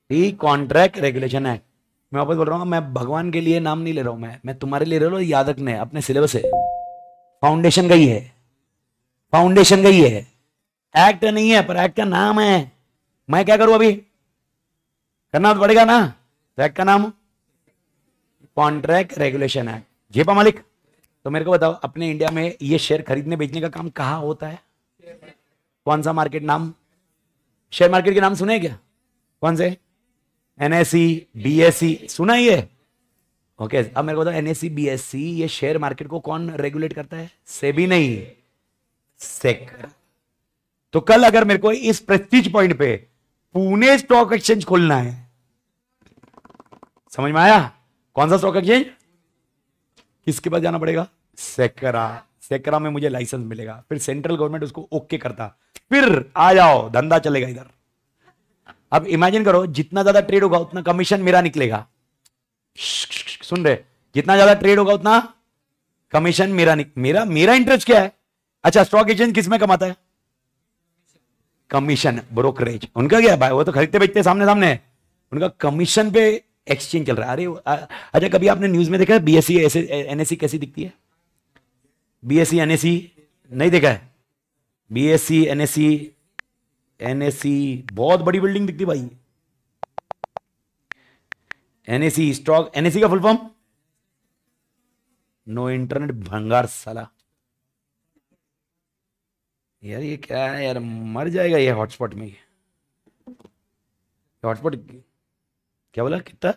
टी कॉन्ट्रैक्ट रेगुलेशन एक्ट मैं वापस बोल रहा हूँ मैं भगवान के लिए नाम नहीं ले रहा हूं मैं मैं तुम्हारे लिए ले रहा हूँ याद रखने अपने सिलेबस है फाउंडेशन का ही है फाउंडेशन का ही है एक्ट नहीं है पर एक्ट का नाम है मैं क्या करूं अभी करना तो पड़ेगा ना तो का नाम कॉन्ट्रैक्ट रेगुलेशन एक्ट जी पा मालिक तो मेरे को बताओ अपने इंडिया में ये शेयर खरीदने बेचने का काम कहा होता है कौन सा मार्केट नाम शेयर मार्केट के नाम सुने क्या कौन से एनएससी बीएससी सुना ही है ओके okay, अब मेरे को बताओ एनएससी बीएससी ये शेयर मार्केट को कौन रेगुलेट करता है सेबी नहीं सेक तो कल अगर मेरे को इस प्रेस्टीज पॉइंट पे पुणे स्टॉक एक्सचेंज खोलना है समझ में आया कौन सा स्टॉक एक्सचेंज किसके पास जाना पड़ेगा सेकरा सेकरा में मुझे लाइसेंस मिलेगा फिर सेंट्रल गवर्नमेंट उसको ओके करता फिर आ जाओ धंधा चलेगा इधर अब इमेजिन करो जितना ज्यादा ट्रेड होगा उतना कमीशन मेरा निकलेगा सुन रहे जितना ज्यादा ट्रेड होगा उतना कमीशन मेरा मेरा मेरा इंटरेस्ट क्या है अच्छा स्टॉक एक्सचेंज किसमें कमाता है कमीशन ब्रोकरेज उनका क्या भाई वो तो खरीदते बेचते सामने सामने उनका कमीशन पे एक्सचेंज चल रहा है अरे अच्छा कभी आपने न्यूज में देखा है B S C N S C कैसी दिखती है B S C N S C नहीं देखा है B S C N S C N S C बहुत बड़ी बिल्डिंग दिखती भाई N S C stock N S C का फुल फॉर्म नो इंटरनेट भंगार साला यार ये क्या है यार मर जाएगा ये हॉटस्पॉट में हॉटस्पॉट क्या बोला कितना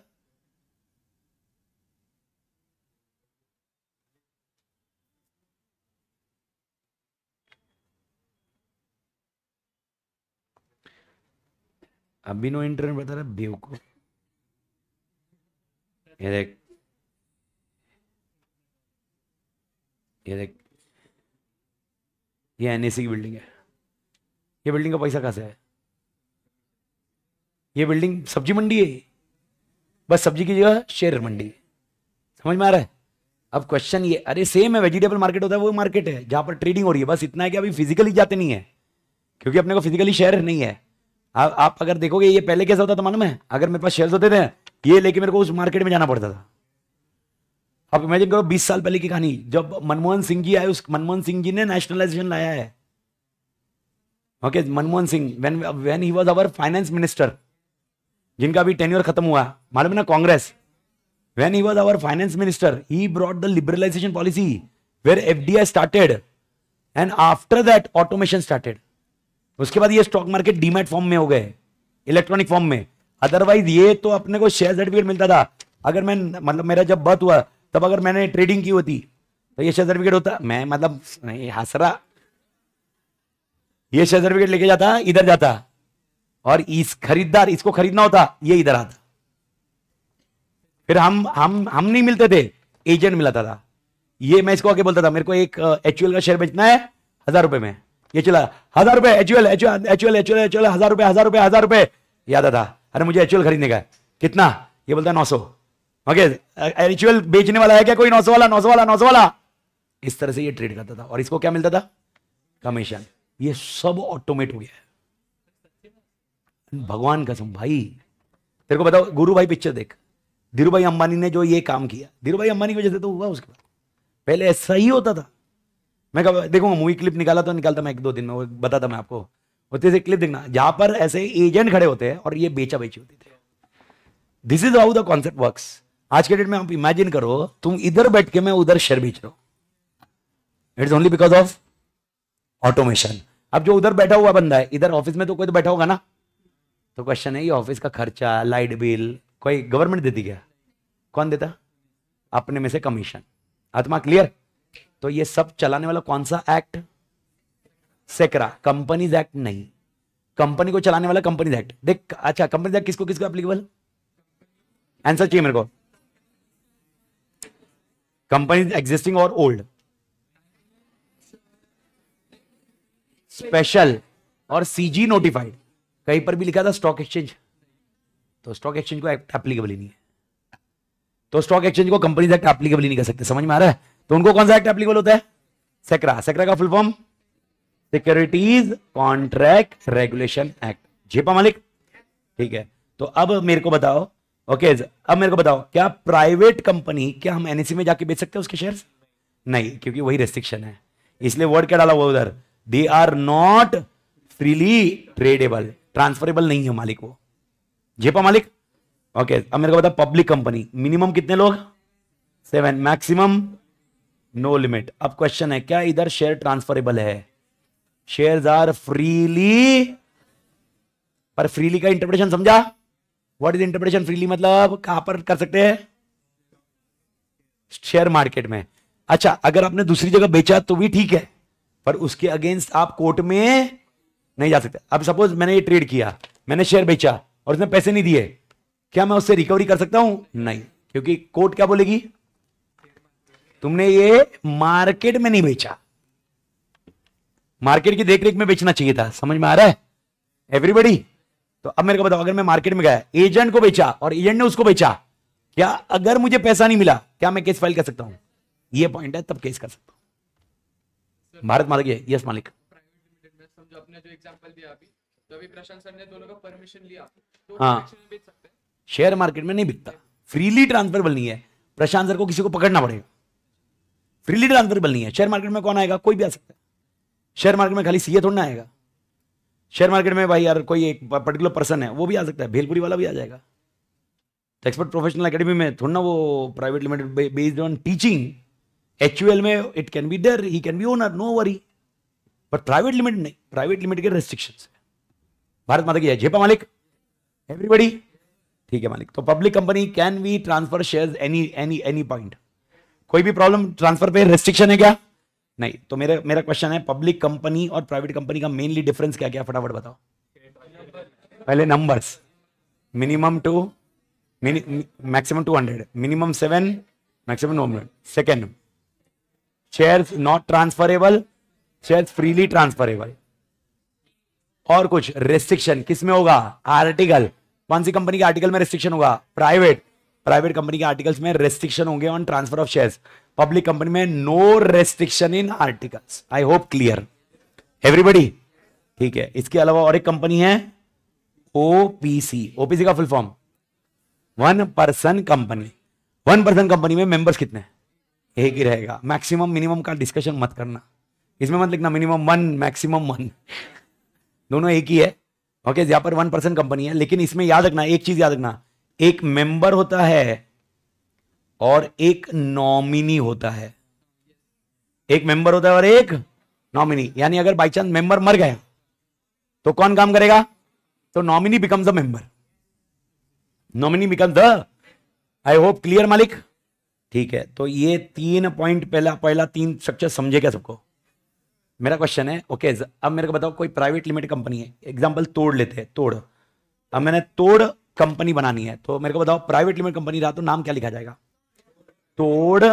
अभी नो इंटरनेट बता रहा को ये देख ये देख ये एनएसी की बिल्डिंग है ये बिल्डिंग का पैसा कहाँ से है ये बिल्डिंग सब्जी मंडी है बस सब्जी की जगह शेयर मंडी समझ में आ रहा है अब क्वेश्चन ये अरे सेम है वेजिटेबल मार्केट होता है वो मार्केट है जहाँ पर ट्रेडिंग हो रही है बस इतना है कि अभी फिजिकली जाते नहीं है क्योंकि अपने को फिजिकली शेयर नहीं है आप अगर देखोगे ये पहले कैसा होता था मालूम है अगर मेरे पास शेयर होते थे ये लेके मेरे को उस मार्केट में जाना पड़ता था अब इमेजिन करो 20 साल पहले की कहानी जब मनमोहन सिंह जी आए उस मनमोहन सिंह जी ने नेशनलाइजेशन लाया है okay Manmohan Singh when when he was our finance minister जिनका अभी टेन्योर खत्म हुआ मालूम है ना Congress when he was our finance minister he brought the liberalisation policy where FDI started and after that automation started उसके बाद ये स्टॉक मार्केट डीमेट फॉर्म में हो गए इलेक्ट्रॉनिक फॉर्म में अदरवाइज ये तो अपने को शेयर सर्टिफिकेट मिलता था अगर मैं मतलब मेरा जब बर्थ हुआ तब अगर मैंने ट्रेडिंग की होती तो ये सर्टिफिकेट होता मैं मतलब नहीं हंसरा ये सर्टिफिकेट लेके जाता इधर जाता और इस खरीदार इसको खरीदना होता ये इधर आता फिर हम हम हम नहीं मिलते थे एजेंट मिलाता था ये मैं इसको आके बोलता था मेरे को एक एचुअल का शेयर बेचना है हजार रुपए में ये चला हजार रुपए एचुअल एचुअल एचुअल एचुअल हजार रुपए हजार रुपए हजार रुपए याद आता अरे मुझे एचुअल खरीदने का कितना ये बोलता है नौ सौ ओके एरिचुअल बेचने वाला है क्या कोई नौसो वाला नौसो वाला नौसो वाला इस तरह से ये ट्रेड करता था और इसको क्या मिलता था कमीशन ये सब ऑटोमेट हो गया है भगवान कसम भाई तेरे को बताओ गुरु भाई पिक्चर देख धीरू भाई अंबानी ने जो ये काम किया धीरू भाई अंबानी की वजह से तो हुआ उसके बाद पहले ऐसा ही होता था मैं कब देखो मूवी क्लिप निकाला तो निकालता मैं एक दो दिन में बताता मैं आपको होते से क्लिप देखना जहां पर ऐसे एजेंट खड़े होते हैं और ये बेचा बेची होती थी this is how the concept works आज के डेट में आप इमेजिन करो तुम इधर बैठ के मैं उधर शेयर बेच रहा हूं it's only because of automation अब जो उधर बैठा हुआ बंदा है इधर ऑफिस में तो कोई तो बैठा होगा ना तो क्वेश्चन है ये ऑफिस का खर्चा लाइट बिल कोई गवर्नमेंट देती क्या कौन देता अपने में से कमीशन आत्मा क्लियर तो ये सब चलाने वाला कौन सा एक्ट सेकरा कंपनीज एक्ट नहीं कंपनी को चलाने वाला कंपनीज एक्ट देख अच्छा कंपनीज एक्ट किसको किसको एप्लीकेबल आंसर चाहिए मेरे को कंपनी एग्जिस्टिंग और ओल्ड स्पेशल और सीजी नोटिफाइड कहीं पर भी लिखा था स्टॉक एक्सचेंज तो स्टॉक एक्सचेंज को एप्लीकेबल ही नहीं है तो स्टॉक एक्सचेंज को कंपनीज एक्ट एप्लीकेबल ही नहीं कर सकते समझ में आ रहा है तो उनको कौन सा एक्ट एप्लीकेबल होता है सेक्रा सेक्रा का full form securities contract regulation act जेपा मालिक ठीक है तो अब मेरे को बताओ ओके okay, अब मेरे को बताओ क्या प्राइवेट कंपनी क्या हम एनएससी e में जाके बेच सकते हैं उसके शेयर्स नहीं क्योंकि वही रेस्ट्रिक्शन है इसलिए वर्ड क्या डाला हुआ उधर they are not freely tradable transferable नहीं है मालिक वो जेपा मालिक ओके okay, अब मेरे को बताओ पब्लिक कंपनी मिनिमम कितने लोग सेवन मैक्सिमम नो लिमिट अब क्वेश्चन है क्या इधर शेयर ट्रांसफरेबल है शेयर आर फ्रीली पर फ्रीली का इंटरप्रिटेशन समझा व्हाट इज इंटरप्रिटेशन फ्रीली मतलब कहां पर कर सकते हैं शेयर मार्केट में अच्छा अगर आपने दूसरी जगह बेचा तो भी ठीक है पर उसके अगेंस्ट आप कोर्ट में नहीं जा सकते अब सपोज मैंने ये ट्रेड किया मैंने शेयर बेचा और उसने पैसे नहीं दिए क्या मैं उससे रिकवरी कर सकता हूं नहीं क्योंकि कोर्ट क्या बोलेगी तुमने ये मार्केट में नहीं बेचा मार्केट की देखरेख में बेचना चाहिए था समझ में आ रहा है एवरीबडी तो अब मेरे को बताओ अगर मैं मार्केट में गया एजेंट को बेचा और एजेंट ने उसको बेचा क्या अगर मुझे पैसा नहीं मिला क्या मैं केस फाइल कर सकता हूं ये पॉइंट है तब केस कर सकता हूं भारत मालिक है यस मालिक हाँ शेयर मार्केट में नहीं बिकता फ्रीली ट्रांसफरबल नहीं है प्रशांत सर को किसी को पकड़ना पड़ेगा फ्रीली ट्रांसफरबल नहीं है शेयर मार्केट में कौन आएगा कोई भी आ सकता है शेयर मार्केट में खाली सीए थोड़ा ना आएगा शेयर मार्केट में भाई यार कोई एक पर्टिकुलर पर्सन है वो भी आ सकता है भेलपुरी वाला भी आ जाएगा तो एक्सपर्ट प्रोफेशनल अकेडमी में थोड़ा ना वो private limited based on teaching एच में इट कैन बी डर he can be owner no worry पर प्राइवेट लिमिटेड नहीं प्राइवेट लिमिटेड के रेस्ट्रिक्शन है भारत माता की है मालिक एवरीबडी ठीक है मालिक तो public company can we transfer share any any any point कोई भी प्रॉब्लम ट्रांसफर पे रेस्ट्रिक्शन है क्या नहीं तो मेरा मेरा क्वेश्चन है पब्लिक कंपनी और प्राइवेट कंपनी का मेनली डिफरेंस क्या क्या फटाफट बताओ पहले numbers minimum two maximum two hundred minimum seven maximum hundred second shares not transferable shares freely transferable और कुछ रेस्ट्रिक्शन किसमें होगा आर्टिकल कौन सी कंपनी के आर्टिकल में रेस्ट्रिक्शन होगा प्राइवेट प्राइवेट कंपनी के आर्टिकल्स में रेस्ट्रिक्शन होंगे on transfer of shares public company में no restriction in articles I hope clear everybody ठीक है इसके अलावा और एक कंपनी है ओपीसी ओपीसी का full form one person company one person company में मेंबर्स कितने एक ही रहेगा मैक्सिमम मिनिमम का डिस्कशन मत करना इसमें मत लिखना मिनिमम वन मैक्सिमम वन दोनों एक ही है ओके यहाँ पर वन पर्सन कंपनी है लेकिन इसमें याद रखना एक चीज याद रखना एक मेंबर होता है और एक नॉमिनी होता है एक मेंबर होता है और एक नॉमिनी यानी अगर बाई चांस मेंबर मर गया तो कौन काम करेगा तो nominee becomes the member nominee become the I hope clear मालिक ठीक है तो ये तीन पॉइंट पहला पहला तीन स्ट्रक्चर समझे क्या सबको मेरा क्वेश्चन है ओके अब मेरे को बताओ कोई प्राइवेट लिमिटेड कंपनी है एग्जाम्पल तोड़ लेते हैं तोड़ अब मैंने तोड़ कंपनी बनानी है तो मेरे को बताओ प्राइवेट लिमिटेड कंपनी रहा तो नाम क्या लिखा जाएगा तोड़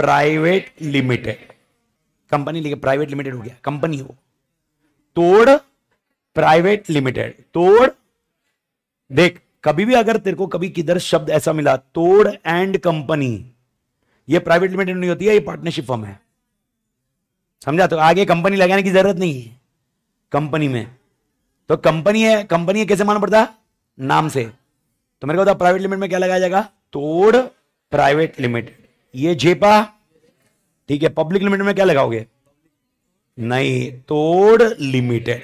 प्राइवेट लिमिटेड कंपनी लिखे प्राइवेट लिमिटेड हो गया कंपनी हो तोड़ प्राइवेट लिमिटेड तोड़ देख कभी भी अगर तेरे को कभी किधर शब्द ऐसा मिला तोड़ एंड कंपनी ये प्राइवेट लिमिटेड नहीं होती है ये पार्टनरशिप फर्म है समझा तो आगे कंपनी लगाने की जरूरत नहीं है कंपनी में तो कंपनी है कंपनी है कैसे माना पड़ता नाम से तो मेरे को प्राइवेट लिमिटेड में क्या लगाया जाएगा तोड़ प्राइवेट लिमिटेड ये झेपा ठीक है पब्लिक लिमिटेड में क्या लगाओगे नहीं तोड़ लिमिटेड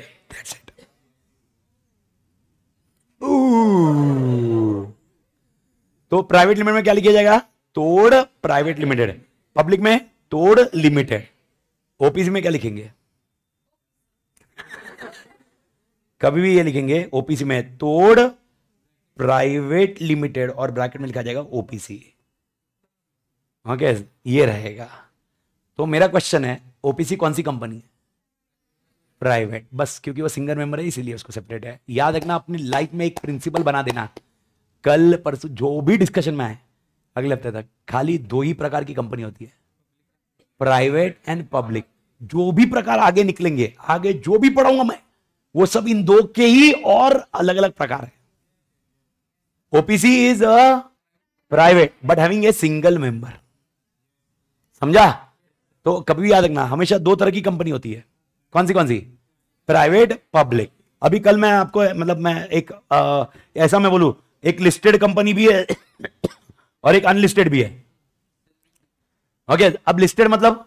तो प्राइवेट लिमिटेड में क्या लिखा जाएगा तोड़ प्राइवेट लिमिटेड पब्लिक में तोड़ लिमिटेड ओपीसी में क्या लिखेंगे कभी भी ये लिखेंगे ओपीसी में तोड़ प्राइवेट लिमिटेड और ब्रैकेट में लिखा जाएगा ओपीसी ओके ये रहेगा तो मेरा क्वेश्चन है ओपीसी कौन सी कंपनी है प्राइवेट बस क्योंकि वो सिंगल मेंबर है इसीलिए उसको सेपरेट है याद रखना अपनी लाइफ में एक प्रिंसिपल बना देना कल परसों जो भी डिस्कशन में आए अगले हफ्ते तक खाली दो ही प्रकार की कंपनी होती है प्राइवेट एंड पब्लिक जो भी प्रकार आगे निकलेंगे आगे जो भी पढ़ाऊंगा मैं वो सब इन दो के ही और अलग अलग प्रकार है OPC is a private but having a single member समझा तो कभी भी याद रखना हमेशा दो तरह की कंपनी होती है कौन सी कौन सी प्राइवेट पब्लिक अभी कल मैं आपको मतलब मैं एक आ, ऐसा मैं बोलू एक लिस्टेड कंपनी भी है और एक अनलिस्टेड भी है ओके okay, अब लिस्टेड मतलब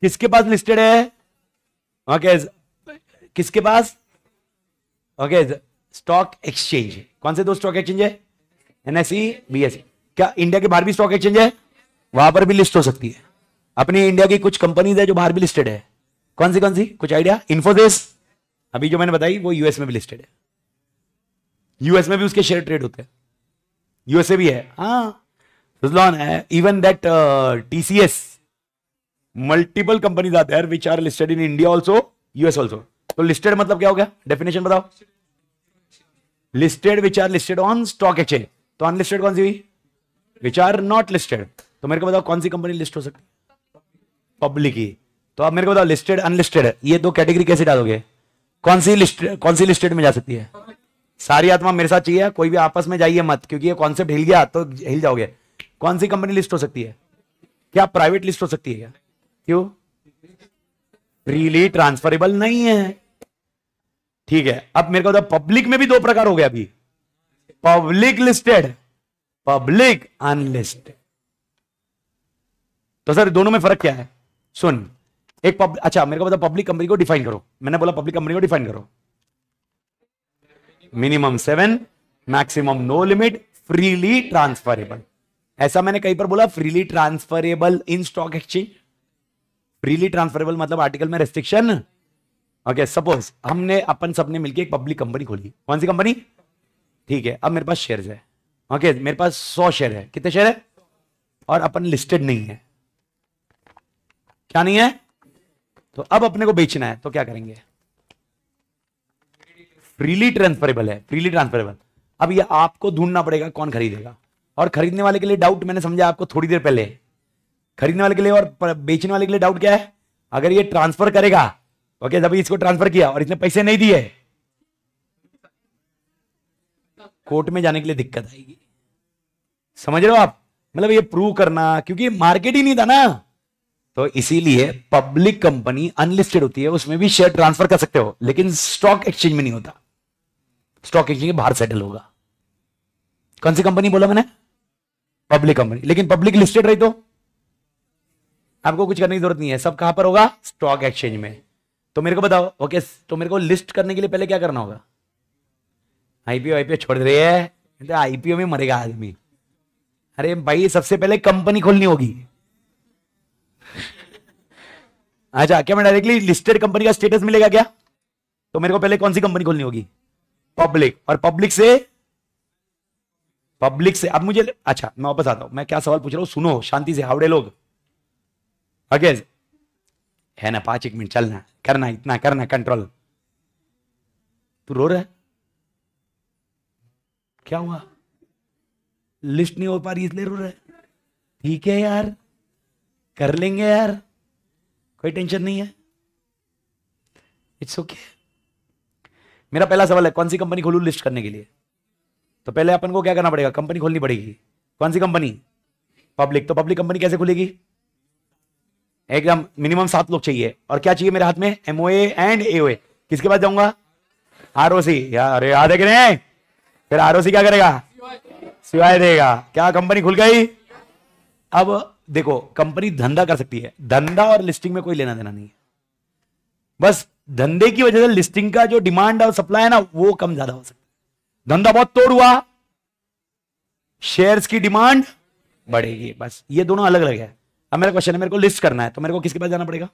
किसके पास लिस्टेड है ओके okay, किसके पास ओके स्टॉक एक्सचेंज कौन से दो स्टॉक एक्सचेंज है एनएसई बीएसई क्या इंडिया के बाहर भी स्टॉक एक्सचेंज है वहां पर भी लिस्ट हो सकती है अपनी इंडिया की कुछ कंपनीज है जो बाहर भी लिस्टेड है कौन सी कौन सी कुछ आइडिया इन्फोसिस अभी जो मैंने बताई वो यूएस में भी लिस्टेड है यूएस में भी उसके शेयर ट्रेड होते हैं यूएसए भी है हाँ रुजलॉन है even that TCS multiple companies आते हैं which are listed in India also US also तो लिस्टेड मतलब क्या हो गया डेफिनेशन बताओ listed which are listed on stock exchange तो अनलिस्टेड कौन सी हुई विच आर नॉट लिस्टेड तो मेरे को बताओ कौन सी कंपनी लिस्ट हो सकती है पब्लिक ही तो आप मेरे को बताओ लिस्टेड अनलिस्टेड ये दो कैटेगरी कैसे डालोगे कौन सी लिस्ट कौन सी लिस्टेड में जा सकती है सारी आत्मा मेरे साथ चाहिए कोई भी आपस में जाइए मत क्योंकि ये कॉन्सेप्ट हिल गया तो हिल जाओगे कौन सी कंपनी लिस्ट हो सकती है क्या प्राइवेट लिस्ट हो सकती है क्या क्यों फ्रीली ट्रांसफरेबल नहीं है ठीक है अब मेरे को बताओ पब्लिक में भी दो प्रकार हो गया अभी पब्लिक लिस्टेड पब्लिक अनलिस्टेड तो सर दोनों में फर्क क्या है सुन एक पब, अच्छा मेरे को बता पब्लिक कंपनी को डिफाइन करो मैंने बोला पब्लिक कंपनी को डिफाइन करो minimum seven maximum no limit freely transferable ऐसा मैंने कहीं पर बोला freely transferable in stock exchange freely transferable मतलब आर्टिकल में रेस्ट्रिक्शन ओके सपोज हमने अपन सबने मिलकर एक पब्लिक कंपनी खोली कौन सी कंपनी ठीक है अब मेरे पास शेयर है ओके okay, मेरे पास सौ शेयर है कितने शेयर है और अपन लिस्टेड नहीं है क्या नहीं है तो अब अपने को बेचना है तो क्या करेंगे फ्रीली ट्रांसफरेबल है फ्रीली ट्रांसफरेबल अब ये आपको ढूंढना पड़ेगा कौन खरीदेगा और खरीदने वाले के लिए डाउट मैंने समझा आपको थोड़ी देर पहले खरीदने वाले के लिए और बेचने वाले के लिए डाउट क्या है अगर ये ट्रांसफर करेगा ओके तो जब इसको ट्रांसफर किया और इसने पैसे नहीं दिए कोर्ट में जाने के लिए दिक्कत आएगी समझ रहे हो आप मतलब ये प्रूव करना क्योंकि मार्केट ही नहीं था ना तो इसीलिए पब्लिक कंपनी अनलिस्टेड होती है उसमें भी शेयर ट्रांसफर कर सकते हो लेकिन स्टॉक एक्सचेंज में नहीं होता स्टॉक एक्सचेंज बाहर सेटल होगा कौन सी कंपनी बोला मैंने पब्लिक कंपनी लेकिन पब्लिक लिस्टेड रही तो आपको कुछ करने की जरूरत नहीं है सब कहां पर होगा स्टॉक एक्सचेंज में तो मेरे को बताओ ओके तो मेरे को लिस्ट करने के लिए पहले क्या करना होगा आईपीओ आईपीओ छोड़ रही है तो आईपीओ में मरेगा आदमी अरे भाई सबसे पहले कंपनी खोलनी होगी अच्छा क्या मैं डायरेक्टली लिस्टेड कंपनी का स्टेटस मिलेगा क्या तो मेरे को पहले कौन सी कंपनी खोलनी होगी पब्लिक और पब्लिक से पब्लिक से अब मुझे अच्छा मैं वापस आता हूं मैं क्या सवाल पूछ रहा हूं सुनो शांति से हावड़े लोग अगेज है ना पांच एक मिनट चलना करना इतना करना कंट्रोल तू रो रहा है क्या हुआ लिस्ट नहीं हो पा रही इसलिए रो रहा है ठीक है यार कर लेंगे यार कोई टेंशन नहीं है इट्स ओके okay. मेरा पहला सवाल है कौन सी कंपनी खोलू लिस्ट करने के लिए तो पहले अपन को क्या करना पड़ेगा कंपनी खोलनी पड़ेगी कौन सी कंपनी पब्लिक तो पब्लिक कंपनी कैसे खुलेगी एकदम मिनिमम सात लोग चाहिए और क्या चाहिए मेरे हाथ में एमओए एंड एओए किसके पास जाऊंगा आरओसी अरे याद है कि नहीं फिर आरओसी क्या करेगा सिवाय देगा क्या कंपनी खुल गई अब देखो कंपनी धंधा कर सकती है धंधा और लिस्टिंग में कोई लेना देना नहीं है बस धंधे की वजह से लिस्टिंग का जो डिमांड और सप्लाई है ना वो कम ज्यादा हो सकता धंधा बहुत तोड़ हुआ शेयर्स की डिमांड बढ़ेगी बस ये दोनों अलग अलग है अब मेरा क्वेश्चन है मेरे को लिस्ट करना है तो मेरे को किसके पास जाना पड़ेगा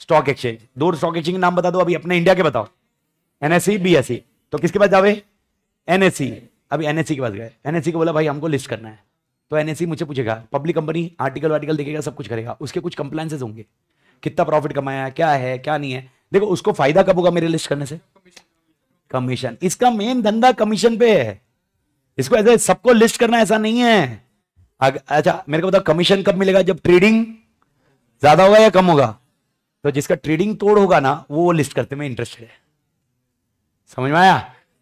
स्टॉक एक्सचेंज दो स्टॉक एक्सचेंज के नाम बता दो अभी अपने इंडिया के बताओ एनएससी बीएससी e, e। तो किसके पास जावे एनएससी e। अभी एनएससी के पास गए एनएससी को बोला भाई हमको लिस्ट करना है तो एनएससी मुझे पूछेगा पब्लिक कंपनी आर्टिकल वार्टिकल देखेगा सब कुछ करेगा उसके कुछ कंप्लाइंसेज होंगे कितना प्रॉफिट कमाया है क्या है क्या नहीं है देखो उसको फायदा कब होगा मेरे लिस्ट करने से कमीशन इसका मेन धंधा कमीशन पे है इसको ऐसे सबको लिस्ट करना ऐसा नहीं है अच्छा मेरे को बताओ कमीशन कब मिलेगा जब ट्रेडिंग ज्यादा होगा या कम होगा तो जिसका ट्रेडिंग तोड़ होगा ना वो लिस्ट करते में इंटरेस्टेड है समझ में आया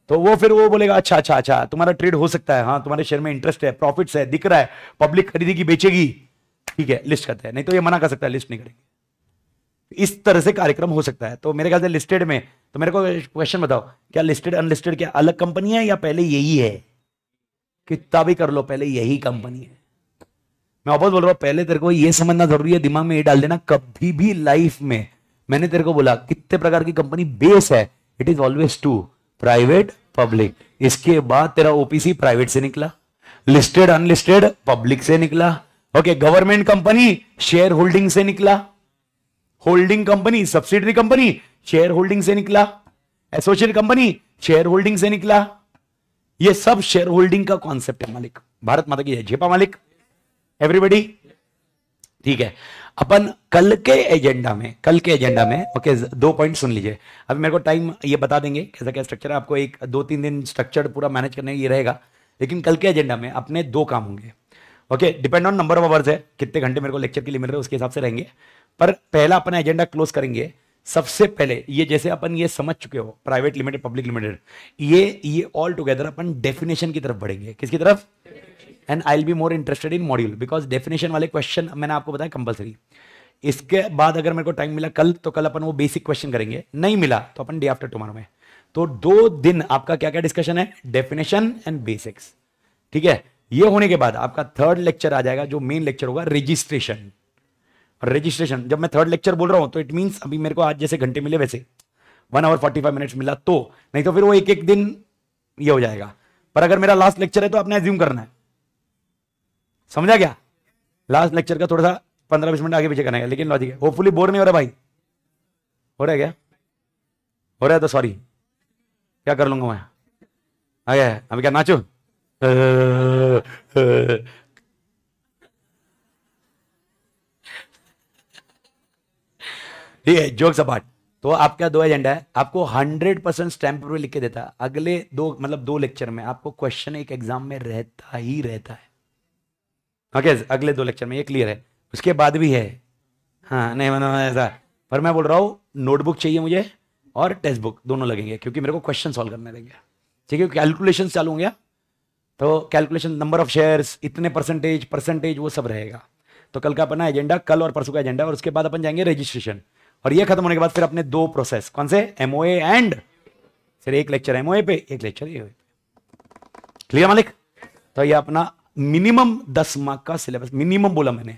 तो वो फिर वो बोलेगा अच्छा अच्छा अच्छा तुम्हारा ट्रेड हो सकता है हाँ तुम्हारे शेयर में इंटरेस्ट है प्रॉफिट्स है दिख रहा है पब्लिक खरीदेगी बेचेगी ठीक है लिस्ट करते हैं नहीं तो ये मना कर सकता है लिस्ट नहीं करेंगे इस तरह से कार्यक्रम हो सकता है तो मेरे ख्याल से लिस्टेड में तो मेरे को क्वेश्चन बताओ क्या लिस्टेड अनलिस्टेड क्या अलग कंपनी है या पहले यही है कितना भी कर लो पहले यही कंपनी है मैं वापस बोल रहा हूँ पहले तेरे को ये समझना जरूरी है दिमाग में ये डाल देना कभी भी लाइफ में मैंने तेरे को बोला कितने प्रकार की कंपनी बेस है it is always two private public इसके बाद तेरा ओपीसी प्राइवेट से निकला लिस्टेड अनलिस्टेड पब्लिक से निकला okay government company share holding से निकला holding company subsidiary company share holding से निकला एसोसिएट कंपनी शेयर होल्डिंग से निकला ये सब शेयर होल्डिंग का कॉन्सेप्ट है मालिक भारत माता की है जेपा मालिक एवरीबडी ठीक है अपन कल के एजेंडा में कल के एजेंडा में ओके दो पॉइंट सुन लीजिए अभी मेरे को टाइम ये बता देंगे कैसा क्या स्ट्रक्चर है आपको एक दो तीन दिन स्ट्रक्चर पूरा मैनेज करने ये रहेगा लेकिन कल के एजेंडा में अपने दो काम होंगे okay depend on number of hours है कितने घंटे मेरे को लेक्चर के लिए मिल रहे हैं उसके हिसाब से रहेंगे पर पहला अपना एजेंडा क्लोज करेंगे सबसे पहले ये जैसे अपन ये समझ चुके हो प्राइवेट लिमिटेड पब्लिक लिमिटेड ये ये ऑल टुगेदर अपन डेफिनेशन की तरफ बढ़ेंगे किसकी तरफ and I will be more interested in module because definition वाले क्वेश्चन मैंने आपको बताया कंपलसरी इसके बाद अगर मेरे को टाइम मिला कल तो कल अपन वो बेसिक क्वेश्चन करेंगे नहीं मिला तो अपन डे आफ्टर टुमारो में तो दो दिन आपका क्या क्या डिस्कशन है डेफिनेशन एंड बेसिक्स ठीक है ये होने के बाद आपका थर्ड लेक्चर आ जाएगा जो मेन लेक्चर होगा रजिस्ट्रेशन रजिस्ट्रेशन जब मैं थर्ड लेक्चर बोल रहा हूँ तो इट मीन्स अभी मेरे को आज जैसे घंटे मिले वैसे one hour forty five minutes मिला तो नहीं तो फिर वो एक एक दिन ये हो जाएगा पर अगर मेरा लास्ट लेक्चर है तो आपने एज्यूम करना है समझा गया लास्ट लेक्चर का थोड़ा सा पंद्रह बीस मिनट आगे पीछे करना है लेकिन लॉजिक है होपफुली बोर नहीं हो रहा भाई हो रहा है क्या हो रहा है तो सॉरी क्या कर लूंगा मैं आ गया अभी क्या नाचो ठीक है जोक्स तो आपका दो एजेंडा है आपको हंड्रेड परसेंट स्टैंप लिख के देता है अगले दो मतलब दो लेक्चर में आपको क्वेश्चन एक एग्जाम में रहता ही रहता है ओके अगले दो लेक्चर में ये क्लियर है उसके बाद भी है हाँ नहीं मतलब ऐसा पर मैं बोल रहा हूँ नोटबुक चाहिए मुझे और टेक्स्ट बुक दोनों लगेंगे क्योंकि मेरे को क्वेश्चन सॉल्व करने देंगे ठीक है कैलकुलेशन चालू हो गया तो कैलकुलेशन नंबर ऑफ शेयर्स इतने परसेंटेज परसेंटेज वो सब रहेगा तो कल का अपना एजेंडा कल और परसों का एजेंडा और उसके बाद अपन जाएंगे रजिस्ट्रेशन और ये खत्म होने के बाद फिर अपने दो प्रोसेस कौन से एमओए एंड फिर एक लेक्चर एमओए पे एक लेक्चर ये क्लियर मालिक तो ये अपना मिनिमम दस मार्क का सिलेबस मिनिमम बोला मैंने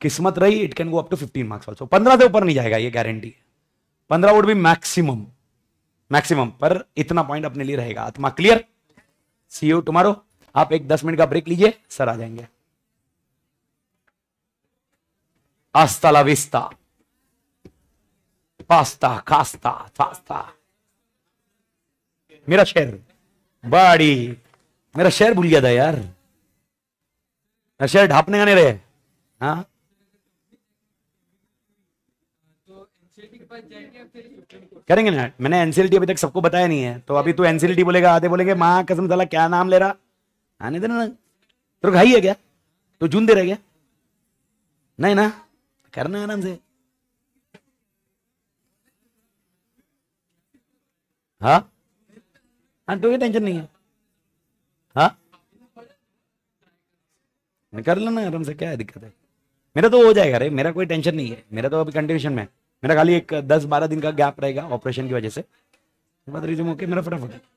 किस्मत रही it can go up to fifteen marks also पंद्रह से ऊपर नहीं जाएगा ये गारंटी पंद्रह वुड भी मैक्सिमम मैक्सिमम पर इतना पॉइंट अपने लिए रहेगा आत्मा क्लियर सी यू टुमारो आप एक दस मिनट का ब्रेक लीजिए सर आ जाएंगे आस्ता विस्ता पास्ता खास्ता फास्ता मेरा शेर बड़ी मेरा शेर भूल गया था यार नशे ढापने का नहीं रहे हाँ करेंगे ना मैंने एनसीएलटी अभी तक सबको बताया नहीं है तो अभी तू एनसीएलटी बोलेगा आधे बोलेंगे माँ कसम साला क्या नाम ले रहा आने हाँ, देना तो ना तो घाई है क्या तो जून दे रहे क्या नहीं ना करना आराम से हाँ हाँ तो ये टेंशन नहीं है हाँ मैं कर लेना आराम से क्या है दिक्कत है मेरा तो हो जाएगा अरे मेरा कोई टेंशन नहीं है मेरा तो अभी कंटिन्यूशन में मेरा खाली एक दस बारह दिन का गैप रहेगा ऑपरेशन की वजह से बाद रिज्यूम होके मेरा फटाफट